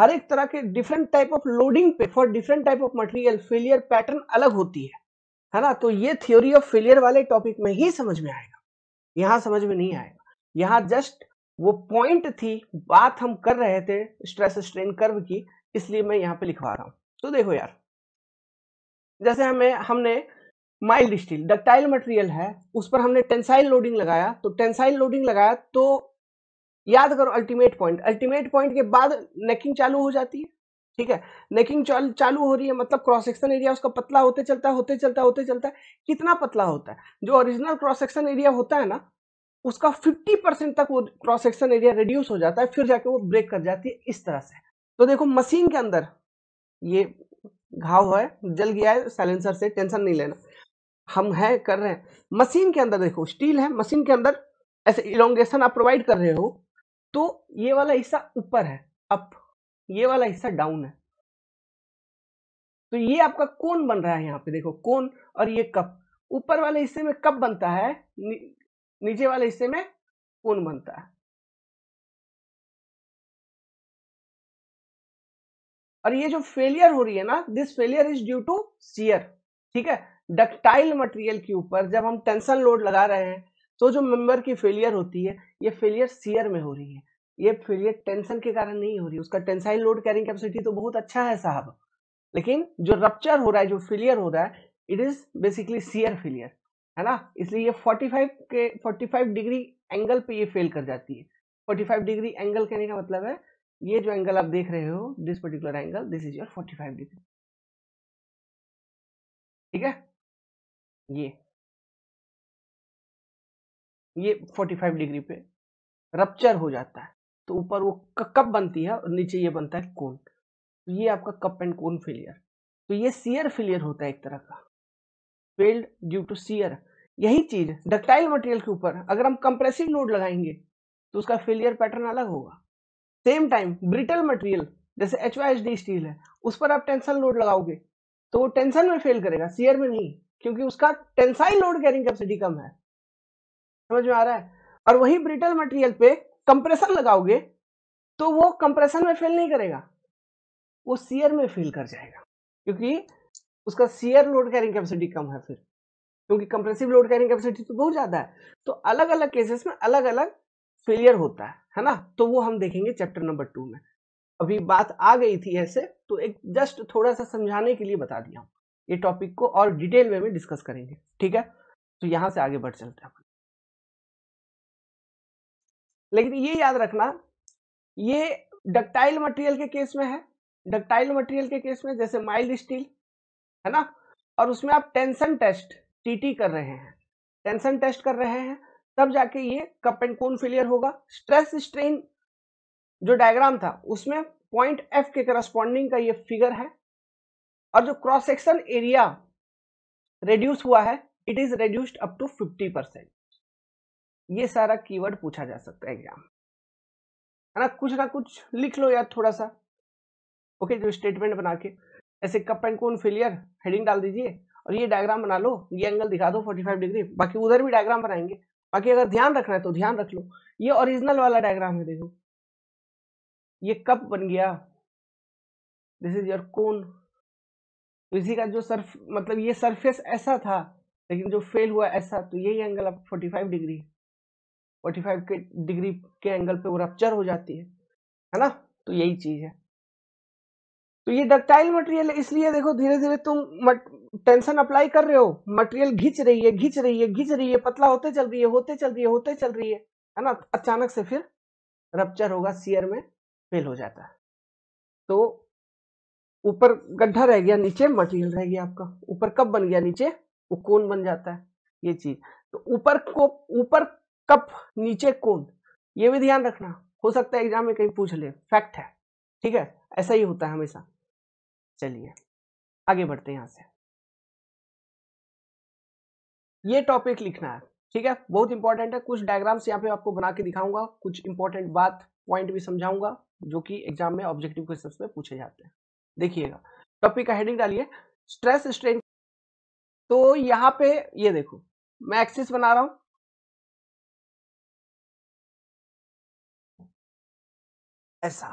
हर एक तरह के डिफरेंट टाइप ऑफ लोडिंग पे for different type of material failure pattern अलग होती है है ना तो ये थ्योरी ऑफ फेलियर वाले टॉपिक में ही समझ में आएगा यहाँ समझ में नहीं आएगा यहाँ जस्ट वो पॉइंट थी बात हम कर रहे थे स्ट्रेस स्ट्रेन कर्व की इसलिए मैं यहाँ पे लिखवा रहा हूँ तो देखो यार जैसे हमें हमने माइल्ड स्टील डक्टाइल मटेरियल है उस पर हमने टेंसाइल लोडिंग लगाया तो टेंसाइल लोडिंग लगाया तो याद करो अल्टीमेट पॉइंट अल्टीमेट पॉइंट के बाद नेकिंग चालू हो जाती है ठीक है नेकिंग चाल, चालू हो रही है मतलब क्रॉस सेक्शन एरिया उसका पतला होते चलता है होते चलता होते चलता है कितना पतला होता है जो ओरिजिनल क्रॉस सेक्शन एरिया होता है ना उसका 50 परसेंट तक वो क्रॉस सेक्शन एरिया रिड्यूस हो जाता है फिर जाके वो ब्रेक कर जाती है इस तरह से तो देखो मशीन के अंदर ये घाव है जल गया है साइलेंसर से टेंशन नहीं लेना हम है कर रहे हैं मशीन के अंदर देखो स्टील है मशीन के अंदर ऐसे इलोंगेशन आप प्रोवाइड कर रहे हो तो ये वाला हिस्सा ऊपर है अप ये वाला हिस्सा डाउन है तो ये आपका कौन बन रहा है यहाँ पे देखो कौन और ये कप ऊपर वाले हिस्से में कप बनता है नीचे वाले हिस्से में कौन बनता है और ये जो फेलियर हो रही है ना this failure is due to shear ठीक है डक्टाइल मटेरियल के ऊपर जब हम टेंशन लोड लगा रहे हैं तो जो मेंबर की फेलियर होती है ये फेलियर सीयर में हो रही है ये फेलियर टेंशन के कारण नहीं हो रही उसका टेंसाइल लोड कैरिंग कैपेसिटी तो बहुत अच्छा है साहब लेकिन जो रप्चर हो रहा है जो फेलियर हो रहा है it is basically shear failure है ना इसलिए ये 45 के 45 डिग्री एंगल पे ये फेल कर जाती है 45 डिग्री एंगल कहने का मतलब है ये जो एंगल आप देख रहे हो this particular angle this is your 45 degree ठीक है ये ये 45 डिग्री पे रप्चर हो जाता है तो ऊपर वो कप बनती है और नीचे ये बनता है कोन तो ये आपका कप एंड कोन फेलियर तो ये सीयर फेलियर होता है एक तरह का फेल्ड ड्यू टू सीयर यही चीज डक्टाइल मटेरियल के ऊपर अगर हम कंप्रेसिव नोड लगाएंगे तो उसका फेलियर पैटर्न अलग होगा सेम टाइम ब्रिटल मटेरियल जैसे H Y H D steel है उस पर आप टेंशन लोड लगाओगे तो वो टेंशन में फेल करेगा सीयर में नहीं क्योंकि उसका टेंसाइल लोड कैरिंग कैपेसिटी कम है समझ में आ रहा है और वही ब्रिटल मटेरियल पे कंप्रेशन लगाओगे तो वो कंप्रेशन में फेल नहीं करेगा वो सीयर में फेल कर जाएगा क्योंकि उसका सीयर लोड कैरिंग कैपेसिटी कम है फिर क्योंकि कंप्रेसिव लोड कैरिंग कैपेसिटी तो बहुत ज्यादा है तो अलग अलग केसेस में अलग अलग फेलियर होता है है ना तो वो हम देखेंगे चैप्टर नंबर टू में अभी बात आ गई थी ऐसे तो एक जस्ट थोड़ा सा समझाने के लिए बता दिया हूँ ये टॉपिक को और डिटेल वे में डिस्कस करेंगे ठीक है तो यहाँ से आगे बढ़ चलते हैं लेकिन ये याद रखना ये डक्टाइल मटेरियल के केस में है डक्टाइल मटेरियल के केस में जैसे माइल्ड स्टील है ना और उसमें आप टेंशन टेस्ट टीटी कर रहे हैं टेंशन टेस्ट कर रहे हैं तब जाके ये कप एंड कोन फेलियर होगा स्ट्रेस स्ट्रेन जो डायग्राम था उसमें पॉइंट एफ के करस्पॉन्डिंग का ये फिगर है और जो क्रॉस सेक्शन एरिया रेड्यूस हुआ है it is reduced up to fifty percent ये सारा कीवर्ड पूछा जा सकता है एग्जाम है ना कुछ ना कुछ लिख लो यार थोड़ा सा ओके जो स्टेटमेंट बना के ऐसे cup and cone failure heading डाल दीजिए और ये डायग्राम बना लो ये एंगल दिखा दो 45 डिग्री बाकी उधर भी डायग्राम बनाएंगे बाकी अगर ध्यान रखना है तो ध्यान रख लो ये ओरिजिनल वाला डायग्राम है देखो ये कब बन गया दिस इज योर कोन तो इसी का जो सर्फ मतलब ये सरफेस ऐसा था लेकिन जो फेल हुआ ऐसा तो यही एंगल अब 45 डिग्री 45 के डिग्री के एंगल पे वो रप्चर हो जाती है है ना तो यही चीज है तो ये डक्टाइल मटेरियल इसलिए देखो धीरे धीरे तुम टेंशन अप्लाई कर रहे हो मटेरियल घिंच रही है घिंच रही है घिंच रही है पतला होते चल रही है होते चल रही है होते चल रही है है ना अचानक से फिर रप्चर होगा सियर में फेल हो जाता है तो ऊपर गड्ढा रह गया नीचे मटेरियल रह गया आपका ऊपर कब बन गया नीचे वो कोन बन जाता है ये चीज तो ऊपर को ऊपर कप नीचे कोन ये भी ध्यान रखना हो सकता है एग्जाम में कहीं पूछ ले फैक्ट है ठीक है ऐसा ही होता है हमेशा चलिए आगे बढ़ते हैं यहाँ से ये टॉपिक लिखना है ठीक है बहुत इंपॉर्टेंट है कुछ डायग्राम्स यहाँ पे आपको बना के दिखाऊंगा कुछ इंपॉर्टेंट बात पॉइंट भी समझाऊंगा जो कि एग्जाम में ऑब्जेक्टिव क्वेश्चन में पूछे जाते हैं देखिएगा टॉपिक का हेडिंग डालिए स्ट्रेस स्ट्रेन तो यहाँ पे ये देखो मैं एक्सिस बना रहा हूं ऐसा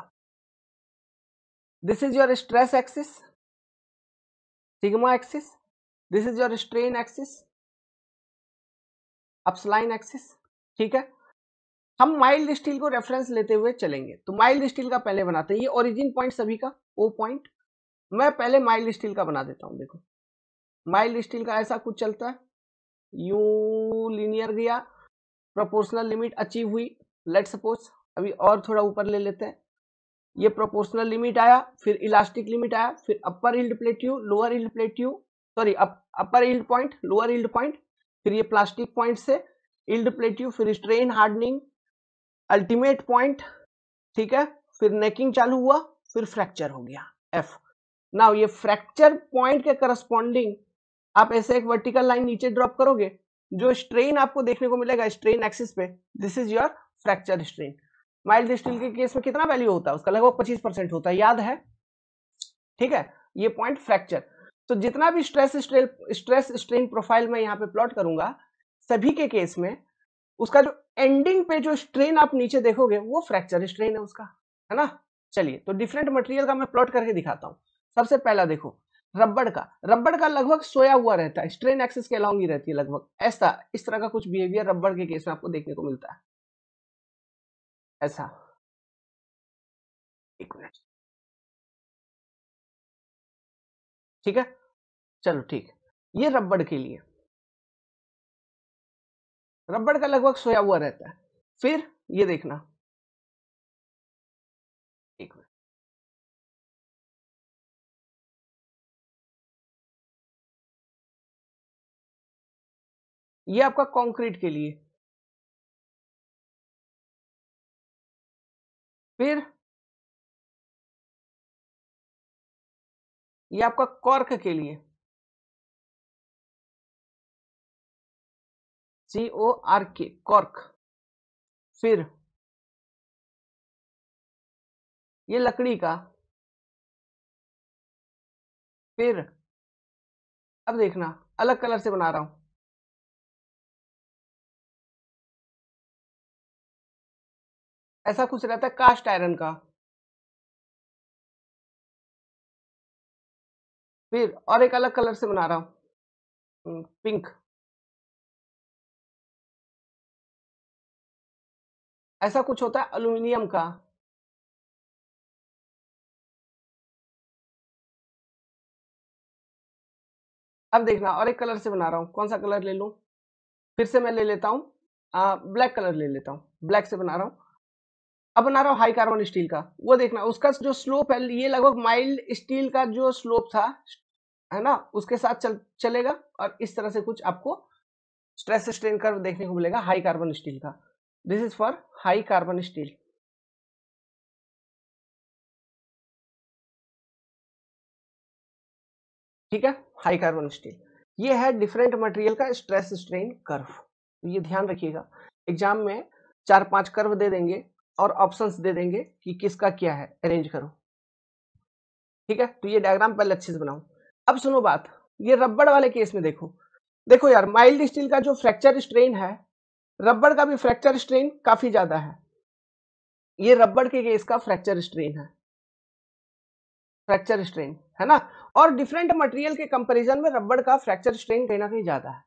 this is your stress axis sigma axis this is your strain axis epsilon axis ठीक है हम माइल्ड स्टील को रेफरेंस लेते हुए चलेंगे तो माइल्ड स्टील का पहले बनाते हैं ये ओरिजिन पॉइंट सभी का ओ पॉइंट मैं पहले माइल्ड स्टील का बना देता हूँ देखो माइल्ड स्टील का ऐसा कुछ चलता है यू लीनियर गया प्रोपोर्शनल लिमिट अचीव हुई लेट सपोज अभी और थोड़ा ऊपर ले लेते हैं ये प्रोपोर्शनल लिमिट आया फिर इलास्टिक लिमिट आया फिर upper yield plateau lower yield plateau sorry upper yield point lower yield point फिर ये प्लास्टिक पॉइंट से इल्ड प्लेट्यू फिर स्ट्रेन हार्डनिंग अल्टीमेट पॉइंट ठीक है फिर नेकिंग चालू हुआ फिर फ्रैक्चर हो गया एफ नाउ ये फ्रैक्चर पॉइंट के करस्पॉन्डिंग आप ऐसे एक वर्टिकल लाइन नीचे ड्रॉप करोगे जो स्ट्रेन आपको देखने को मिलेगा स्ट्रेन एक्सिस पे this is your fracture strain mild steel के केस में कितना वैल्यू होता है उसका लगभग 25 परसेंट होता है याद है ठीक है ये पॉइंट फ्रैक्चर तो जितना भी stress strain stress strain profile मैं यहाँ पे प्लॉट करूंगा सभी के केस में उसका जो एंडिंग पे जो स्ट्रेन आप नीचे देखोगे वो फ्रैक्चर स्ट्रेन है उसका है ना चलिए तो डिफरेंट मटेरियल का मैं प्लॉट करके दिखाता हूँ सबसे पहला देखो रबड़ का रबड़ का लगभग सोया हुआ रहता है स्ट्रेन एक्सेस के अलाउंग ही रहती है लगभग ऐसा इस तरह का कुछ बिहेवियर रबड़ के केस में आपको देखने को मिलता है ऐसा एक मिनट ठीक है चलो ठीक ये रबड़ के लिए रबड़ का लगभग सोया हुआ रहता है फिर ये देखना एक मिनट ये आपका कंक्रीट के लिए फिर ये आपका कॉर्क के लिए सी-ओ-आर-के कॉर्क फिर ये लकड़ी का फिर अब देखना अलग कलर से बना रहा हूं ऐसा कुछ रहता है कास्ट आयरन का फिर और एक अलग कलर से बना रहा हूं हम्म, पिंक ऐसा कुछ होता है अलूमिनियम का अब देखना और एक कलर से बना रहा हूं कौन सा कलर ले लू फिर से मैं ले लेता आ, ब्लैक कलर ले लेता हूं ब्लैक से बना रहा हूं अब बना रहा हूं हाई कार्बन स्टील का वो देखना उसका जो स्लोप है ये लगभग माइल्ड स्टील का जो स्लोप था है ना उसके साथ चल चलेगा और इस तरह से कुछ आपको स्ट्रेस स्ट्रेन कर्व देखने को मिलेगा हाई कार्बन स्टील का This is for high carbon steel. ठीक है हाई कार्बन स्टील ये है डिफरेंट मटेरियल का स्ट्रेस स्ट्रेन कर्व तो ये ध्यान रखिएगा एग्जाम में चार पांच कर्व दे देंगे और ऑप्शंस दे देंगे कि किसका क्या है अरेंज करो ठीक है तो ये डायग्राम पहले अच्छे से बनाऊ अब सुनो बात ये रबड़ वाले केस में देखो देखो यार माइल्ड स्टील का जो फ्रैक्चर स्ट्रेन है रबड़ का भी फ्रैक्चर स्ट्रेन काफी ज्यादा है ये रबड़ के केस का फ्रैक्चर स्ट्रेन है फ्रैक्चर स्ट्रेन है ना और डिफरेंट मटेरियल के कंपैरिजन में रबड़ का फ्रैक्चर स्ट्रेन कहीं ना कहीं ज्यादा है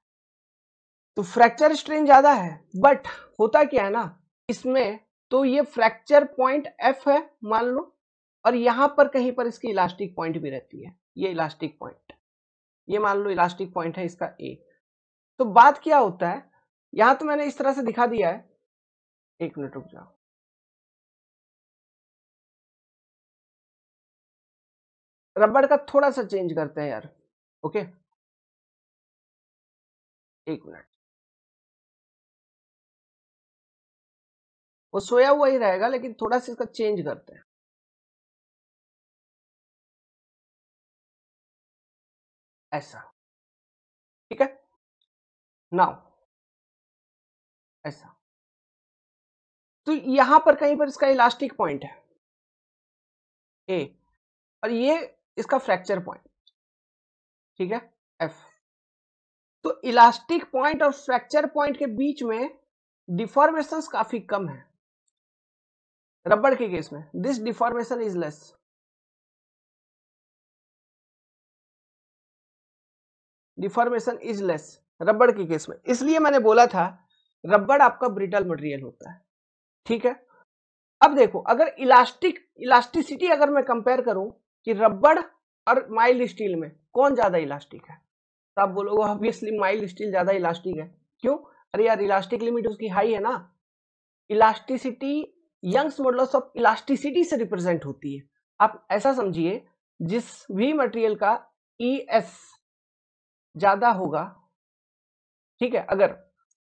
तो फ्रैक्चर स्ट्रेन ज्यादा है बट होता क्या है ना इसमें तो ये फ्रैक्चर पॉइंट एफ है मान लो और यहां पर कहीं पर इसकी इलास्टिक पॉइंट भी रहती है ये इलास्टिक पॉइंट ये मान लो इलास्टिक पॉइंट है इसका ए तो बात क्या होता है यहां तो मैंने इस तरह से दिखा दिया है एक मिनट रुक जाओ रबड़ का थोड़ा सा चेंज करते हैं यार ओके एक मिनट वो सोया हुआ ही रहेगा लेकिन थोड़ा सा इसका चेंज करते हैं ऐसा ठीक है नाउ ऐसा तो यहां पर कहीं पर इसका इलास्टिक पॉइंट है ए और ये इसका फ्रैक्चर पॉइंट ठीक है एफ तो इलास्टिक पॉइंट और फ्रैक्चर पॉइंट के बीच में डिफॉर्मेशन काफी कम है रबड़ के केस में this deformation is less deformation is less रबड़ के केस में इसलिए मैंने बोला था रबड़ आपका ब्रिटल मटेरियल होता है ठीक है अब देखो अगर इलास्टिक इलास्टिसिटी अगर मैं कंपेयर करूं कि रबड़ और माइल्ड स्टील में कौन ज्यादा इलास्टिक है तो आप बोलोगे ऑब्वियसली माइल्ड स्टील ज्यादा इलास्टिक है क्यों अरे यार इलास्टिक लिमिट उसकी हाई है ना elasticity Young's modulus of elasticity से रिप्रेजेंट होती है आप ऐसा समझिए जिस भी मटेरियल का ई e एस ज्यादा होगा ठीक है अगर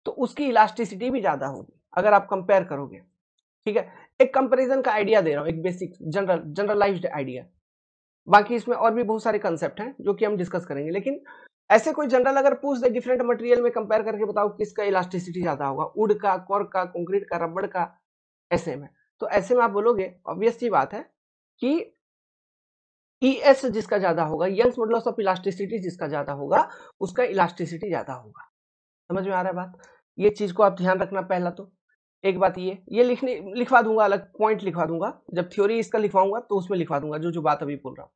तो उसकी इलास्टिसिटी भी ज़्यादा होगी अगर आप कंपेयर करोगे ठीक है एक कंपैरिजन का आइडिया दे रहा हूँ एक बेसिक जनरल जनरलाइज्ड आइडिया बाकी इसमें और भी बहुत सारे कंसेप्ट हैं जो कि हम डिस्कस करेंगे लेकिन ऐसे कोई जनरल अगर पूछ दे डिफरेंट मटेरियल में कंपेयर करके बताओ किसका इलास्टिसिटी ज़्यादा होगा उड़ का कॉर्क का कंक्रीट का रबड़ का ऐसे में तो ऐसे में आप बोलोगे ऑब्वियस बात है कि ई e एस जिसका ज़्यादा होगा यंग्स मॉडल ऑफ इलास्टिसिटी जिसका ज़्यादा होगा उसका इलास्टिसिटी ज़्यादा होगा समझ में आ रहा है बात ये चीज़ को आप ध्यान रखना पहला तो एक बात ये ये लिखने लिखवा दूंगा अलग पॉइंट लिखवा दूंगा जब थ्योरी इसका लिखवाऊंगा तो उसमें लिखवा दूंगा जो जो बात अभी बोल रहा हूँ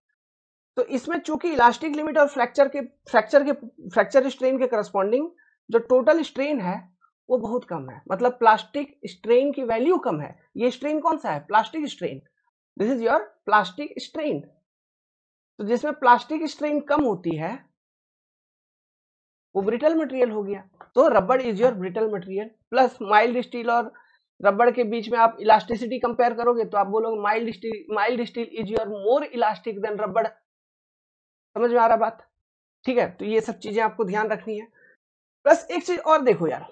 तो इसमें चूंकि इलास्टिक लिमिट और फ्रैक्चर के फ्रैक्चर के फ्रैक्चर स्ट्रेन के करस्पॉन्डिंग जो टोटल स्ट्रेन है वो बहुत कम है मतलब प्लास्टिक स्ट्रेन की वैल्यू कम है ये स्ट्रेन कौन सा है plastic strain this is your plastic strain तो जिसमें प्लास्टिक स्ट्रेन कम होती है वो ब्रिटल मटेरियल हो गया तो रबड़ is your brittle material plus mild steel और रबड़ के बीच में आप इलास्टिसिटी कंपेयर करोगे तो आप बोलोगे mild steel mild steel is your more elastic than रबड़ समझ में आ रहा बात ठीक है तो ये सब चीजें आपको ध्यान रखनी है प्लस एक चीज और देखो यार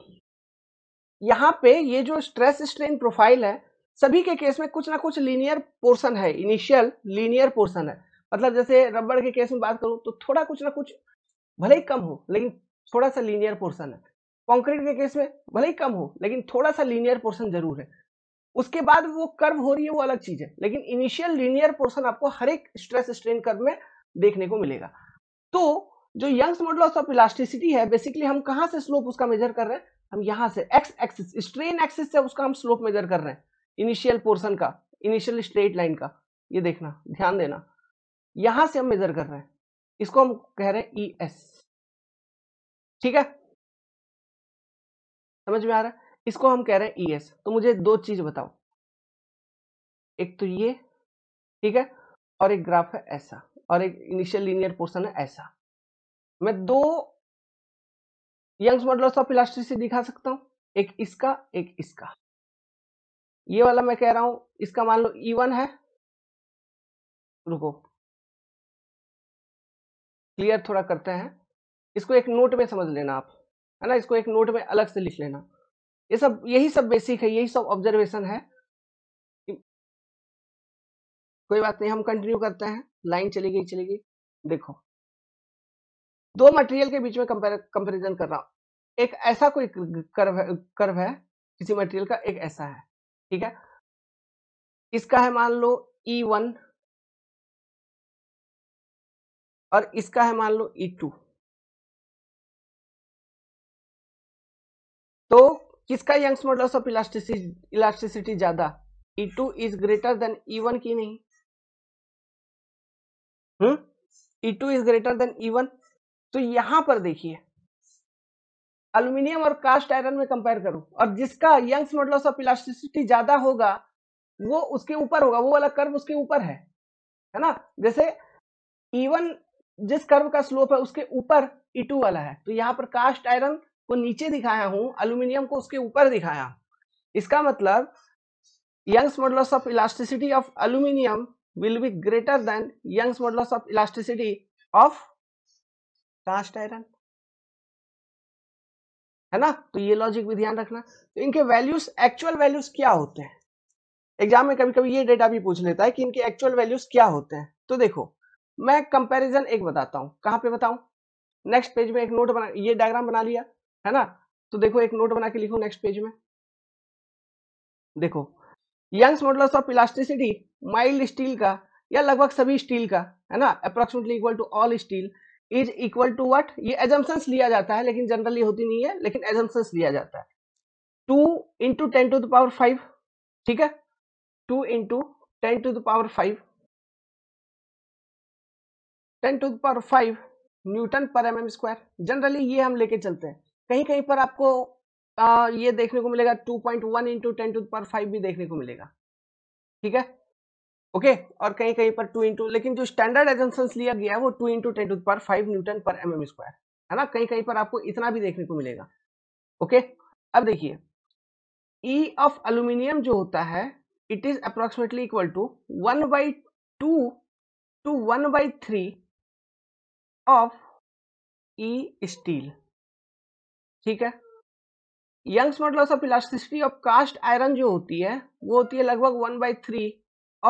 यहाँ पे ये जो स्ट्रेस स्ट्रेन प्रोफाइल है सभी के केस में कुछ ना कुछ लीनियर पोर्सन है इनिशियल लीनियर पोर्सन है मतलब जैसे रबड़ के केस में बात करूं तो थोड़ा कुछ ना कुछ भले ही कम हो लेकिन थोड़ा सा लीनियर पोर्सन है कंक्रीट के केस में भले ही कम हो लेकिन थोड़ा सा लीनियर पोर्शन जरूर है उसके बाद वो कर्व हो रही है वो अलग चीज है लेकिन इनिशियल लीनियर पोर्शन आपको हर एक स्ट्रेस स्ट्रेन कर्व में देखने को मिलेगा तो जो यंग्स मॉडल ऑफ इलास्टिसिटी है बेसिकली हम कहां से स्लोप उसका मेजर कर रहे हैं हम यहां से एक्स एक्सिस स्ट्रेन एक्सिस से उसका हम स्लोप मेजर कर रहे हैं इनिशियल पोर्शन का इनिशियल स्ट्रेट लाइन का ये देखना ध्यान देना यहां से हम मेजर कर रहे हैं इसको हम कह रहे हैं ई e एस ठीक है समझ में आ रहा है इसको हम कह रहे हैं ई e तो मुझे दो चीज बताओ एक तो ये ठीक है और एक ग्राफ है ऐसा और एक इनिशियल लीनियर पोर्शन है ऐसा मैं दो यंग्स मॉडल ऑफ इलास्ट्रिसिटी दिखा सकता हूं एक इसका एक इसका ये वाला मैं कह रहा हूं इसका मान लो ई e वन है रुको क्लियर थोड़ा करते हैं इसको एक नोट में समझ लेना आप है ना इसको एक नोट में अलग से लिख लेना ये सब यही सब बेसिक है यही सब ऑब्जर्वेशन है कोई बात नहीं हम कंटिन्यू करते हैं लाइन चली गई चली गई देखो दो मटेरियल के बीच में कंपैरिजन कर रहा हूं एक ऐसा कोई कर्व है, कर्व है किसी मटेरियल का एक ऐसा है ठीक है इसका है मान लो ई e वन और इसका है मान लो ई e टू तो किसका Young's modulus of elasticity elasticity ज्यादा E2 two is greater than E की नहीं हम्म E two is greater than E तो यहां पर देखिए अल्यूमिनियम और कास्ट आयरन में कंपेयर करूं और जिसका यंग्स मॉडल्स ऑफ इलास्टिसिटी ज्यादा होगा वो उसके ऊपर होगा वो वाला कर्व उसके ऊपर है है ना जैसे ई e जिस कर्व का स्लोप है उसके ऊपर ई e टू वाला है तो यहां पर कास्ट आयरन को नीचे दिखाया हूं अल्यूमिनियम को उसके ऊपर दिखाया इसका मतलब Young's modulus of elasticity of aluminium will be greater than Young's modulus of elasticity of cast iron है ना तो ये लॉजिक भी ध्यान रखना तो इनके वैल्यूज एक्चुअल वैल्यूज क्या होते हैं एग्जाम में कभी कभी ये डेटा भी पूछ लेता है कि इनके एक्चुअल वैल्यूज क्या होते हैं तो देखो मैं कंपैरिजन एक बताता हूं कहां पे बताऊं नेक्स्ट पेज में एक नोट बना ये डायग्राम बना लिया है ना तो देखो एक नोट बना के लिखो नेक्स्ट पेज में देखो Young's modulus of elasticity mild steel का या लगभग सभी स्टील का है ना approximately equal to all steel is equal to what ये एजम्पन्स लिया जाता है लेकिन जनरली होती नहीं है लेकिन एजम्पन्स लिया जाता है two into ten to the power five ठीक है two into ten to the power five ten to the power five newton पर एम एम स्क्वायर जनरली ये हम लेके चलते हैं कहीं कहीं पर आपको आ, ये देखने को मिलेगा two point one into ten to पर फाइव भी देखने को मिलेगा ठीक है ओके okay? और कहीं कहीं पर टू इंटू लेकिन जो स्टैंडर्ड एजेंसेंस लिया गया है वो टू इंटू टेन टू पर फाइव न्यूटन पर एम एम स्क्वायर है ना कहीं कहीं पर आपको इतना भी देखने को मिलेगा ओके okay? अब देखिए ई ऑफ अल्यूमिनियम जो होता है it is approximately equal to one by two two one by three of E steel ठीक है Young's modulus of elasticity of cast iron जो होती है वो होती है लगभग one by three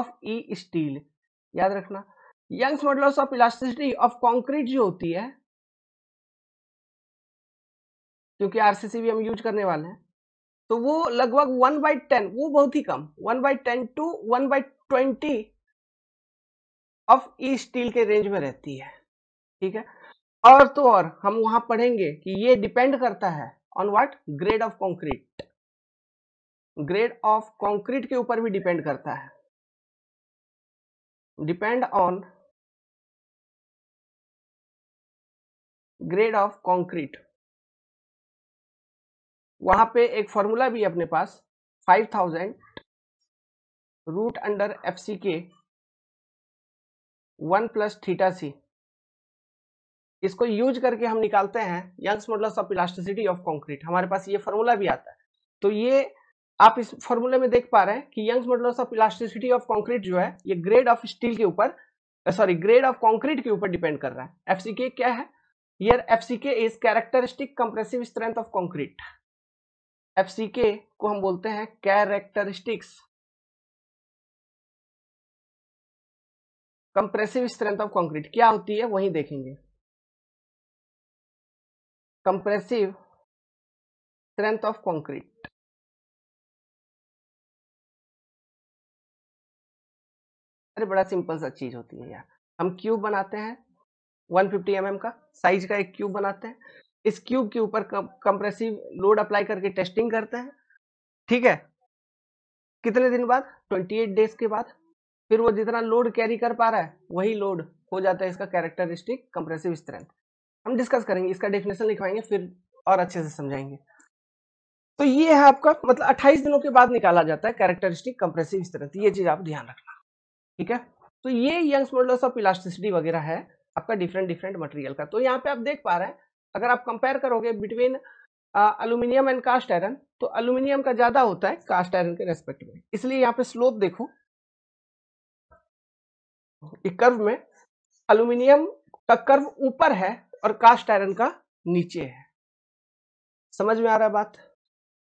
of E steel याद रखना Young's modulus of elasticity of concrete जो होती है क्योंकि आरसीसी भी हम यूज करने वाले हैं तो वो लगभग वन बाई टेन वो बहुत ही कम one by ten two one by twenty of E steel के रेंज में रहती है ठीक है और तो और हम वहां पढ़ेंगे कि ये डिपेंड करता है on what grade of concrete grade of concrete के ऊपर भी डिपेंड करता है depend on grade of concrete वहां पे एक फॉर्मूला भी अपने पास 5000 root under F C K one plus theta सी इसको यूज करके हम निकालते हैं Young's modulus of elasticity of concrete हमारे पास ये फॉर्मूला भी आता है तो ये आप इस फॉर्मूले में देख पा रहे हैं कि Young's modulus of elasticity of concrete जो है ये ग्रेड ऑफ स्टील के ऊपर सॉरी ग्रेड ऑफ कंक्रीट के ऊपर डिपेंड कर रहा है के क्या है ये FCK is characteristic compressive strength of concrete FCK को हम बोलते हैं characteristics compressive strength of concrete क्या होती है वही देखेंगे compressive strength of concrete. अरे बड़ा सिंपल सा चीज होती है यार हम क्यूब बनाते हैं 150 फिफ्टी mm का साइज का एक क्यूब बनाते हैं इस क्यूब के ऊपर कंप्रेसिव लोड अप्लाई करके टेस्टिंग करते हैं ठीक है कितने दिन बाद 28 डेज के बाद फिर वो जितना लोड कैरी कर पा रहा है वही लोड हो जाता है इसका कैरेक्टरिस्टिक कंप्रेसिव स्ट्रेंथ हम डिस्कस करेंगे इसका डेफिनेशन लिखवाएंगे फिर और अच्छे से समझाएंगे तो ये है आपका मतलब 28 दिनों के बाद निकाला जाता है कैरेक्टरिस्टिक कंप्रेसिव स्ट्रेंथ ये चीज आप ध्यान रखना ठीक है तो ये यंग्स मॉडल ऑफ इलास्टिसिटी वगैरह है आपका डिफरेंट डिफरेंट मटेरियल का तो यहाँ पे आप देख पा रहे हैं अगर आप कंपेयर करोगे between aluminium and cast iron तो अलूमिनियम का ज्यादा होता है कास्ट आयरन के रेस्पेक्ट में इसलिए यहाँ पे स्लोप देखो एक कर्व में अलूमिनियम का कर्व ऊपर है और कास्ट आयरन का नीचे है समझ में आ रहा है बात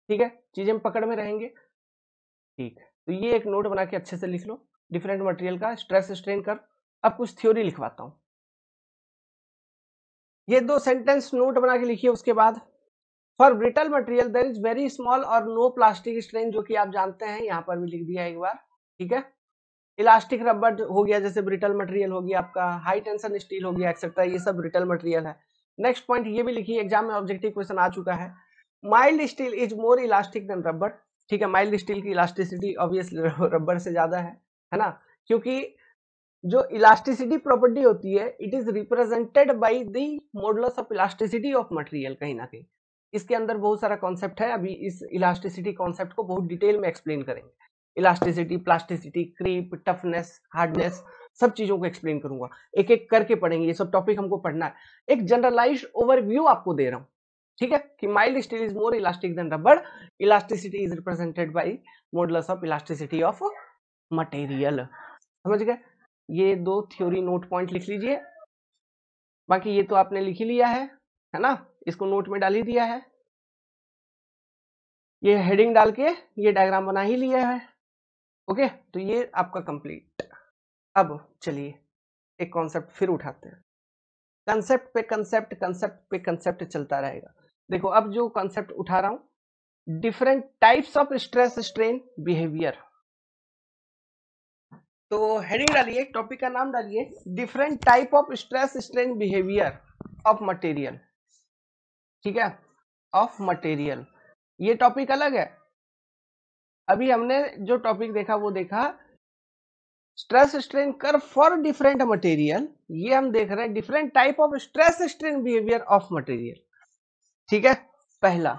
ठीक है चीजें हम पकड़ में रहेंगे ठीक है तो ये एक नोट बना के अच्छे से लिख लो डिफरेंट मटेरियल का स्ट्रेस स्ट्रेन कर अब कुछ थ्योरी लिखवाता हूं ये दो सेंटेंस नोट बना के लिखिए उसके बाद for brittle material there is very small और नो प्लास्टिक स्ट्रेन जो कि आप जानते हैं यहां पर भी लिख दिया एक बार ठीक है इलास्टिक रबर हो गया जैसे ब्रिटल मटेरियल हो गया आपका हाई टेंशन स्टील हो गया एक्सेट्रा ये सब ब्रिटल मटेरियल है नेक्स्ट पॉइंट ये भी लिखिए एग्जाम में ऑब्जेक्टिव क्वेश्चन आ चुका है mild steel is more elastic than rubber ठीक है माइल्ड स्टील की इलास्टिसिटी ऑब्वियसली रबर से ज्यादा है है ना क्योंकि जो इलास्टिसिटी प्रॉपर्टी होती है it is represented by the modulus of elasticity of material कहीं ना कहीं इसके अंदर बहुत सारा कॉन्सेप्ट है अभी इस इलास्टिसिटी कॉन्सेप्ट को बहुत डिटेल में एक्सप्लेन करेंगे elasticity plasticity creep toughness hardness सब चीजों को एक्सप्लेन करूंगा एक एक करके पढ़ेंगे ये सब टॉपिक हमको पढ़ना है एक जनरलाइज ओवरव्यू आपको दे रहा हूँ ठीक है कि mild steel is more elastic than रबड़ elasticity is represented by modulus of elasticity of material समझ गए ये दो थ्योरी नोट पॉइंट लिख लीजिए बाकी ये तो आपने लिख ही लिया है है ना इसको नोट में डाल ही दिया है ये हेडिंग डाल के ये डायग्राम बना ही लिया है ओके तो ये आपका कंप्लीट अब चलिए एक कॉन्सेप्ट फिर उठाते हैं कंसेप्ट पे कंसेप्ट कंसेप्ट पे कंसेप्ट चलता रहेगा देखो अब जो कॉन्सेप्ट उठा रहा हूं different types of stress strain behaviour तो हेडिंग डालिए टॉपिक का नाम डालिए different type of stress strain behaviour of material ठीक है ऑफ मटेरियल ये टॉपिक अलग है अभी हमने जो टॉपिक देखा वो देखा stress strain curve for different material ये हम देख रहे हैं different type of stress strain behaviour of material ठीक है पहला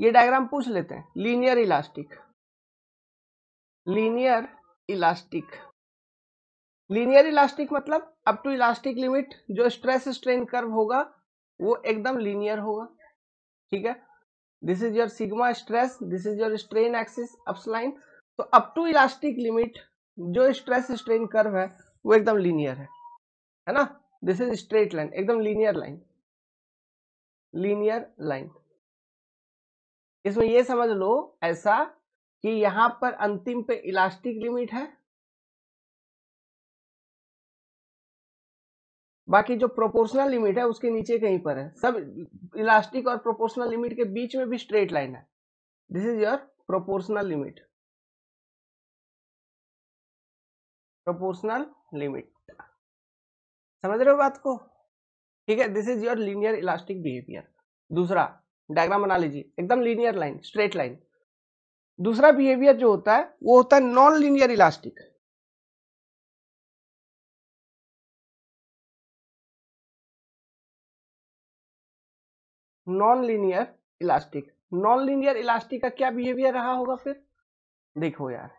ये डायग्राम पूछ लेते हैं linear elastic linear elastic linear elastic मतलब अप टू इलास्टिक लिमिट जो स्ट्रेस स्ट्रेन कर्व होगा वो एकदम लीनियर होगा ठीक है this is your sigma stress this is your strain axis ups तो अप टू इलास्टिक लिमिट जो स्ट्रेस स्ट्रेन कर्व है वो एकदम लीनियर है है ना दिस इज स्ट्रेट लाइन एकदम लीनियर लाइन लीनियर लाइन इसमें ये समझ लो ऐसा कि यहां पर अंतिम पे इलास्टिक लिमिट है बाकी जो प्रोपोर्शनल लिमिट है उसके नीचे कहीं पर है सब इलास्टिक और प्रोपोर्शनल लिमिट के बीच में भी स्ट्रेट लाइन है this is your proportional limit proportional limit समझ रहे हो बात को ठीक है this is your linear elastic behaviour दूसरा डायग्राम बना लीजिए एकदम लीनियर लाइन स्ट्रेट लाइन दूसरा बिहेवियर जो होता है वो होता है non linear elastic non linear elastic non linear elastic का क्या बिहेवियर रहा होगा फिर देखो यार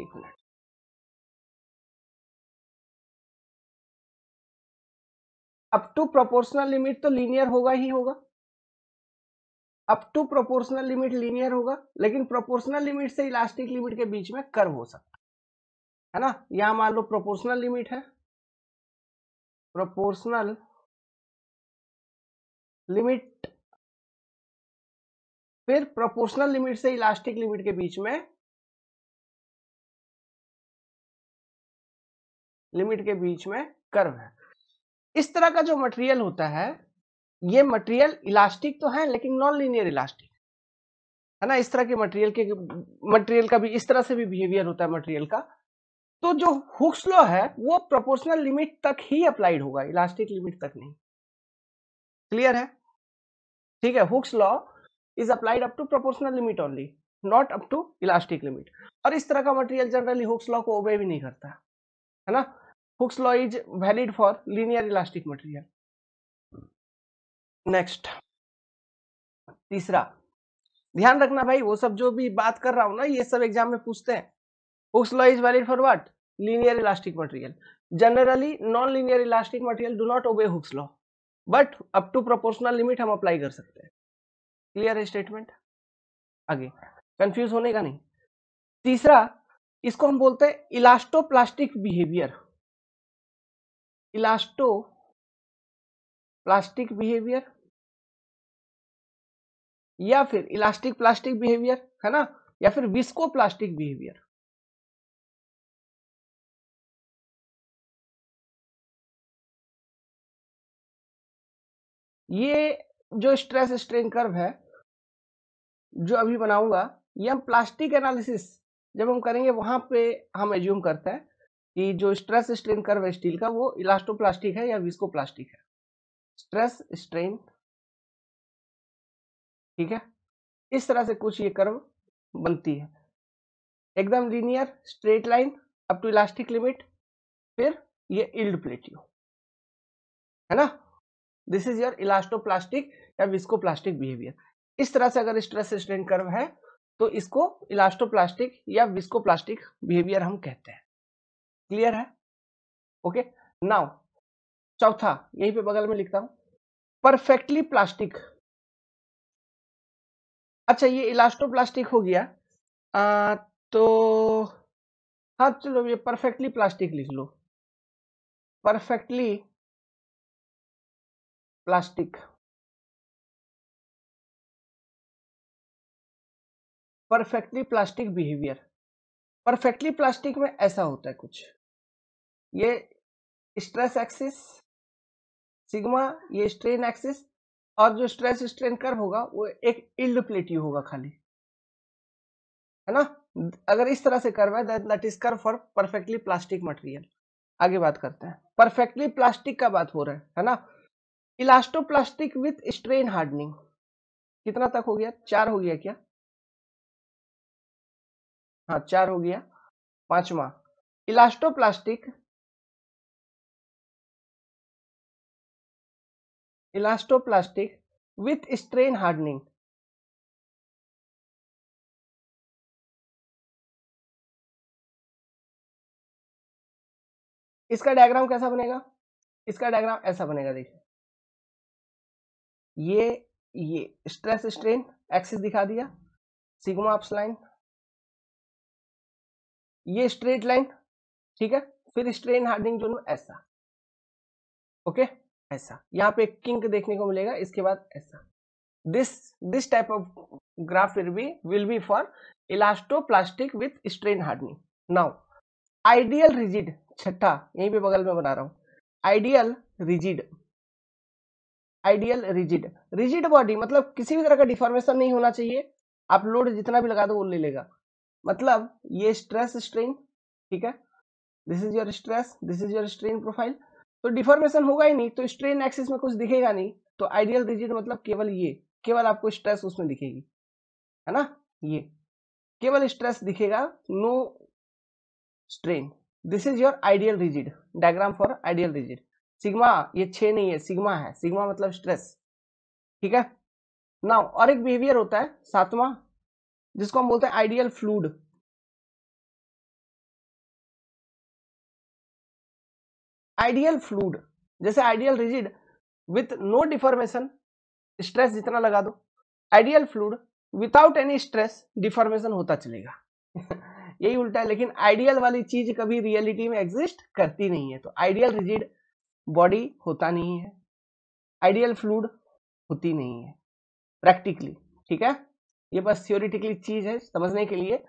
एक minute up to proportional limit तो लीनियर होगा ही होगा up to proportional limit linear होगा लेकिन प्रोपोर्शनल लिमिट से इलास्टिक लिमिट के बीच में कर्व हो सकता है ना यहां मान लो प्रोपोर्शनल लिमिट है प्रोपोर्शनल लिमिट फिर प्रोपोर्शनल लिमिट से इलास्टिक लिमिट के बीच में लिमिट के बीच में कर्व है इस तरह का जो मटेरियल होता है ये मटेरियल इलास्टिक तो है लेकिन नॉन लीनियर इलास्टिक है ना इस तरह के मटेरियल के मटेरियल का भी इस तरह से भी बिहेवियर होता है मटेरियल का तो जो हुक्स लॉ है वो प्रोपोर्शनल लिमिट तक ही अप्लाइड होगा इलास्टिक लिमिट तक नहीं क्लियर है ठीक है Hooke's law is applied up to proportional limit only not up to elastic limit और इस तरह का मटेरियल जनरली हुक्स लॉ को ओबे भी नहीं करता है ना Hooke's law is valid for linear elastic material next तीसरा ध्यान रखना भाई वो सब जो भी बात कर रहा हूं ना ये सब एग्जाम में पूछते हैं Hooke's law is valid for what linear elastic material generally non linear elastic material do not obey Hooke's law but up to proportional limit हम अप्लाई कर सकते हैं क्लियर है स्टेटमेंट आगे कंफ्यूज होने का नहीं तीसरा इसको हम बोलते हैं elasto plastic behaviour elasto plastic behaviour या फिर इलास्टिक प्लास्टिक बिहेवियर है ना या फिर विस्को प्लास्टिक बिहेवियर ये जो स्ट्रेस स्ट्रेन कर्व है जो अभी बनाऊंगा ये हम प्लास्टिक एनालिसिस जब हम करेंगे वहां पे हम एज्यूम करते हैं कि जो स्ट्रेस स्ट्रेन कर्व है स्टील का वो प्लास्टिक है या विस्को प्लास्टिक है स्ट्रेस स्ट्रेन ठीक है इस तरह से कुछ ये कर्व बनती है एकदम linear straight line up to elastic limit फिर ये इल्ड प्लेटियो है ना दिस इज योर इलास्टोप्लास्टिक या प्लास्टिक बिहेवियर इस तरह से अगर स्ट्रेस स्ट्रेन कर्व है तो इसको इलास्टोप्लास्टिक या प्लास्टिक बिहेवियर हम कहते हैं क्लियर है ओके नाउ चौथा यहीं पे बगल में लिखता हूं परफेक्टली प्लास्टिक अच्छा ये इलास्टोप्लास्टिक हो गया आ, तो हाँ चलो ये परफेक्टली प्लास्टिक लिख लो perfectly plastic perfectly plastic behaviour perfectly plastic में ऐसा होता है कुछ ये स्ट्रेस एक्सिस सिग्मा ये स्ट्रेन एक्सिस और जो स्ट्रेस स्ट्रेन कर्व होगा वो एक इल्ड प्लेट होगा खाली है ना अगर इस तरह से कर्व है that is curve for perfectly plastic material आगे बात करते हैं परफेक्टली प्लास्टिक का बात हो रहा है है ना इलास्टोप्लास्टिक विथ स्ट्रेन हार्डनिंग कितना तक हो गया चार हो गया क्या हाँ चार हो गया पांचवा elastoplastic elastoplastic with strain hardening इसका डायग्राम कैसा बनेगा इसका डायग्राम ऐसा बनेगा देखिए ये ये स्ट्रेस स्ट्रेन एक्सिस दिखा दिया सिग्मा अप्स लाइन ये स्ट्रेट लाइन ठीक है फिर स्ट्रेन हार्डनिंग जोन ऐसा ओके ऐसा यहां पे किंक देखने को मिलेगा इसके बाद ऐसा this this type of graph will be will be for elastoplastic with strain hardening now ideal rigid छठा यहीं पे बगल में बना रहा हूं ideal rigid ideal rigid rigid body मतलब किसी भी तरह का डिफॉर्मेशन नहीं होना चाहिए आप लोड जितना भी लगा दो वो ले लेगा मतलब ये स्ट्रेस स्ट्रेन ठीक है this is your stress this is your strain profile तो डिफॉर्मेशन होगा ही नहीं तो स्ट्रेन एक्सिस में कुछ दिखेगा नहीं तो आइडियल रिजिड मतलब केवल ये केवल आपको स्ट्रेस उसमें दिखेगी है ना ये केवल स्ट्रेस दिखेगा no strain this is your ideal rigid diagram for ideal rigid sigma ये छे नहीं है सिग्मा है सिग्मा मतलब स्ट्रेस ठीक है नाउ और एक बिहेवियर होता है सातवां जिसको हम बोलते हैं आइडियल फ्लूड आइडियल फ्लूड जैसे ideal rigid with no deformation stress जितना लगा दो ideal fluid without any stress deformation होता चलेगा यही उल्टा है लेकिन आइडियल वाली चीज कभी रियलिटी में एग्जिस्ट करती नहीं है तो आइडियल रिजिड बॉडी होता नहीं है आइडियल फ्लूड होती नहीं है प्रैक्टिकली ठीक है ये बस थियोरिटिकली चीज है समझने के लिए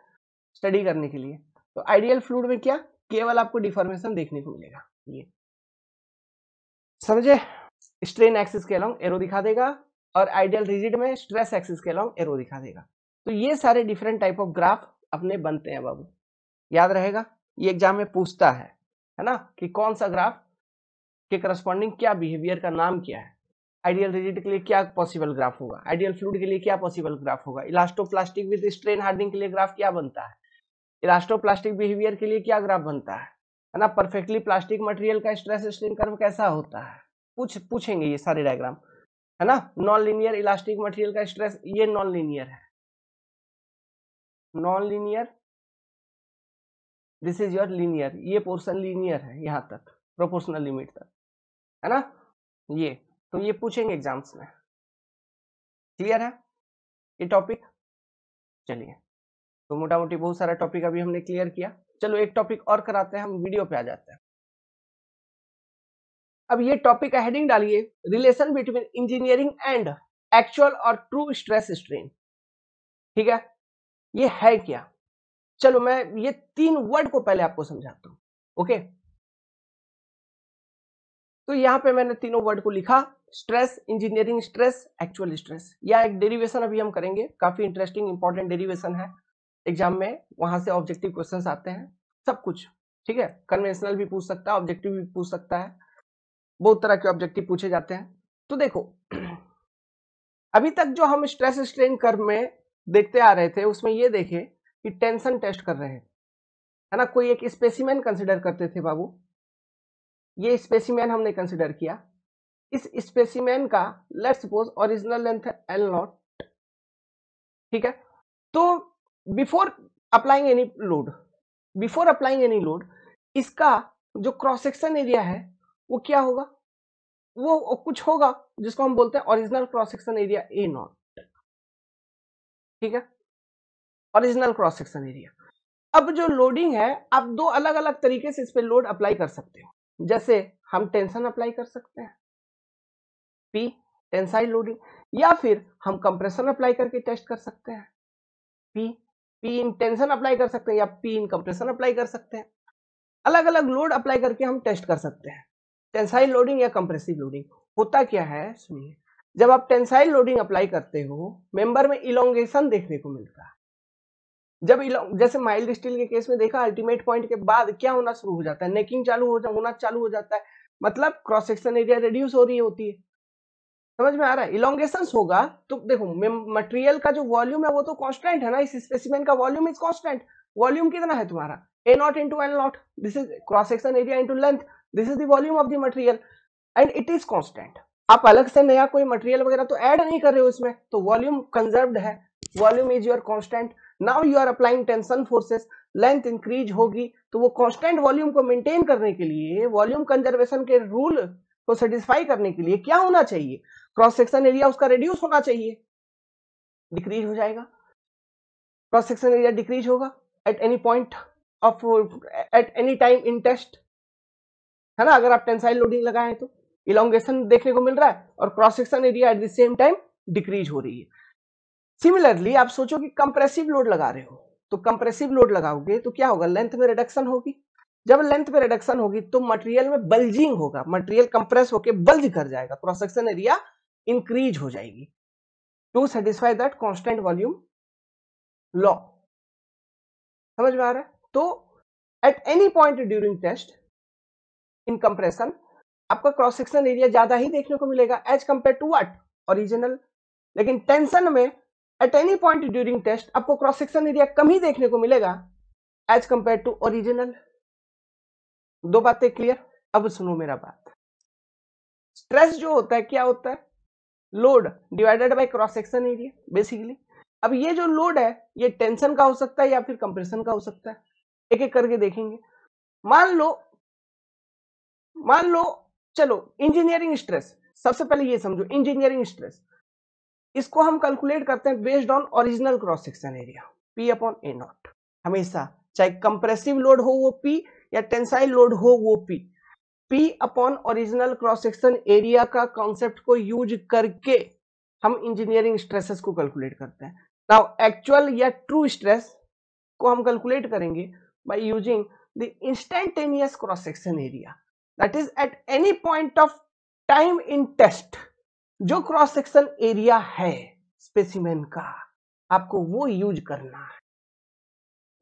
स्टडी करने के लिए तो आइडियल फ्लूड में क्या केवल आपको डिफॉर्मेशन देखने को मिलेगा ये समझे स्ट्रेन एक्सिस के अलॉन्ग एरो दिखा देगा और आइडियल रिजिड में स्ट्रेस एक्सिस के अलॉन्ग एरो दिखा देगा तो ये सारे डिफरेंट टाइप ऑफ ग्राफ अपने बनते हैं बाबू याद रहेगा ये एग्जाम में पूछता है है ना कि कौन सा ग्राफ के करस्पॉन्डिंग क्या बिहेवियर का नाम क्या है आइडियल रिजिड के लिए क्या पॉसिबल ग्राफ होगा आइडियल फ्लूड के लिए क्या पॉसिबल ग्राफ होगा इलास्टोप्लास्टिक विद स्ट्रेन हार्डिंग के लिए ग्राफ क्या बनता है इलास्टोप्लास्टिक बिहेवियर के लिए क्या ग्राफ बनता है ना परफेक्टली प्लास्टिक मटेरियल का स्ट्रेस स्ट्रेन कर्व कैसा होता है पूछ पूछेंगे ये सारे डायग्राम है ना नॉन लिनियर इलास्टिक मटेरियल का स्ट्रेस ये नॉन लिनियर है non linear this is your linear ये पोर्शन लिनियर है यहाँ तक प्रोपोर्शनल लिमिट तक है ना ये तो ये पूछेंगे एग्जाम्स में क्लियर है ये टॉपिक चलिए तो मोटा मोटी बहुत सारा टॉपिक अभी हमने क्लियर किया चलो एक टॉपिक और कराते हैं हम वीडियो पे आ जाते हैं अब ये टॉपिक का हेडिंग डालिए relation between engineering and actual और ट्रू स्ट्रेस स्ट्रेन ठीक है ये है क्या चलो मैं ये तीन वर्ड को पहले आपको समझाता हूं ओके okay? तो यहाँ पे मैंने तीनों वर्ड को लिखा stress engineering stress actual stress या एक डेरिवेशन अभी हम करेंगे काफी इंटरेस्टिंग इंपॉर्टेंट डेरिवेशन है एग्जाम में वहां से ऑब्जेक्टिव क्वेश्चंस आते हैं सब कुछ ठीक है कन्वेंशनल भी पूछ सकता है ऑब्जेक्टिव भी पूछ सकता है बहुत तरह के ऑब्जेक्टिव पूछे जाते हैं तो देखो अभी तक जो हम स्ट्रेस स्ट्रेन कर में देखते आ रहे थे उसमें ये देखे कि टेंशन टेस्ट कर रहे हैं है ना कोई एक स्पेसिमेन कंसिडर करते थे बाबू ये स्पेसिमैन हमने कंसिडर किया इस स्पेसिमैन का लेट सपोज ओरिजिनल लेंथ है एल नॉट ठीक है तो before applying any load before applying any load इसका जो क्रॉस सेक्शन एरिया है वो क्या होगा वो कुछ होगा जिसको हम बोलते हैं original cross section area A naught ठीक है ओरिजिनल क्रॉस सेक्शन एरिया अब जो लोडिंग है आप दो अलग अलग तरीके से इस पर लोड अप्लाई कर सकते हो जैसे हम टेंशन अप्लाई कर सकते हैं पी टेंसाइल लोडिंग या फिर हम कंप्रेशन अप्लाई करके टेस्ट कर सकते हैं P P in tension apply कर सकते हैं या पी इन कंप्रेशन अप्लाई कर सकते हैं अलग अलग लोड अप्लाई करके हम टेस्ट कर सकते हैं टेंसाइल लोडिंग या कंप्रेसिव लोडिंग होता क्या है सुनिए जब आप टेंसाइल लोडिंग अप्लाई करते हो मेंबर में इलोंगेशन देखने को मिलता है जब जैसे माइल्ड स्टील के केस में देखा अल्टीमेट पॉइंट के बाद क्या होना शुरू हो जाता है नेकिंग चालू हो जा होना चालू हो जाता है मतलब क्रॉस सेक्शन एरिया रिड्यूस हो रही होती है समझ में आ रहा है इलांगेशन होगा तो देखो मटेरियल का जो वॉल्यूम है वो तो कॉन्स्टेंट है ना इस स्पेसिमेंट का वॉल्यूम इज कॉन्स्टेंट वॉल्यूम कितना है तुम्हारा A naught into L naught this is cross section area into length this is the volume of the material and it is constant आप अलग से नया कोई मटेरियल वगैरह तो ऐड नहीं कर रहे हो इसमें तो वॉल्यूम कंजर्व्ड है volume is your constant now you are applying tension forces length increase होगी तो वो कॉन्स्टेंट वॉल्यूम को मेंटेन करने के लिए वॉल्यूम कंजर्वेशन के रूल को सेटिस्फाई करने के लिए क्या होना चाहिए क्रॉस सेक्शन एरिया उसका रिड्यूस होना चाहिए डिक्रीज हो जाएगा क्रॉस सेक्शन एरिया डिक्रीज होगा at any point of at any time in test है ना अगर आप टेंसाइल लोडिंग लगाए तो इलांगेशन देखने को मिल रहा है और cross section area at the same time decrease हो रही है सिमिलरली आप सोचो कि कंप्रेसिव लोड लगा रहे हो तो कंप्रेसिव लोड लगाओगे तो क्या होगा लेंथ में रिडक्शन होगी जब लेंथ में रिडक्शन होगी तो मटेरियल में बल्जिंग होगा मटेरियल कंप्रेस होकर बल्ज कर जाएगा क्रॉस सेक्शन एरिया इंक्रीज हो जाएगी to satisfy that constant volume law समझ में आ रहा है तो at any point during test in compression आपका क्रॉस सेक्शन एरिया ज्यादा ही देखने को मिलेगा as compared to what original लेकिन टेंशन में at any point during test आपको क्रॉस सेक्शन एरिया कम ही देखने को मिलेगा एज कंपेयर टू ओरिजिनल दो बातें क्लियर अब सुनो मेरा बात स्ट्रेस जो होता है क्या होता है load divided by cross section area basically अब ये जो लोड है ये टेंशन का हो सकता है या फिर कंप्रेशन का हो सकता है एक एक करके देखेंगे मान लो मान लो चलो इंजीनियरिंग स्ट्रेस सबसे पहले ये समझो इंजीनियरिंग स्ट्रेस इसको हम कैलकुलेट करते हैं based on original cross section area P upon A naught हमेशा चाहे कंप्रेसिव लोड हो वो पी या टेंसाइल लोड हो वो P P upon original cross section area का कॉन्सेप्ट को यूज करके हम इंजीनियरिंग स्ट्रेसेस को कैलकुलेट करते हैं नाउ एक्चुअल या ट्रू स्ट्रेस को हम कैलकुलेट करेंगे by using the instantaneous cross section area that is at any point of time in test जो क्रॉस सेक्शन एरिया है स्पेसिमेन का आपको वो यूज करना है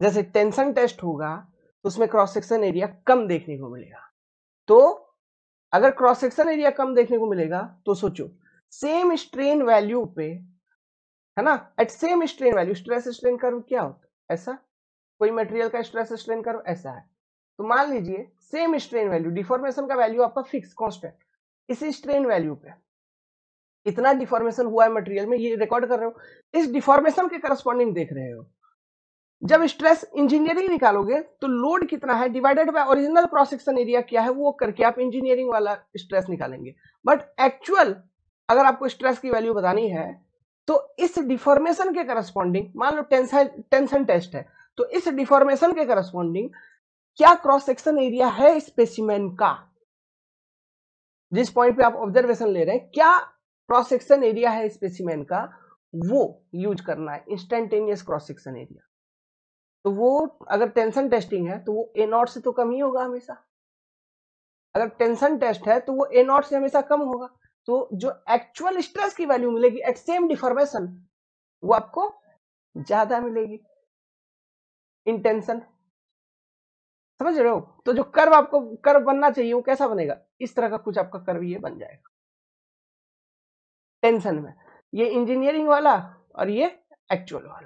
जैसे टेंशन टेस्ट होगा तो उसमें क्रॉस सेक्शन एरिया कम देखने को मिलेगा तो अगर क्रॉस सेक्शन एरिया कम देखने को मिलेगा तो सोचो सेम स्ट्रेन वैल्यू पे है ना at same strain value stress strain curve क्या होता है ऐसा कोई मटेरियल का स्ट्रेस स्ट्रेन कर्व ऐसा है तो मान लीजिए सेम स्ट्रेन वैल्यू डिफॉर्मेशन का वैल्यू आपका फिक्स कॉन्स्टेंट इसी स्ट्रेन वैल्यू पे कितना डिफॉर्मेशन हुआ है मटेरियल में ये रिकॉर्ड कर रहे हो इस डिफॉर्मेशन के करस्पॉन्डिंग देख रहे हो जब स्ट्रेस इंजीनियरिंग निकालोगे तो लोड कितना है divided by original cross section area क्या है वो करके आप इंजीनियरिंग वाला स्ट्रेस निकालेंगे बट एक्चुअल अगर आपको स्ट्रेस की वैल्यू बतानी है तो इस डिफॉर्मेशन के करस्पॉन्डिंग मान लो टेंशन टेस्ट है तो इस डिफॉर्मेशन के करस्पॉन्डिंग क्या क्रॉस सेक्शन एरिया है स्पेसिमेन का जिस पॉइंट पे आप ऑब्जर्वेशन ले रहे हैं क्या क्रॉसेक्शन एरिया है स्पेसिमेन का वो यूज करना है इंस्टेंटेनियस क्रॉस सेक्शन एरिया तो वो अगर टेंशन टेस्टिंग है तो वो ए नॉट से तो कम ही होगा हमेशा अगर टेंशन टेस्ट है तो वो ए नॉट से हमेशा कम होगा तो जो एक्चुअल स्ट्रेस की वैल्यू मिलेगी एट सेम डिफॉर्मेशन वो आपको ज्यादा मिलेगी इन टेंशन समझ रहे हो तो जो कर्व आपको कर्व बनना चाहिए वो कैसा बनेगा इस तरह का कुछ आपका कर्व ये बन जाएगा टेंशन में ये इंजीनियरिंग वाला और ये एक्चुअल वाला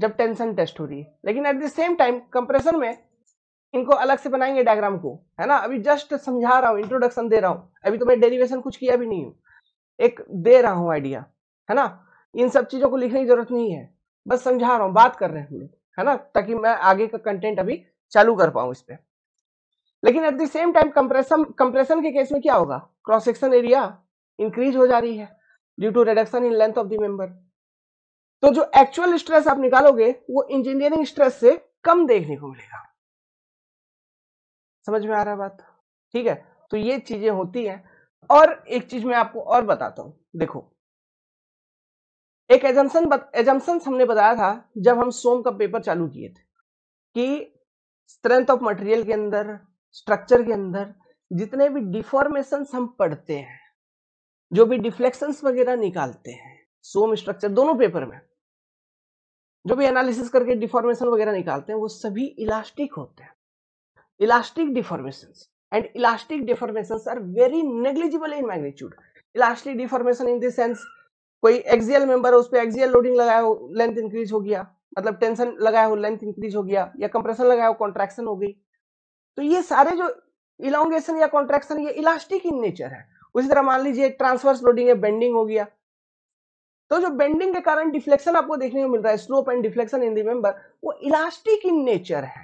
जब टेंशन टेस्ट हो रही है लेकिन at the same time compression में इनको अलग से बनाएंगे डायग्राम को है ना अभी जस्ट समझा रहा हूँ इंट्रोडक्शन दे रहा हूँ अभी तो मैं डेरिवेशन कुछ किया भी नहीं हूँ एक दे रहा हूँ आइडिया है ना इन सब चीजों को लिखने की जरूरत नहीं है बस समझा रहा हूँ बात कर रहे हैं हम लोग है ना ताकि मैं आगे का कंटेंट अभी चालू कर पाऊँ इस पर लेकिन at the same time compression compression case case में क्या होगा क्रॉस सेक्शन एरिया इंक्रीज हो जा रही है due to reduction in length of the member तो जो एक्चुअल स्ट्रेस आप निकालोगे वो इंजीनियरिंग स्ट्रेस से कम देखने को मिलेगा समझ में आ रहा है बात ठीक है तो ये चीजें होती हैं और एक चीज मैं आपको और बताता हूं देखो एक एजम्सन एजम्सन हमने बताया था जब हम सोम का पेपर चालू किए थे कि स्ट्रेंथ ऑफ मटेरियल के अंदर स्ट्रक्चर के अंदर जितने भी डिफॉर्मेशन हम पढ़ते हैं जो भी डिफ्लेक्शंस वगैरह निकालते हैं सोम स्ट्रक्चर दोनों पेपर में जो भी एनालिसिस करके डिफॉर्मेशन वगैरह निकालते हैं वो सभी इलास्टिक होते हैं elastic deformation and elastic deformation are very negligible in magnitude elastic deformation in dense कोई एक्सियल मेंबर है उस पर एक्सियल लोडिंग लगाया हो लेंथ इंक्रीज हो गया मतलब टेंशन लगाया हो लेंथ इंक्रीज हो गया या कंप्रेशन लगाया हो कॉन्ट्रैक्शन हो गई तो ये सारे जो इलांगेशन या कॉन्ट्रैक्शन ये इलास्टिक इन नेचर है उसी तरह मान लीजिए ट्रांसवर्स लोडिंग है बेंडिंग हो गया तो जो बेंडिंग के कारण डिफ्लेक्शन आपको देखने को मिल रहा है slope and deflection in member वो इलास्टिक इन नेचर है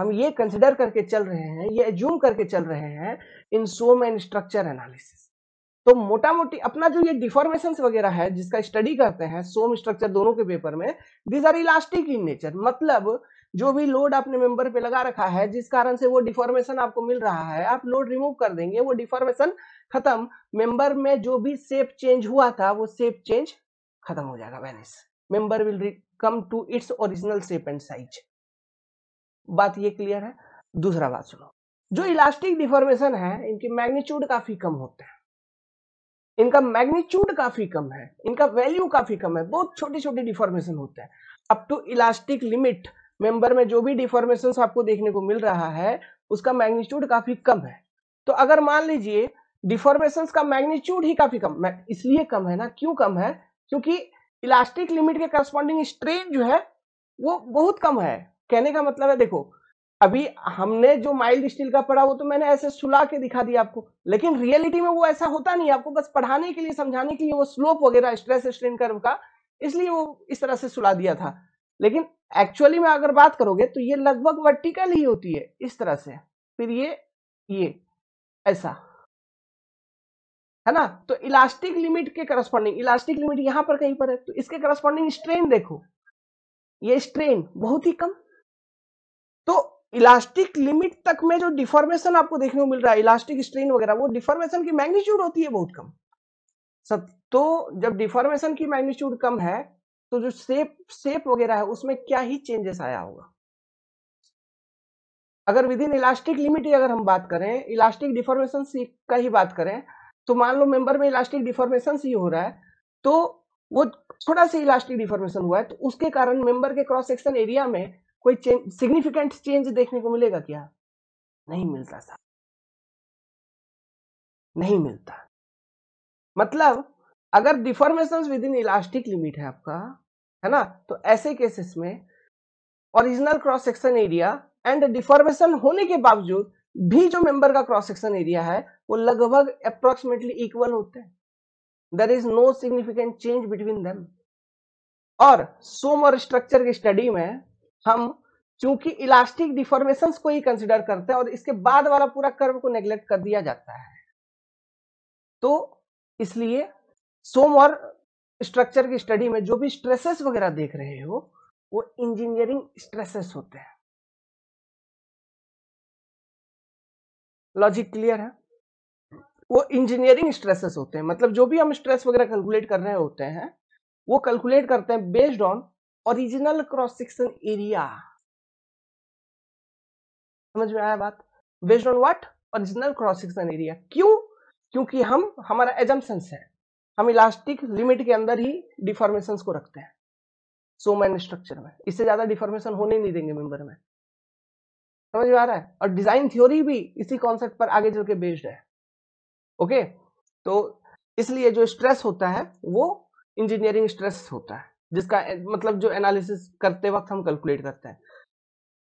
हम ये कंसिडर करके चल रहे हैं ये एज्यूम करके चल रहे हैं in SOM and structure analysis तो मोटा मोटी अपना जो ये डिफॉर्मेशन वगैरह है जिसका स्टडी करते हैं सोम स्ट्रक्चर दोनों के पेपर में these are elastic in nature मतलब जो भी लोड आपने मेंबर पे लगा रखा है जिस कारण से वो डिफॉर्मेशन आपको मिल रहा है आप लोड रिमूव कर देंगे वो डिफॉर्मेशन खत्म मेंबर में जो भी सेप चेंज हुआ था वो सेप चेंज खत्म हो जाएगा vanish member will come to its original shape and size बात ये क्लियर है दूसरा बात सुनो जो इलास्टिक डिफॉर्मेशन है इनकी मैग्नीच्यूड काफी कम होते हैं इनका मैग्नीच्यूड काफी कम है इनका वैल्यू काफी कम है बहुत छोटी छोटी डिफॉर्मेशन होते हैं up to elastic limit member में जो भी डिफॉर्मेशन आपको देखने को मिल रहा है उसका मैग्नीट्यूड काफी कम है तो अगर मान लीजिए डिफॉर्मेशन का मैग्नीट्यूड ही काफी कम इसलिए कम है ना क्यों कम है क्योंकि इलास्टिक लिमिट के करस्पॉन्डिंग स्ट्रेन जो है वो बहुत कम है कहने का मतलब है देखो अभी हमने जो माइल्ड स्टील का पढ़ा वो तो मैंने ऐसे सुला के दिखा दिया आपको लेकिन रियलिटी में वो ऐसा होता नहीं आपको बस पढ़ाने के लिए समझाने के लिए वो स्लोप वगैरह स्ट्रेस स्ट्रेन कर्व का इसलिए वो इस तरह से सुला दिया था लेकिन एक्चुअली में अगर बात करोगे तो ये लगभग वर्टिकल ही होती है इस तरह से फिर ये ये ऐसा है ना तो इलास्टिक लिमिट के करस्पॉन्डिंग इलास्टिक लिमिट यहां पर कहीं पर है तो इसके करस्पॉन्डिंग स्ट्रेन देखो ये स्ट्रेन बहुत ही कम तो इलास्टिक लिमिट तक में जो डिफॉर्मेशन आपको देखने को मिल रहा है इलास्टिक स्ट्रेन वगैरह वो डिफॉर्मेशन की मैग्नीट्यूड होती है बहुत कम सब तो जब डिफॉर्मेशन की मैग्नीट्यूड कम है तो जो सेप सेप वगैरह है उसमें क्या ही चेंजेस आया होगा अगर विद इन इलास्टिक लिमिट ही अगर हम बात करें इलास्टिक डिफॉर्मेशन का ही बात करें तो मान लो मेंबर में इलास्टिक डिफॉर्मेशन ही हो रहा है तो वो थोड़ा सा इलास्टिक डिफॉर्मेशन हुआ है तो उसके कारण मेंबर के क्रॉस सेक्शन एरिया में कोई चेंज सिग्निफिकेंट चेंज देखने को मिलेगा क्या नहीं मिलता साहब नहीं मिलता मतलब अगर deformation within elastic limit है आपका है ना तो ऐसे केसेस में original cross section area and deformation होने के बावजूद भी जो मेंबर का क्रॉस सेक्शन एरिया है वो लगभग अप्रोक्सीमेटली इक्वल होते हैं there is no significant change between them और सोम और स्ट्रक्चर की स्टडी में हम चूंकि इलास्टिक डिफॉर्मेशन को ही कंसिडर करते हैं और इसके बाद वाला पूरा कर्व को नेग्लेक्ट कर दिया जाता है तो इसलिए सोम और स्ट्रक्चर की स्टडी में जो भी स्ट्रेसेस वगैरह देख रहे हो वो इंजीनियरिंग स्ट्रेसेस होते हैं लॉजिक क्लियर है वो इंजीनियरिंग स्ट्रेसेस होते हैं मतलब जो भी हम स्ट्रेस वगैरह कैलकुलेट कर रहे होते हैं वो कैलकुलेट करते हैं based on original cross section area समझ में आया बात based on what original cross section area क्यों क्योंकि हम हमारा एजम्पन्स है हम इलास्टिक लिमिट के अंदर ही डिफॉर्मेशन को रखते हैं सो मैन स्ट्रक्चर में इससे ज्यादा डिफॉर्मेशन होने नहीं देंगे मेंबर में समझ में आ रहा है और डिजाइन थ्योरी भी इसी कॉन्सेप्ट पर आगे चल के बेस्ड है ओके तो इसलिए जो स्ट्रेस होता है वो इंजीनियरिंग स्ट्रेस होता है जिसका मतलब जो एनालिसिस करते वक्त हम कैलकुलेट करते हैं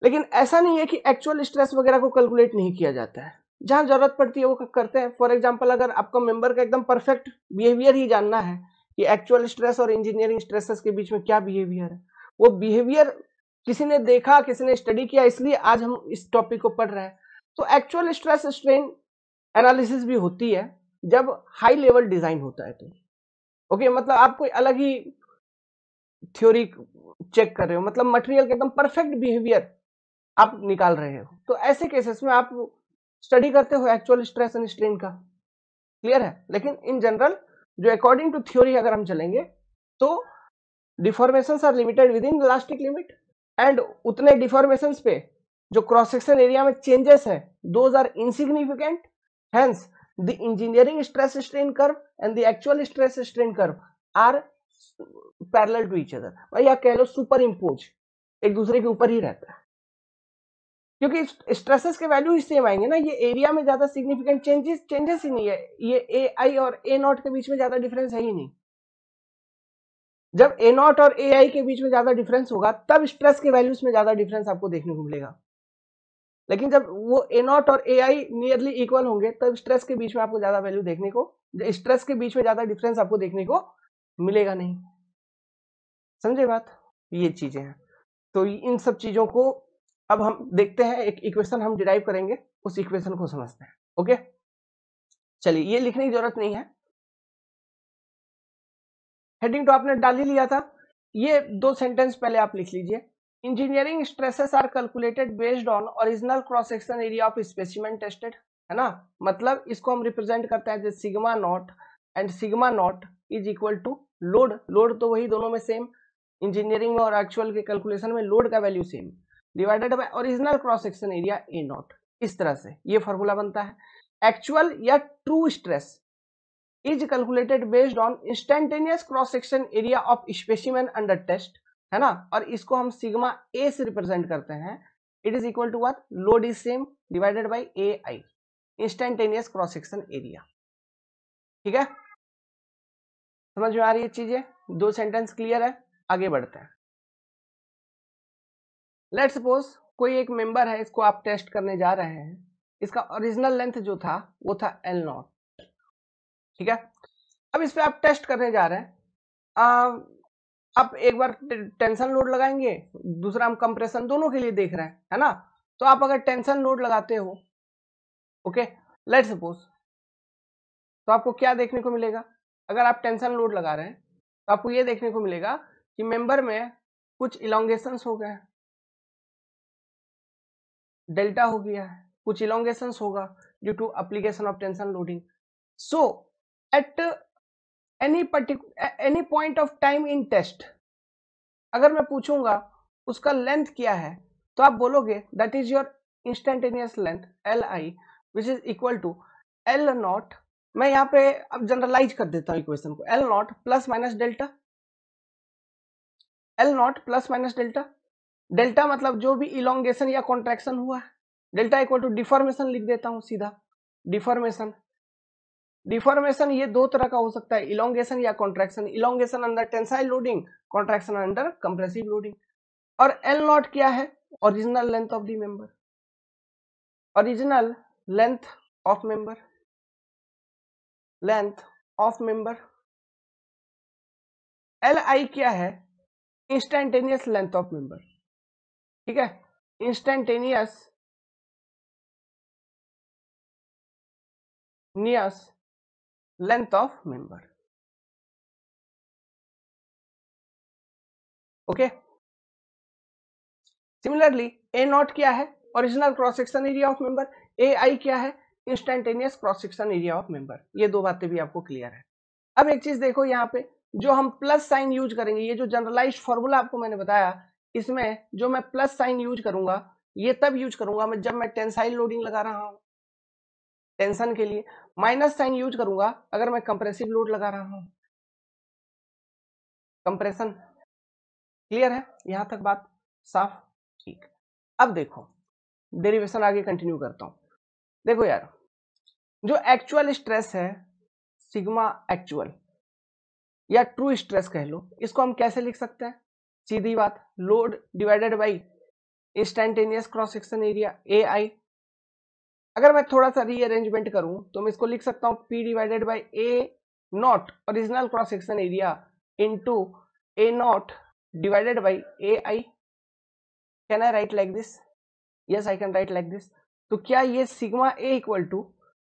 लेकिन ऐसा नहीं है कि एक्चुअल स्ट्रेस वगैरह को कैलकुलेट नहीं किया जाता है जहां जरूरत पड़ती है वो करते हैं फॉर एग्जाम्पल अगर आपको मेंबर का एकदम परफेक्ट बिहेवियर ही जानना है कि एक्चुअल स्ट्रेस और इंजीनियरिंग स्ट्रेसेस के बीच में क्या बिहेवियर है वो बिहेवियर किसी ने देखा किसी ने स्टडी किया इसलिए आज हम इस टॉपिक को पढ़ रहे हैं तो एक्चुअल स्ट्रेस स्ट्रेन एनालिसिस भी होती है जब हाई लेवल डिजाइन होता है तो ओके okay, मतलब आप कोई अलग ही थ्योरी चेक कर रहे हो मतलब मटेरियल के एकदम परफेक्ट बिहेवियर आप निकाल रहे हो तो ऐसे केसेस में आप स्टडी करते हो एक्चुअल स्ट्रेस एंड स्ट्रेन का क्लियर है लेकिन इन जनरल जो अकॉर्डिंग टू थ्योरी अगर हम चलेंगे तो deformation are limited within elastic limit and उतने डिफॉर्मेशन पे जो क्रॉस सेक्शन एरिया में चेंजेस है those are insignificant hence the engineering stress strain curve and the actual stress strain curve are parallel to each other या कह लो सुपर इम्पोज एक दूसरे के ऊपर ही रहता है क्योंकि स्ट्रेसेस के वैल्यू ही सेम आएंगे ना ये एरिया में ज्यादा सिग्निफिकेंट चेंजेस चेंजेस ही नहीं है ये ए आई और ए नॉट के बीच में ज्यादा डिफरेंस है ही नहीं जब ए नॉट और ए आई के बीच में ज्यादा डिफरेंस होगा तब स्ट्रेस के वैल्यूज में ज्यादा डिफरेंस आपको देखने को मिलेगा लेकिन जब वो ए नॉट और ए आई नियरली इक्वल होंगे तब स्ट्रेस के बीच में आपको ज्यादा वैल्यू देखने को स्ट्रेस के बीच में ज्यादा डिफरेंस आपको देखने को मिलेगा नहीं समझे बात ये चीजें हैं तो इन सब चीजों को अब हम देखते हैं एक इक्वेशन हम डिराइव करेंगे उस इक्वेशन को समझते हैं ओके चलिए ये लिखने की जरूरत नहीं है हेडिंग तो आपने डाल ही लिया था ये दो सेंटेंस पहले आप लिख लीजिए engineering stresses are calculated based on original cross section area of specimen tested है ना मतलब इसको हम रिप्रेजेंट करते हैं sigma naught and sigma naught is equal to load load तो वही दोनों में सेम इंजीनियरिंग में और एक्चुअल के कैलकुलेशन में लोड का value same divided by original cross section area A naught इस तरह से ये फॉर्मूला बनता है एक्चुअल या true stress is calculated based on instantaneous cross section area of specimen under test है ना और इसको हम सिग्मा ए से रिप्रेजेंट करते हैं it is equal to what load is same divided by A I instantaneous cross section area ठीक है समझ में आ रही है चीजें दो सेंटेंस क्लियर है आगे बढ़ते हैं लेट सपोज कोई एक मेंबर है इसको आप टेस्ट करने जा रहे हैं इसका ओरिजिनल लेंथ जो था वो था एल नॉट ठीक है अब इस पर आप टेस्ट करने जा रहे हैं आ, आप एक बार टेंशन लोड लगाएंगे दूसरा हम कंप्रेशन दोनों के लिए देख रहे हैं है ना तो आप अगर टेंशन लोड लगाते हो ओके लेट सपोज तो आपको क्या देखने को मिलेगा अगर आप टेंशन लोड लगा रहे हैं तो आपको ये देखने को मिलेगा कि मेंबर में कुछ इलांगेशन हो गए हैं डेल्टा हो गया है कुछ इलांगेशन होगा due to application of tension loading so at any particular any point of time in test अगर मैं पूछूंगा उसका लेंथ क्या है तो आप बोलोगे that is your instantaneous length L I which is equal to L naught मैं यहाँ पे अब जनरलाइज कर देता हूँ इक्वेशन को L naught plus minus delta L naught plus minus delta delta मतलब जो भी इलोंगेशन या कॉन्ट्रेक्शन हुआ डेल्टा इक्वल टू डिफॉर्मेशन लिख देता हूं सीधा डिफॉर्मेशन डिफॉर्मेशन ये दो तरह का हो सकता है इलोंगेशन या contraction elongation under tensile loading contraction under compressive loading और एल नॉट क्या है original length of the member original length of member length of member L I क्या है इंस्टेंटेनियस लेंथ ऑफ मेंबर ठीक है instantaneous length of member okay similarly A naught क्या है original cross section area of member A I क्या है instantaneous cross section area of member ये दो बातें भी आपको क्लियर है अब एक चीज देखो यहां पे जो हम प्लस साइन यूज करेंगे ये जो जनरलाइज फॉर्मूला आपको मैंने बताया इसमें जो मैं प्लस साइन यूज करूंगा ये तब यूज करूंगा मैं जब मैं टेंसाइल लोडिंग लगा रहा हूं टेंशन के लिए माइनस साइन यूज करूंगा अगर मैं कंप्रेसिव लोड लगा रहा हूं कंप्रेशन क्लियर है यहां तक बात साफ ठीक अब देखो डेरिवेशन आगे कंटिन्यू करता हूं देखो यार जो एक्चुअल स्ट्रेस है सिग्मा एक्चुअल या ट्रू स्ट्रेस कह लो इसको हम कैसे लिख सकते हैं सीधी बात load divided by instantaneous cross section area A I अगर मैं थोड़ा सा रीअरेंजमेंट करूं तो मैं इसको लिख सकता हूं P divided by A naught original cross section area into A naught divided A I can I write like this yes I can write like this तो क्या ये sigma A equal to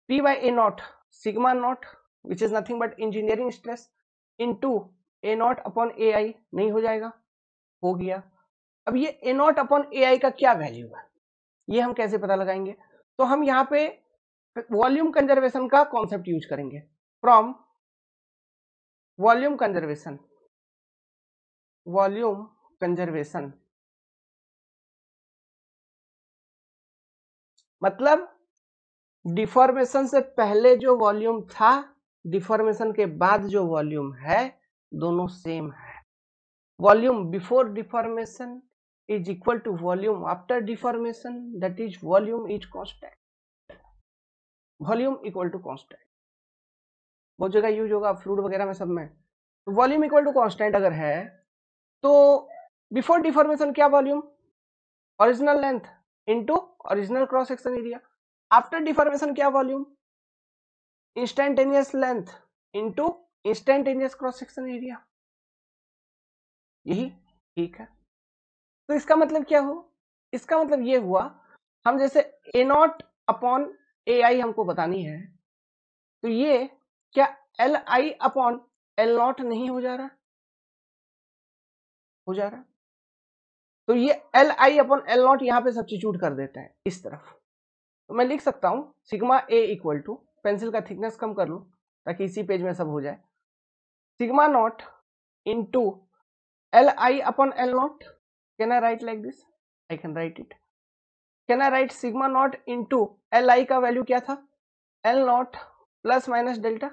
P by A naught sigma naught which is nothing but engineering stress into A naught upon A I नहीं हो जाएगा हो गया अब ये ए नॉट अपॉन ए आई का क्या वैल्यू है ये हम कैसे पता लगाएंगे तो हम यहाँ पे वॉल्यूम कंजर्वेशन का कॉन्सेप्ट यूज करेंगे from volume conservation volume conservation मतलब डिफॉर्मेशन से पहले जो वॉल्यूम था डिफॉर्मेशन के बाद जो वॉल्यूम है दोनों सेम है volume before deformation is equal to volume after deformation that is volume is constant volume equal to constant बहुत जगह यूज होगा फ्रूट वगैरह में सब में वॉल्यूम इक्वल टू कॉन्स्टेंट अगर है तो बिफोर डिफॉर्मेशन क्या volume original length into original cross section area after deformation क्या volume instantaneous length into instantaneous cross section area यही ठीक है तो इसका मतलब क्या हो इसका मतलब ये हुआ हम जैसे ए नॉट अपॉन ए आई हमको बतानी है तो ये क्या L I upon L naught नहीं हो जा रहा हो जा रहा तो ये L I upon L naught यहां पे सब्सिट्यूट कर देता है इस तरफ तो मैं लिख सकता हूं sigma A equal to pencil का थिकनेस कम कर लो ताकि इसी पेज में सब हो जाए sigma naught into L i upon L naught. Can I write like this? I can write it. Can I write sigma naught into L i का value क्या था? L naught plus minus delta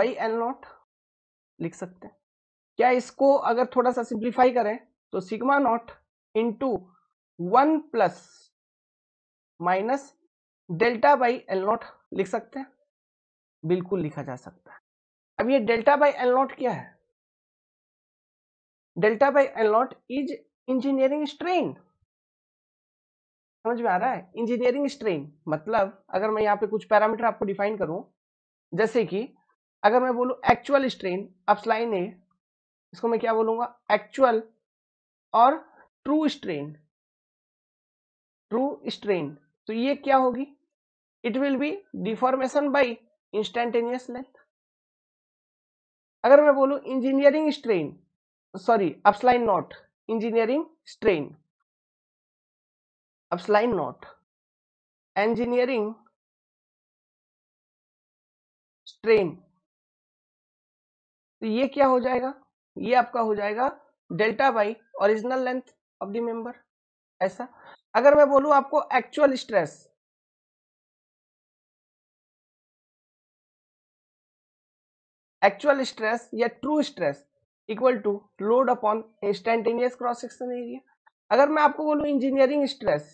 by L naught लिख सकते हैं क्या इसको अगर थोड़ा सा simplify करें तो sigma naught into one plus minus delta by L naught लिख सकते हैं बिल्कुल लिखा जा सकता है अब ये डेल्टा बाई एल नॉट क्या है delta by L naught is engineering strain समझ में आ रहा है इंजीनियरिंग स्ट्रेन मतलब अगर मैं यहाँ पे कुछ पैरामीटर आपको डिफाइन करूं जैसे कि अगर मैं बोलूँ एक्चुअल स्ट्रेन अपस्लाइन ए इसको मैं क्या बोलूंगा एक्चुअल और ट्रू स्ट्रेन ट्रू स्ट्रेन तो ये क्या होगी it will be deformation by instantaneous length अगर मैं बोलूँ engineering strain sorry upsline naught engineering strain upsline naught engineering strain तो ये क्या हो जाएगा ये आपका हो जाएगा delta by original length of the member ऐसा अगर मैं बोलूं आपको एक्चुअल स्ट्रेस एक्चुअल स्ट्रेस या true stress equal to load upon instantaneous cross section area अगर मैं आपको बोलूं इंजीनियरिंग स्ट्रेस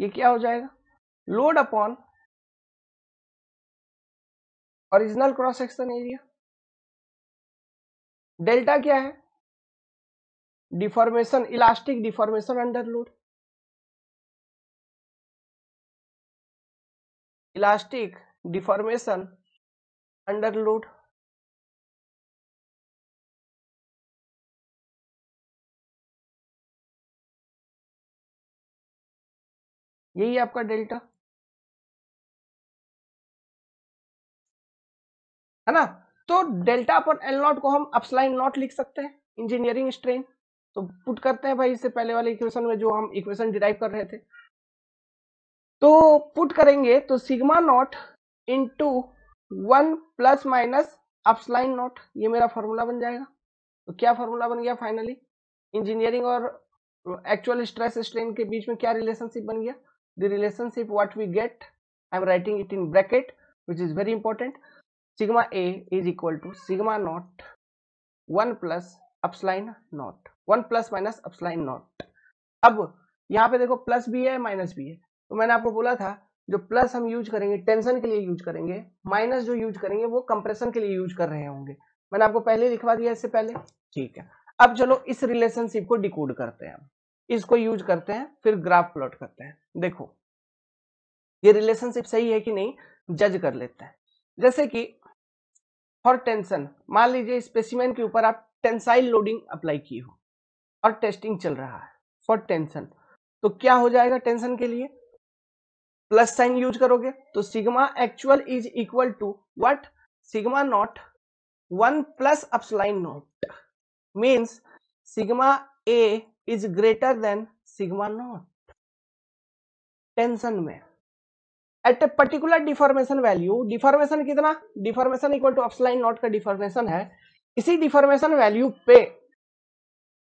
ये क्या हो जाएगा load upon original cross section area delta क्या है deformation elastic deformation under load elastic deformation under load यही आपका डेल्टा है ना तो डेल्टा अपन एल नॉट को हम अपसलाइन नॉट लिख सकते हैं इंजीनियरिंग स्ट्रेन तो पुट करते हैं भाई इससे पहले वाले इक्वेशन में जो हम इक्वेशन डिराइव कर रहे थे तो पुट करेंगे तो sigma not into one plus minus epsilon not ये मेरा फॉर्मूला बन जाएगा तो क्या फॉर्मूला बन गया फाइनली इंजीनियरिंग और एक्चुअल स्ट्रेस स्ट्रेन के बीच में क्या रिलेशनशिप बन गया the relationship what we get I am writing it in bracket which is very important sigma A is equal to sigma naught one plus epsilon naught one plus minus epsilon naught अब यहाँ पे देखो प्लस भी है माइनस भी है तो मैंने आपको बोला था जो प्लस हम यूज करेंगे टेंशन के लिए यूज करेंगे माइनस जो यूज करेंगे वो कंप्रेशन के लिए यूज कर रहे होंगे मैंने आपको पहले लिखवा दिया इससे पहले ठीक है अब चलो इस रिलेशनशिप को डिकोड करते हैं इसको यूज करते हैं फिर ग्राफ प्लॉट करते हैं देखो ये रिलेशनशिप सही है कि नहीं जज कर लेते हैं जैसे कि फॉर टेंशन मान लीजिए स्पेसिमेन के ऊपर आप टेंसाइल लोडिंग अप्लाई की हो और टेस्टिंग चल रहा है फॉर टेंशन तो क्या हो जाएगा टेंशन के लिए प्लस साइन यूज करोगे तो sigma actual is equal to what sigma naught one plus epsilon naught means sigma A is greater than sigma naught tension में at a particular deformation value deformation कितना deformation equal to epsilon naught का डिफॉर्मेशन है इसी डिफॉर्मेशन वैल्यू पे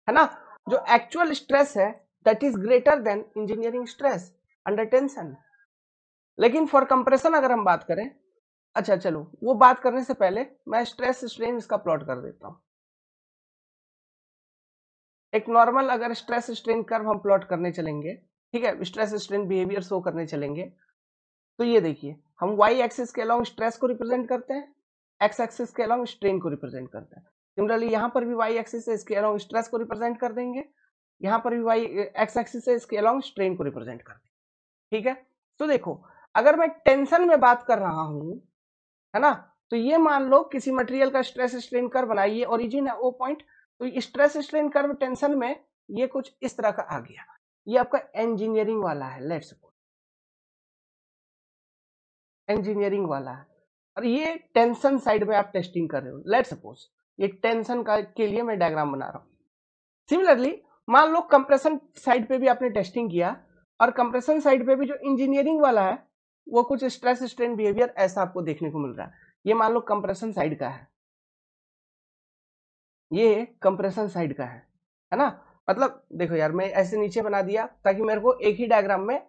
है ना जो एक्चुअल स्ट्रेस है that is greater than engineering stress under tension लेकिन फॉर कंप्रेशन अगर हम बात करें अच्छा चलो वो बात करने से पहले मैं स्ट्रेस स्ट्रेन इसका प्लॉट कर देता हूं एक नॉर्मल अगर स्ट्रेस स्ट्रेन कर्व हम प्लॉट करने चलेंगे ठीक है स्ट्रेस स्ट्रेन बिहेवियर शो करने चलेंगे तो ये देखिए हम वाई एक्सिस के अलॉन्ग स्ट्रेस को रिप्रेजेंट करते हैं एक्स एक्सिस के अलॉन्ग स्ट्रेन को रिप्रेजेंट करते हैं सिमिलरली यहाँ पर भी वाई एक्सिस है इसके अलॉन्ग स्ट्रेस को रिप्रेजेंट कर देंगे यहाँ पर भी वाई एक्स एक्सिस है इसके अलॉन्ग स्ट्रेन को रिप्रेजेंट कर देंगे ठीक है तो देखो अगर मैं टेंशन में बात कर रहा हूं है ना तो ये मान लो किसी मटेरियल का स्ट्रेस स्ट्रेन कर बनाइए ओरिजिन है ओ पॉइंट तो स्ट्रेस स्ट्रेन कर टेंशन में ये कुछ इस तरह का आ गया ये आपका इंजीनियरिंग वाला है लेट सपोज इंजीनियरिंग वाला है और ये टेंशन साइड में आप टेस्टिंग कर रहे हो लेट सपोज ये टेंशन का के लिए मैं डायग्राम बना रहा हूँ सिमिलरली मान लो कंप्रेशन साइड पे भी आपने टेस्टिंग किया और कंप्रेशन साइड पे भी जो इंजीनियरिंग वाला है वो कुछ स्ट्रेस स्ट्रेन बिहेवियर ऐसा आपको देखने को मिल रहा है ये मान लो कंप्रेशन साइड का है ये कंप्रेशन साइड का है है ना मतलब देखो यार मैं ऐसे नीचे बना दिया ताकि मेरे को एक ही डायग्राम में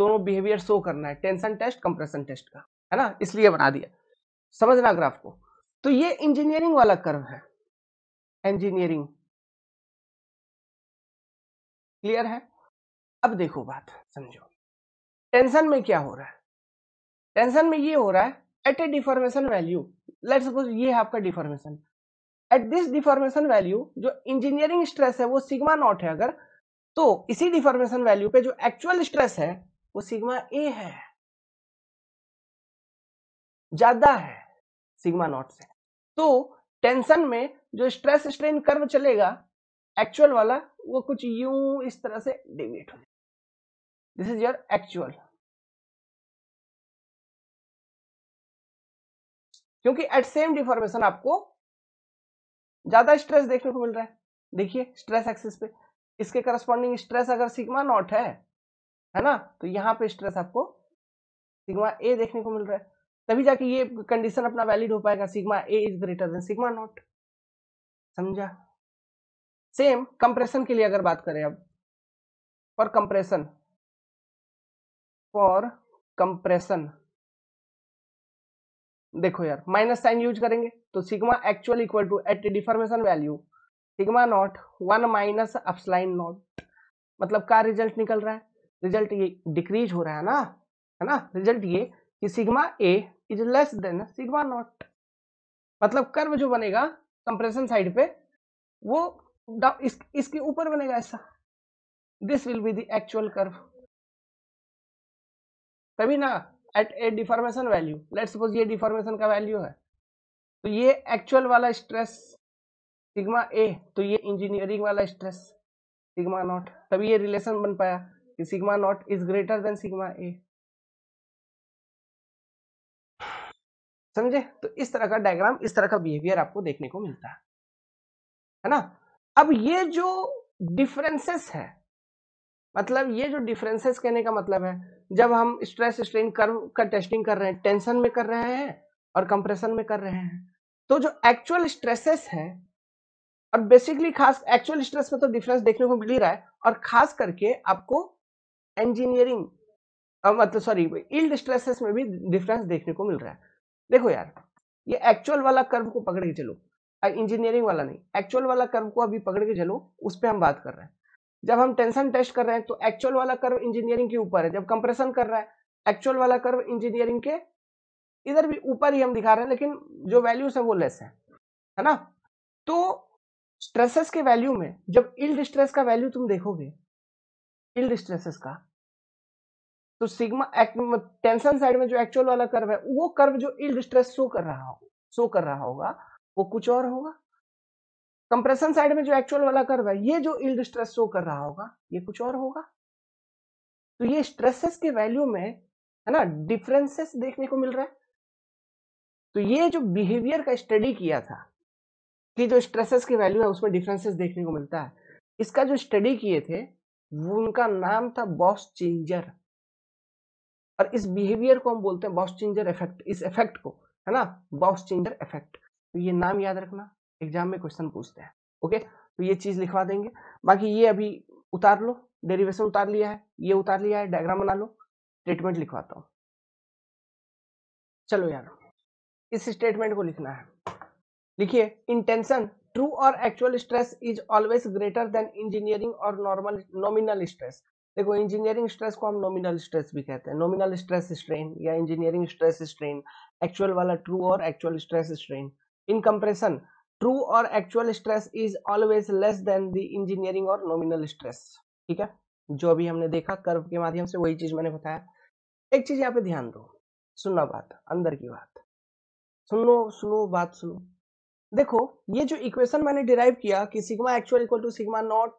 दोनों बिहेवियर शो करना है टेंशन टेस्ट कंप्रेशन टेस्ट का है ना इसलिए बना दिया समझना ग्राफ को तो ये इंजीनियरिंग वाला कर्व है इंजीनियरिंग क्लियर है अब देखो बात समझो टेंशन में क्या हो रहा है टेंशन में ये हो रहा है at a deformation value let suppose ये है आपका deformation at this deformation value जो इंजीनियरिंग स्ट्रेस है वो सिग्मा नॉट है अगर तो इसी डिफॉर्मेशन वैल्यू पे जो एक्चुअल स्ट्रेस है वो सिग्मा ए है ज्यादा है सिग्मा नॉट से तो टेंशन में जो स्ट्रेस स्ट्रेन कर्व चलेगा एक्चुअल वाला वो कुछ यू इस तरह से डिविएट हो जाएगा दिस इज योर एक्चुअल क्योंकि एट सेम डिफॉर्मेशन आपको ज्यादा स्ट्रेस देखने को मिल रहा है देखिए स्ट्रेस एक्सिस पे इसके करस्पॉन्डिंग स्ट्रेस अगर सिग्मा नॉट है है ना तो यहाँ पे स्ट्रेस आपको सिग्मा ए देखने को मिल रहा है तभी जाके ये कंडीशन अपना वैलिड हो पाएगा sigma A is greater than sigma naught समझा सेम कंप्रेशन के लिए अगर बात करें अब फॉर कंप्रेशन फॉर कंप्रेशन देखो यार माइनस साइन यूज करेंगे तो sigma actual equal to at deformation value sigma naught one minus epsilon naught मतलब क्या रिजल्ट निकल रहा है रिजल्ट ये डिक्रीज हो रहा है ना है ना रिजल्ट ये कि sigma A is less than sigma naught मतलब कर्व जो बनेगा कंप्रेशन साइड पे वो इस, इसके ऊपर बनेगा ऐसा this will be the actual curve तभी ना at a deformation value let suppose ये डिफॉर्मेशन का वैल्यू है तो ये एक्चुअल वाला स्ट्रेस सिग्मा ए तो ये इंजीनियरिंग वाला स्ट्रेस सिग्मा नॉट तभी ये रिलेशन बन पाया कि sigma naught is greater than sigma A समझे तो इस तरह का डायग्राम इस तरह का बिहेवियर आपको देखने को मिलता है है ना अब ये जो डिफरेंसेस है मतलब ये जो डिफरेंसेस कहने का मतलब है जब हम स्ट्रेस स्ट्रेन कर्व का टेस्टिंग कर रहे हैं टेंशन में कर रहे हैं और कंप्रेशन में कर रहे हैं तो जो एक्चुअल स्ट्रेसेस हैं और बेसिकली खास एक्चुअल स्ट्रेस में तो डिफरेंस देखने को मिल ही रहा है और खास करके आपको इंजीनियरिंग मतलब सॉरी इल्ड स्ट्रेसेस में भी डिफरेंस देखने को मिल रहा है देखो यार ये एक्चुअल वाला कर्व को पकड़ के चलो इंजीनियरिंग वाला नहीं एक्चुअल वाला कर्व को अभी पकड़ के चलो उस पर हम बात कर रहे हैं जब हम टेंशन टेस्ट कर रहे हैं तो एक्चुअल वाला कर्व इंजीनियरिंग के ऊपर है जब कंप्रेशन कर रहा है एक्चुअल वाला कर्व इंजीनियरिंग के इधर भी ऊपर ही हम दिखा रहे हैं लेकिन जो वैल्यूज है वो लेस है है ना तो स्ट्रेसेस के वैल्यू में जब इल्ड स्ट्रेस का वैल्यू तुम देखोगे इल्ड स्ट्रेसेस का तो सिग्मा टेंशन साइड में जो एक्चुअल वाला कर्व है वो कर्व जो इल्ड स्ट्रेस शो कर रहा हो शो कर रहा होगा वो कुछ और होगा कंप्रेशन साइड में जो एक्चुअल वाला कर्व है ये जो इल्ड स्ट्रेस शो कर रहा होगा ये कुछ और होगा तो ये स्ट्रेसेस के वैल्यू में है ना डिफरेंसेस देखने को मिल रहा है तो ये जो बिहेवियर का स्टडी किया था कि जो स्ट्रेसेस की वैल्यू है उसमें डिफरेंसेस देखने को मिलता है इसका जो स्टडी किए थे वो उनका नाम था बॉस चेंजर और इस बिहेवियर को हम बोलते हैं बॉस चेंजर इफेक्ट इस इफेक्ट को है ना बॉस चेंजर इफेक्ट तो ये नाम याद रखना एग्जाम में क्वेश्चन पूछते हैं ओके तो ये चीज लिखवा देंगे बाकी ये अभी उतार लो डेरिवेशन उतार लिया है ये उतार लिया है डायग्राम बना लो स्टेटमेंट लिखवाता हूं चलो यार इस स्टेटमेंट को लिखना है लिखिए इंटेंशन ट्रू और actual stress is always greater than engineering और नॉर्मल नॉमिनल स्ट्रेस देखो इंजीनियरिंग स्ट्रेस को हम नॉमिनल स्ट्रेस भी कहते हैं नॉमिनल स्ट्रेस स्ट्रेन या इंजीनियरिंग स्ट्रेस स्ट्रेन एक्चुअल वाला ट्रू और actual stress strain in compression true और actual stress is always less than the engineering और नॉमिनल स्ट्रेस ठीक है जो अभी हमने देखा कर्व के माध्यम से वही चीज मैंने बताया एक चीज यहाँ पे ध्यान दो सुनना बात अंदर की बात सुनो सुनो बात सुनो देखो ये जो इक्वेशन मैंने डिराइव किया कि sigma actual equal to sigma not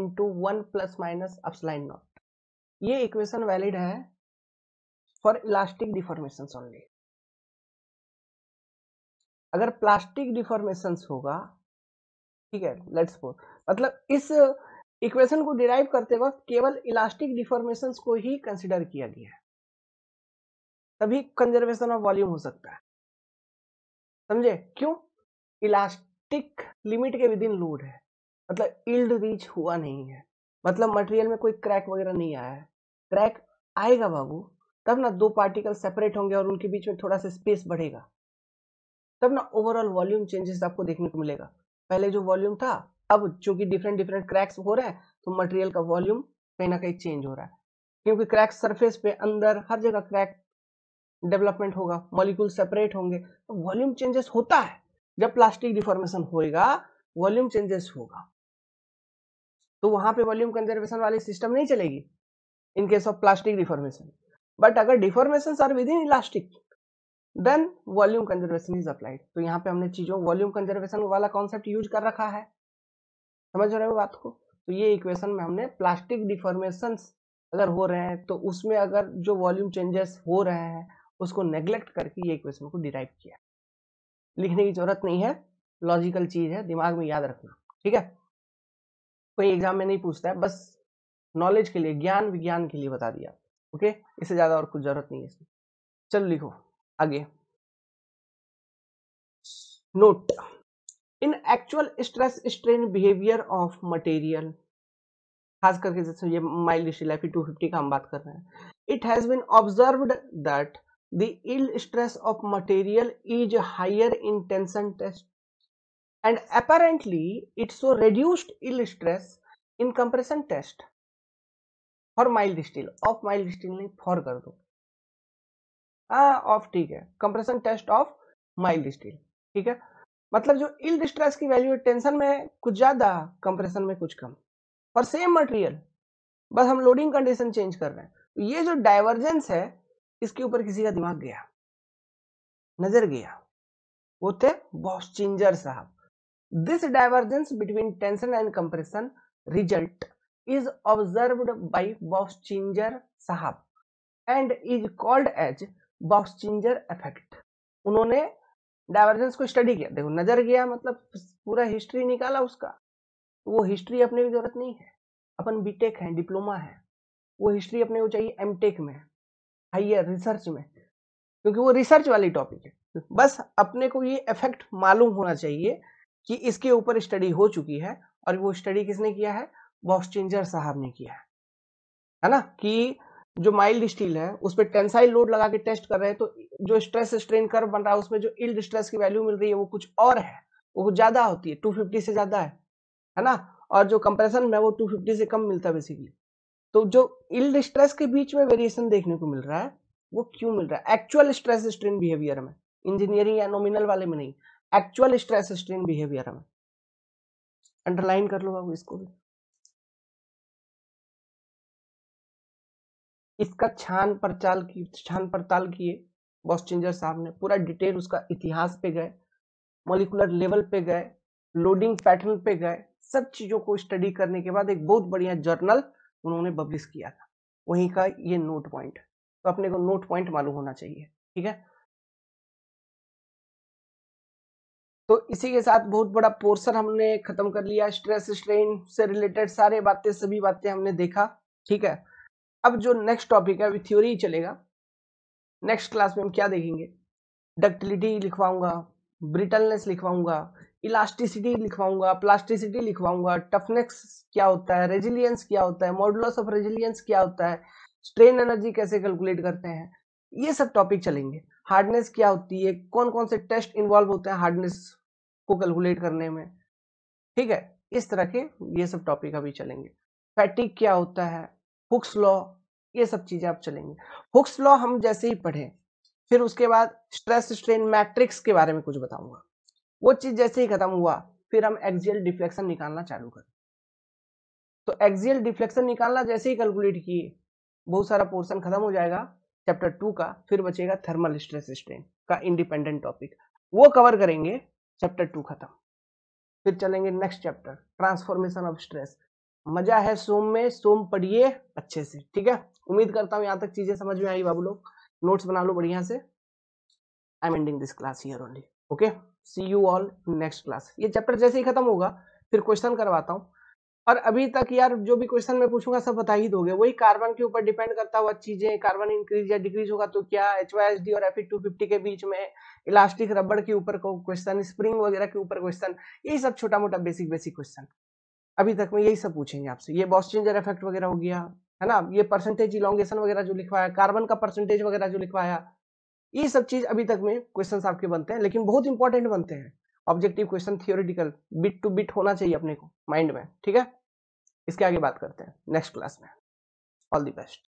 into one plus minus epsilon not ये इक्वेशन वैलिड है फॉर इलास्टिक डिफॉर्मेशन ओनली अगर प्लास्टिक डिफॉर्मेशन होगा ठीक है लेट्स सपोज मतलब इस इक्वेशन को डिराइव करते वक्त केवल इलास्टिक डिफॉर्मेशन को ही कंसिडर किया गया है तभी कंजर्वेशन ऑफ वॉल्यूम हो सकता है समझे क्यों इलास्टिक लिमिट के विदिन लोड है मतलब इल्ड रीच हुआ नहीं है मतलब मटेरियल में कोई क्रैक वगैरह नहीं आया है क्रैक आएगा बाबू तब ना दो पार्टिकल सेपरेट होंगे और उनके बीच में थोड़ा सा स्पेस बढ़ेगा तब ना ओवरऑल वॉल्यूम चेंजेस आपको देखने को मिलेगा पहले जो वॉल्यूम था अब चूंकि डिफरेंट डिफरेंट क्रैक्स हो रहा है तो मटेरियल का वॉल्यूम कहीं ना कहीं चेंज हो रहा है क्योंकि क्रैक सरफेस पे अंदर हर जगह क्रैक डेवलपमेंट होगा मॉलिक्यूल सेपरेट होंगे तो वॉल्यूम चेंजेस होता है जब प्लास्टिक डिफॉर्मेशन होएगा वॉल्यूम चेंजेस होगा तो वहां पे वॉल्यूम कंजर्वेशन वाली सिस्टम नहीं चलेगी in case of plastic deformation but अगर deformation are within elastic then volume conservation is applied तो यहाँ पे हमने चीजों वॉल्यूम कंजर्वेशन वाला कॉन्सेप्ट यूज कर रखा है समझ रहे हो बात को तो ये इक्वेशन में हमने प्लास्टिक डिफॉर्मेशन अगर हो रहे हैं तो उसमें अगर जो वॉल्यूम चेंजेस हो रहे हैं उसको नेग्लेक्ट करके ये इक्वेशन को डिराइव किया लिखने की जरूरत नहीं है लॉजिकल चीज है दिमाग में याद रखना ठीक है कोई एग्जाम में नहीं पूछता है बस नॉलेज के लिए ज्ञान विज्ञान के लिए बता दिया ओके इससे ज्यादा और कुछ जरूरत नहीं है इसमें चल लिखो आगे note in actual stress strain behaviour of material खास करके जैसे ये mild steel F two fifty का हम बात कर रहे हैं it has been observe that the yield stress of material is higher in tension test and apparently it shows reduced yield stress in compression test for mild steel of mild steel नहीं फॉर कर दो ऑफ ठीक है compression test of mild steel ठीक है मतलब जो इल्ड स्ट्रेस की वैल्यू है टेंशन में कुछ ज्यादा कंप्रेशन में कुछ कम और सेम मटेरियल बस हम लोडिंग कंडीशन चेंज कर रहे हैं तो ये जो डाइवर्जेंस है इसके ऊपर किसी का दिमाग गया नजर गया वो थे बॉस बॉस्चिंजर साहब this divergence between tension and compression result is observe by बॉस Bostinger साहब and is called as box effect उन्होंने डाइवर्जेंस को स्टडी किया देखो नजर गया मतलब पूरा हिस्ट्री निकाला उसका तो वो हिस्ट्री अपने की जरूरत नहीं है अपन बीटेक है डिप्लोमा है वो हिस्ट्री अपने को चाहिए एमटेक में हाइयर रिसर्च में क्योंकि वो रिसर्च वाली टॉपिक है बस अपने को ये इफेक्ट मालूम होना चाहिए कि इसके ऊपर स्टडी हो चुकी है और वो स्टडी किसने किया है बॉस साहब ने किया है ना कि जो माइल्ड स्टील है उस पर टेंसाइल लोड लगा के टेस्ट कर रहे हैं तो जो स्ट्रेस स्ट्रेन कर्व बन रहा है उसमें जो इल्ड स्ट्रेस की वैल्यू मिल रही है वो कुछ और है वो कुछ ज्यादा होती है 250 से ज्यादा है है ना और जो कंप्रेशन में वो 250 से कम मिलता है बेसिकली तो जो इल्ड स्ट्रेस के बीच में वेरिएशन देखने को मिल रहा है वो क्यों मिल रहा है एक्चुअल स्ट्रेस स्ट्रेन बिहेवियर में इंजीनियरिंग या नॉमिनल वाले में नहीं एक्चुअल स्ट्रेस स्ट्रेन बिहेवियर में अंडरलाइन कर लो बाबू इसको भी इसका छान पड़ताल की छान पड़ताल किए बॉस चेंजर साहब ने पूरा डिटेल उसका इतिहास पे गए मोलिकुलर लेवल पे गए लोडिंग पैटर्न पे गए सब चीज़ों को स्टडी करने के बाद एक बहुत बढ़िया जर्नल उन्होंने पब्लिश किया था वहीं का ये नोट पॉइंट तो अपने को नोट पॉइंट मालूम होना चाहिए ठीक है तो इसी के साथ बहुत बड़ा पोर्शन हमने खत्म कर लिया स्ट्रेस स्ट्रेन से रिलेटेड सारे बातें सभी बातें हमने देखा ठीक है अब जो नेक्स्ट टॉपिक है अभी थ्योरी ही चलेगा नेक्स्ट क्लास में हम क्या देखेंगे डक्टिलिटी लिखवाऊंगा ब्रिटलनेस लिखवाऊंगा इलास्टिसिटी लिखवाऊंगा प्लास्टिसिटी लिखवाऊंगा टफनेस क्या होता है रेजिलियंस क्या होता है मॉडुलस ऑफ रेजिलियंस क्या होता है स्ट्रेन एनर्जी कैसे कैलकुलेट करते हैं ये सब टॉपिक चलेंगे हार्डनेस क्या होती है कौन कौन से टेस्ट इन्वॉल्व होते हैं हार्डनेस को कैलकुलेट करने में ठीक है इस तरह के ये सब टॉपिक अभी चलेंगे फैटिक क्या होता है हुक्स लॉ ये सब चीजें आप चलेंगे हुक्स लॉ हम जैसे ही पढ़े फिर उसके बाद स्ट्रेस स्ट्रेन मैट्रिक्स के बारे में कुछ बताऊंगा वो चीज जैसे ही खत्म हुआ फिर हम एक्सियल डिफ्लेक्शन निकालना चालू करें तो एक्सियल डिफ्लेक्शन निकालना जैसे ही कैलकुलेट किए बहुत सारा पोर्शन खत्म हो जाएगा चैप्टर टू का फिर बचेगा थर्मल स्ट्रेस स्ट्रेन का इंडिपेंडेंट टॉपिक वो कवर करेंगे चैप्टर टू खत्म फिर चलेंगे next chapter transformation of stress मजा है सोम में सोम पढ़िए अच्छे से ठीक है उम्मीद करता हूँ यहाँ तक चीजें समझ में आई बाबू लोग नोट्स बना लो बढ़िया से I am ending this class here only okay see you all next class ये चैप्टर जैसे ही खत्म होगा फिर क्वेश्चन करवाता हूँ और अभी तक यार जो भी क्वेश्चन मैं पूछूंगा सब बता ही दोगे वही कार्बन के ऊपर डिपेंड करता हुआ चीजें कार्बन इंक्रीज या डिक्रीज होगा तो क्या एच और एफ टू फिफ्टी के बीच में इलास्टिक रबड़ के ऊपर क्वेश्चन स्प्रिंग वगैरह के ऊपर क्वेश्चन यही सब छोटा मोटा बेसिक बेसिक क्वेश्चन अभी तक में यही सब पूछेंगे आपसे ये बॉस चेंजर इफेक्ट वगैरह हो गया है ना ये परसेंटेज इलांगेशन वगैरह जो लिखवाया कार्बन का परसेंटेज वगैरह जो लिखवाया ये सब चीज अभी तक में क्वेश्चन आपके बनते हैं लेकिन बहुत इंपॉर्टेंट बनते हैं objective question theoretical bit to bit होना चाहिए अपने को माइंड में ठीक है इसके आगे बात करते हैं नेक्स्ट क्लास में ऑल दी बेस्ट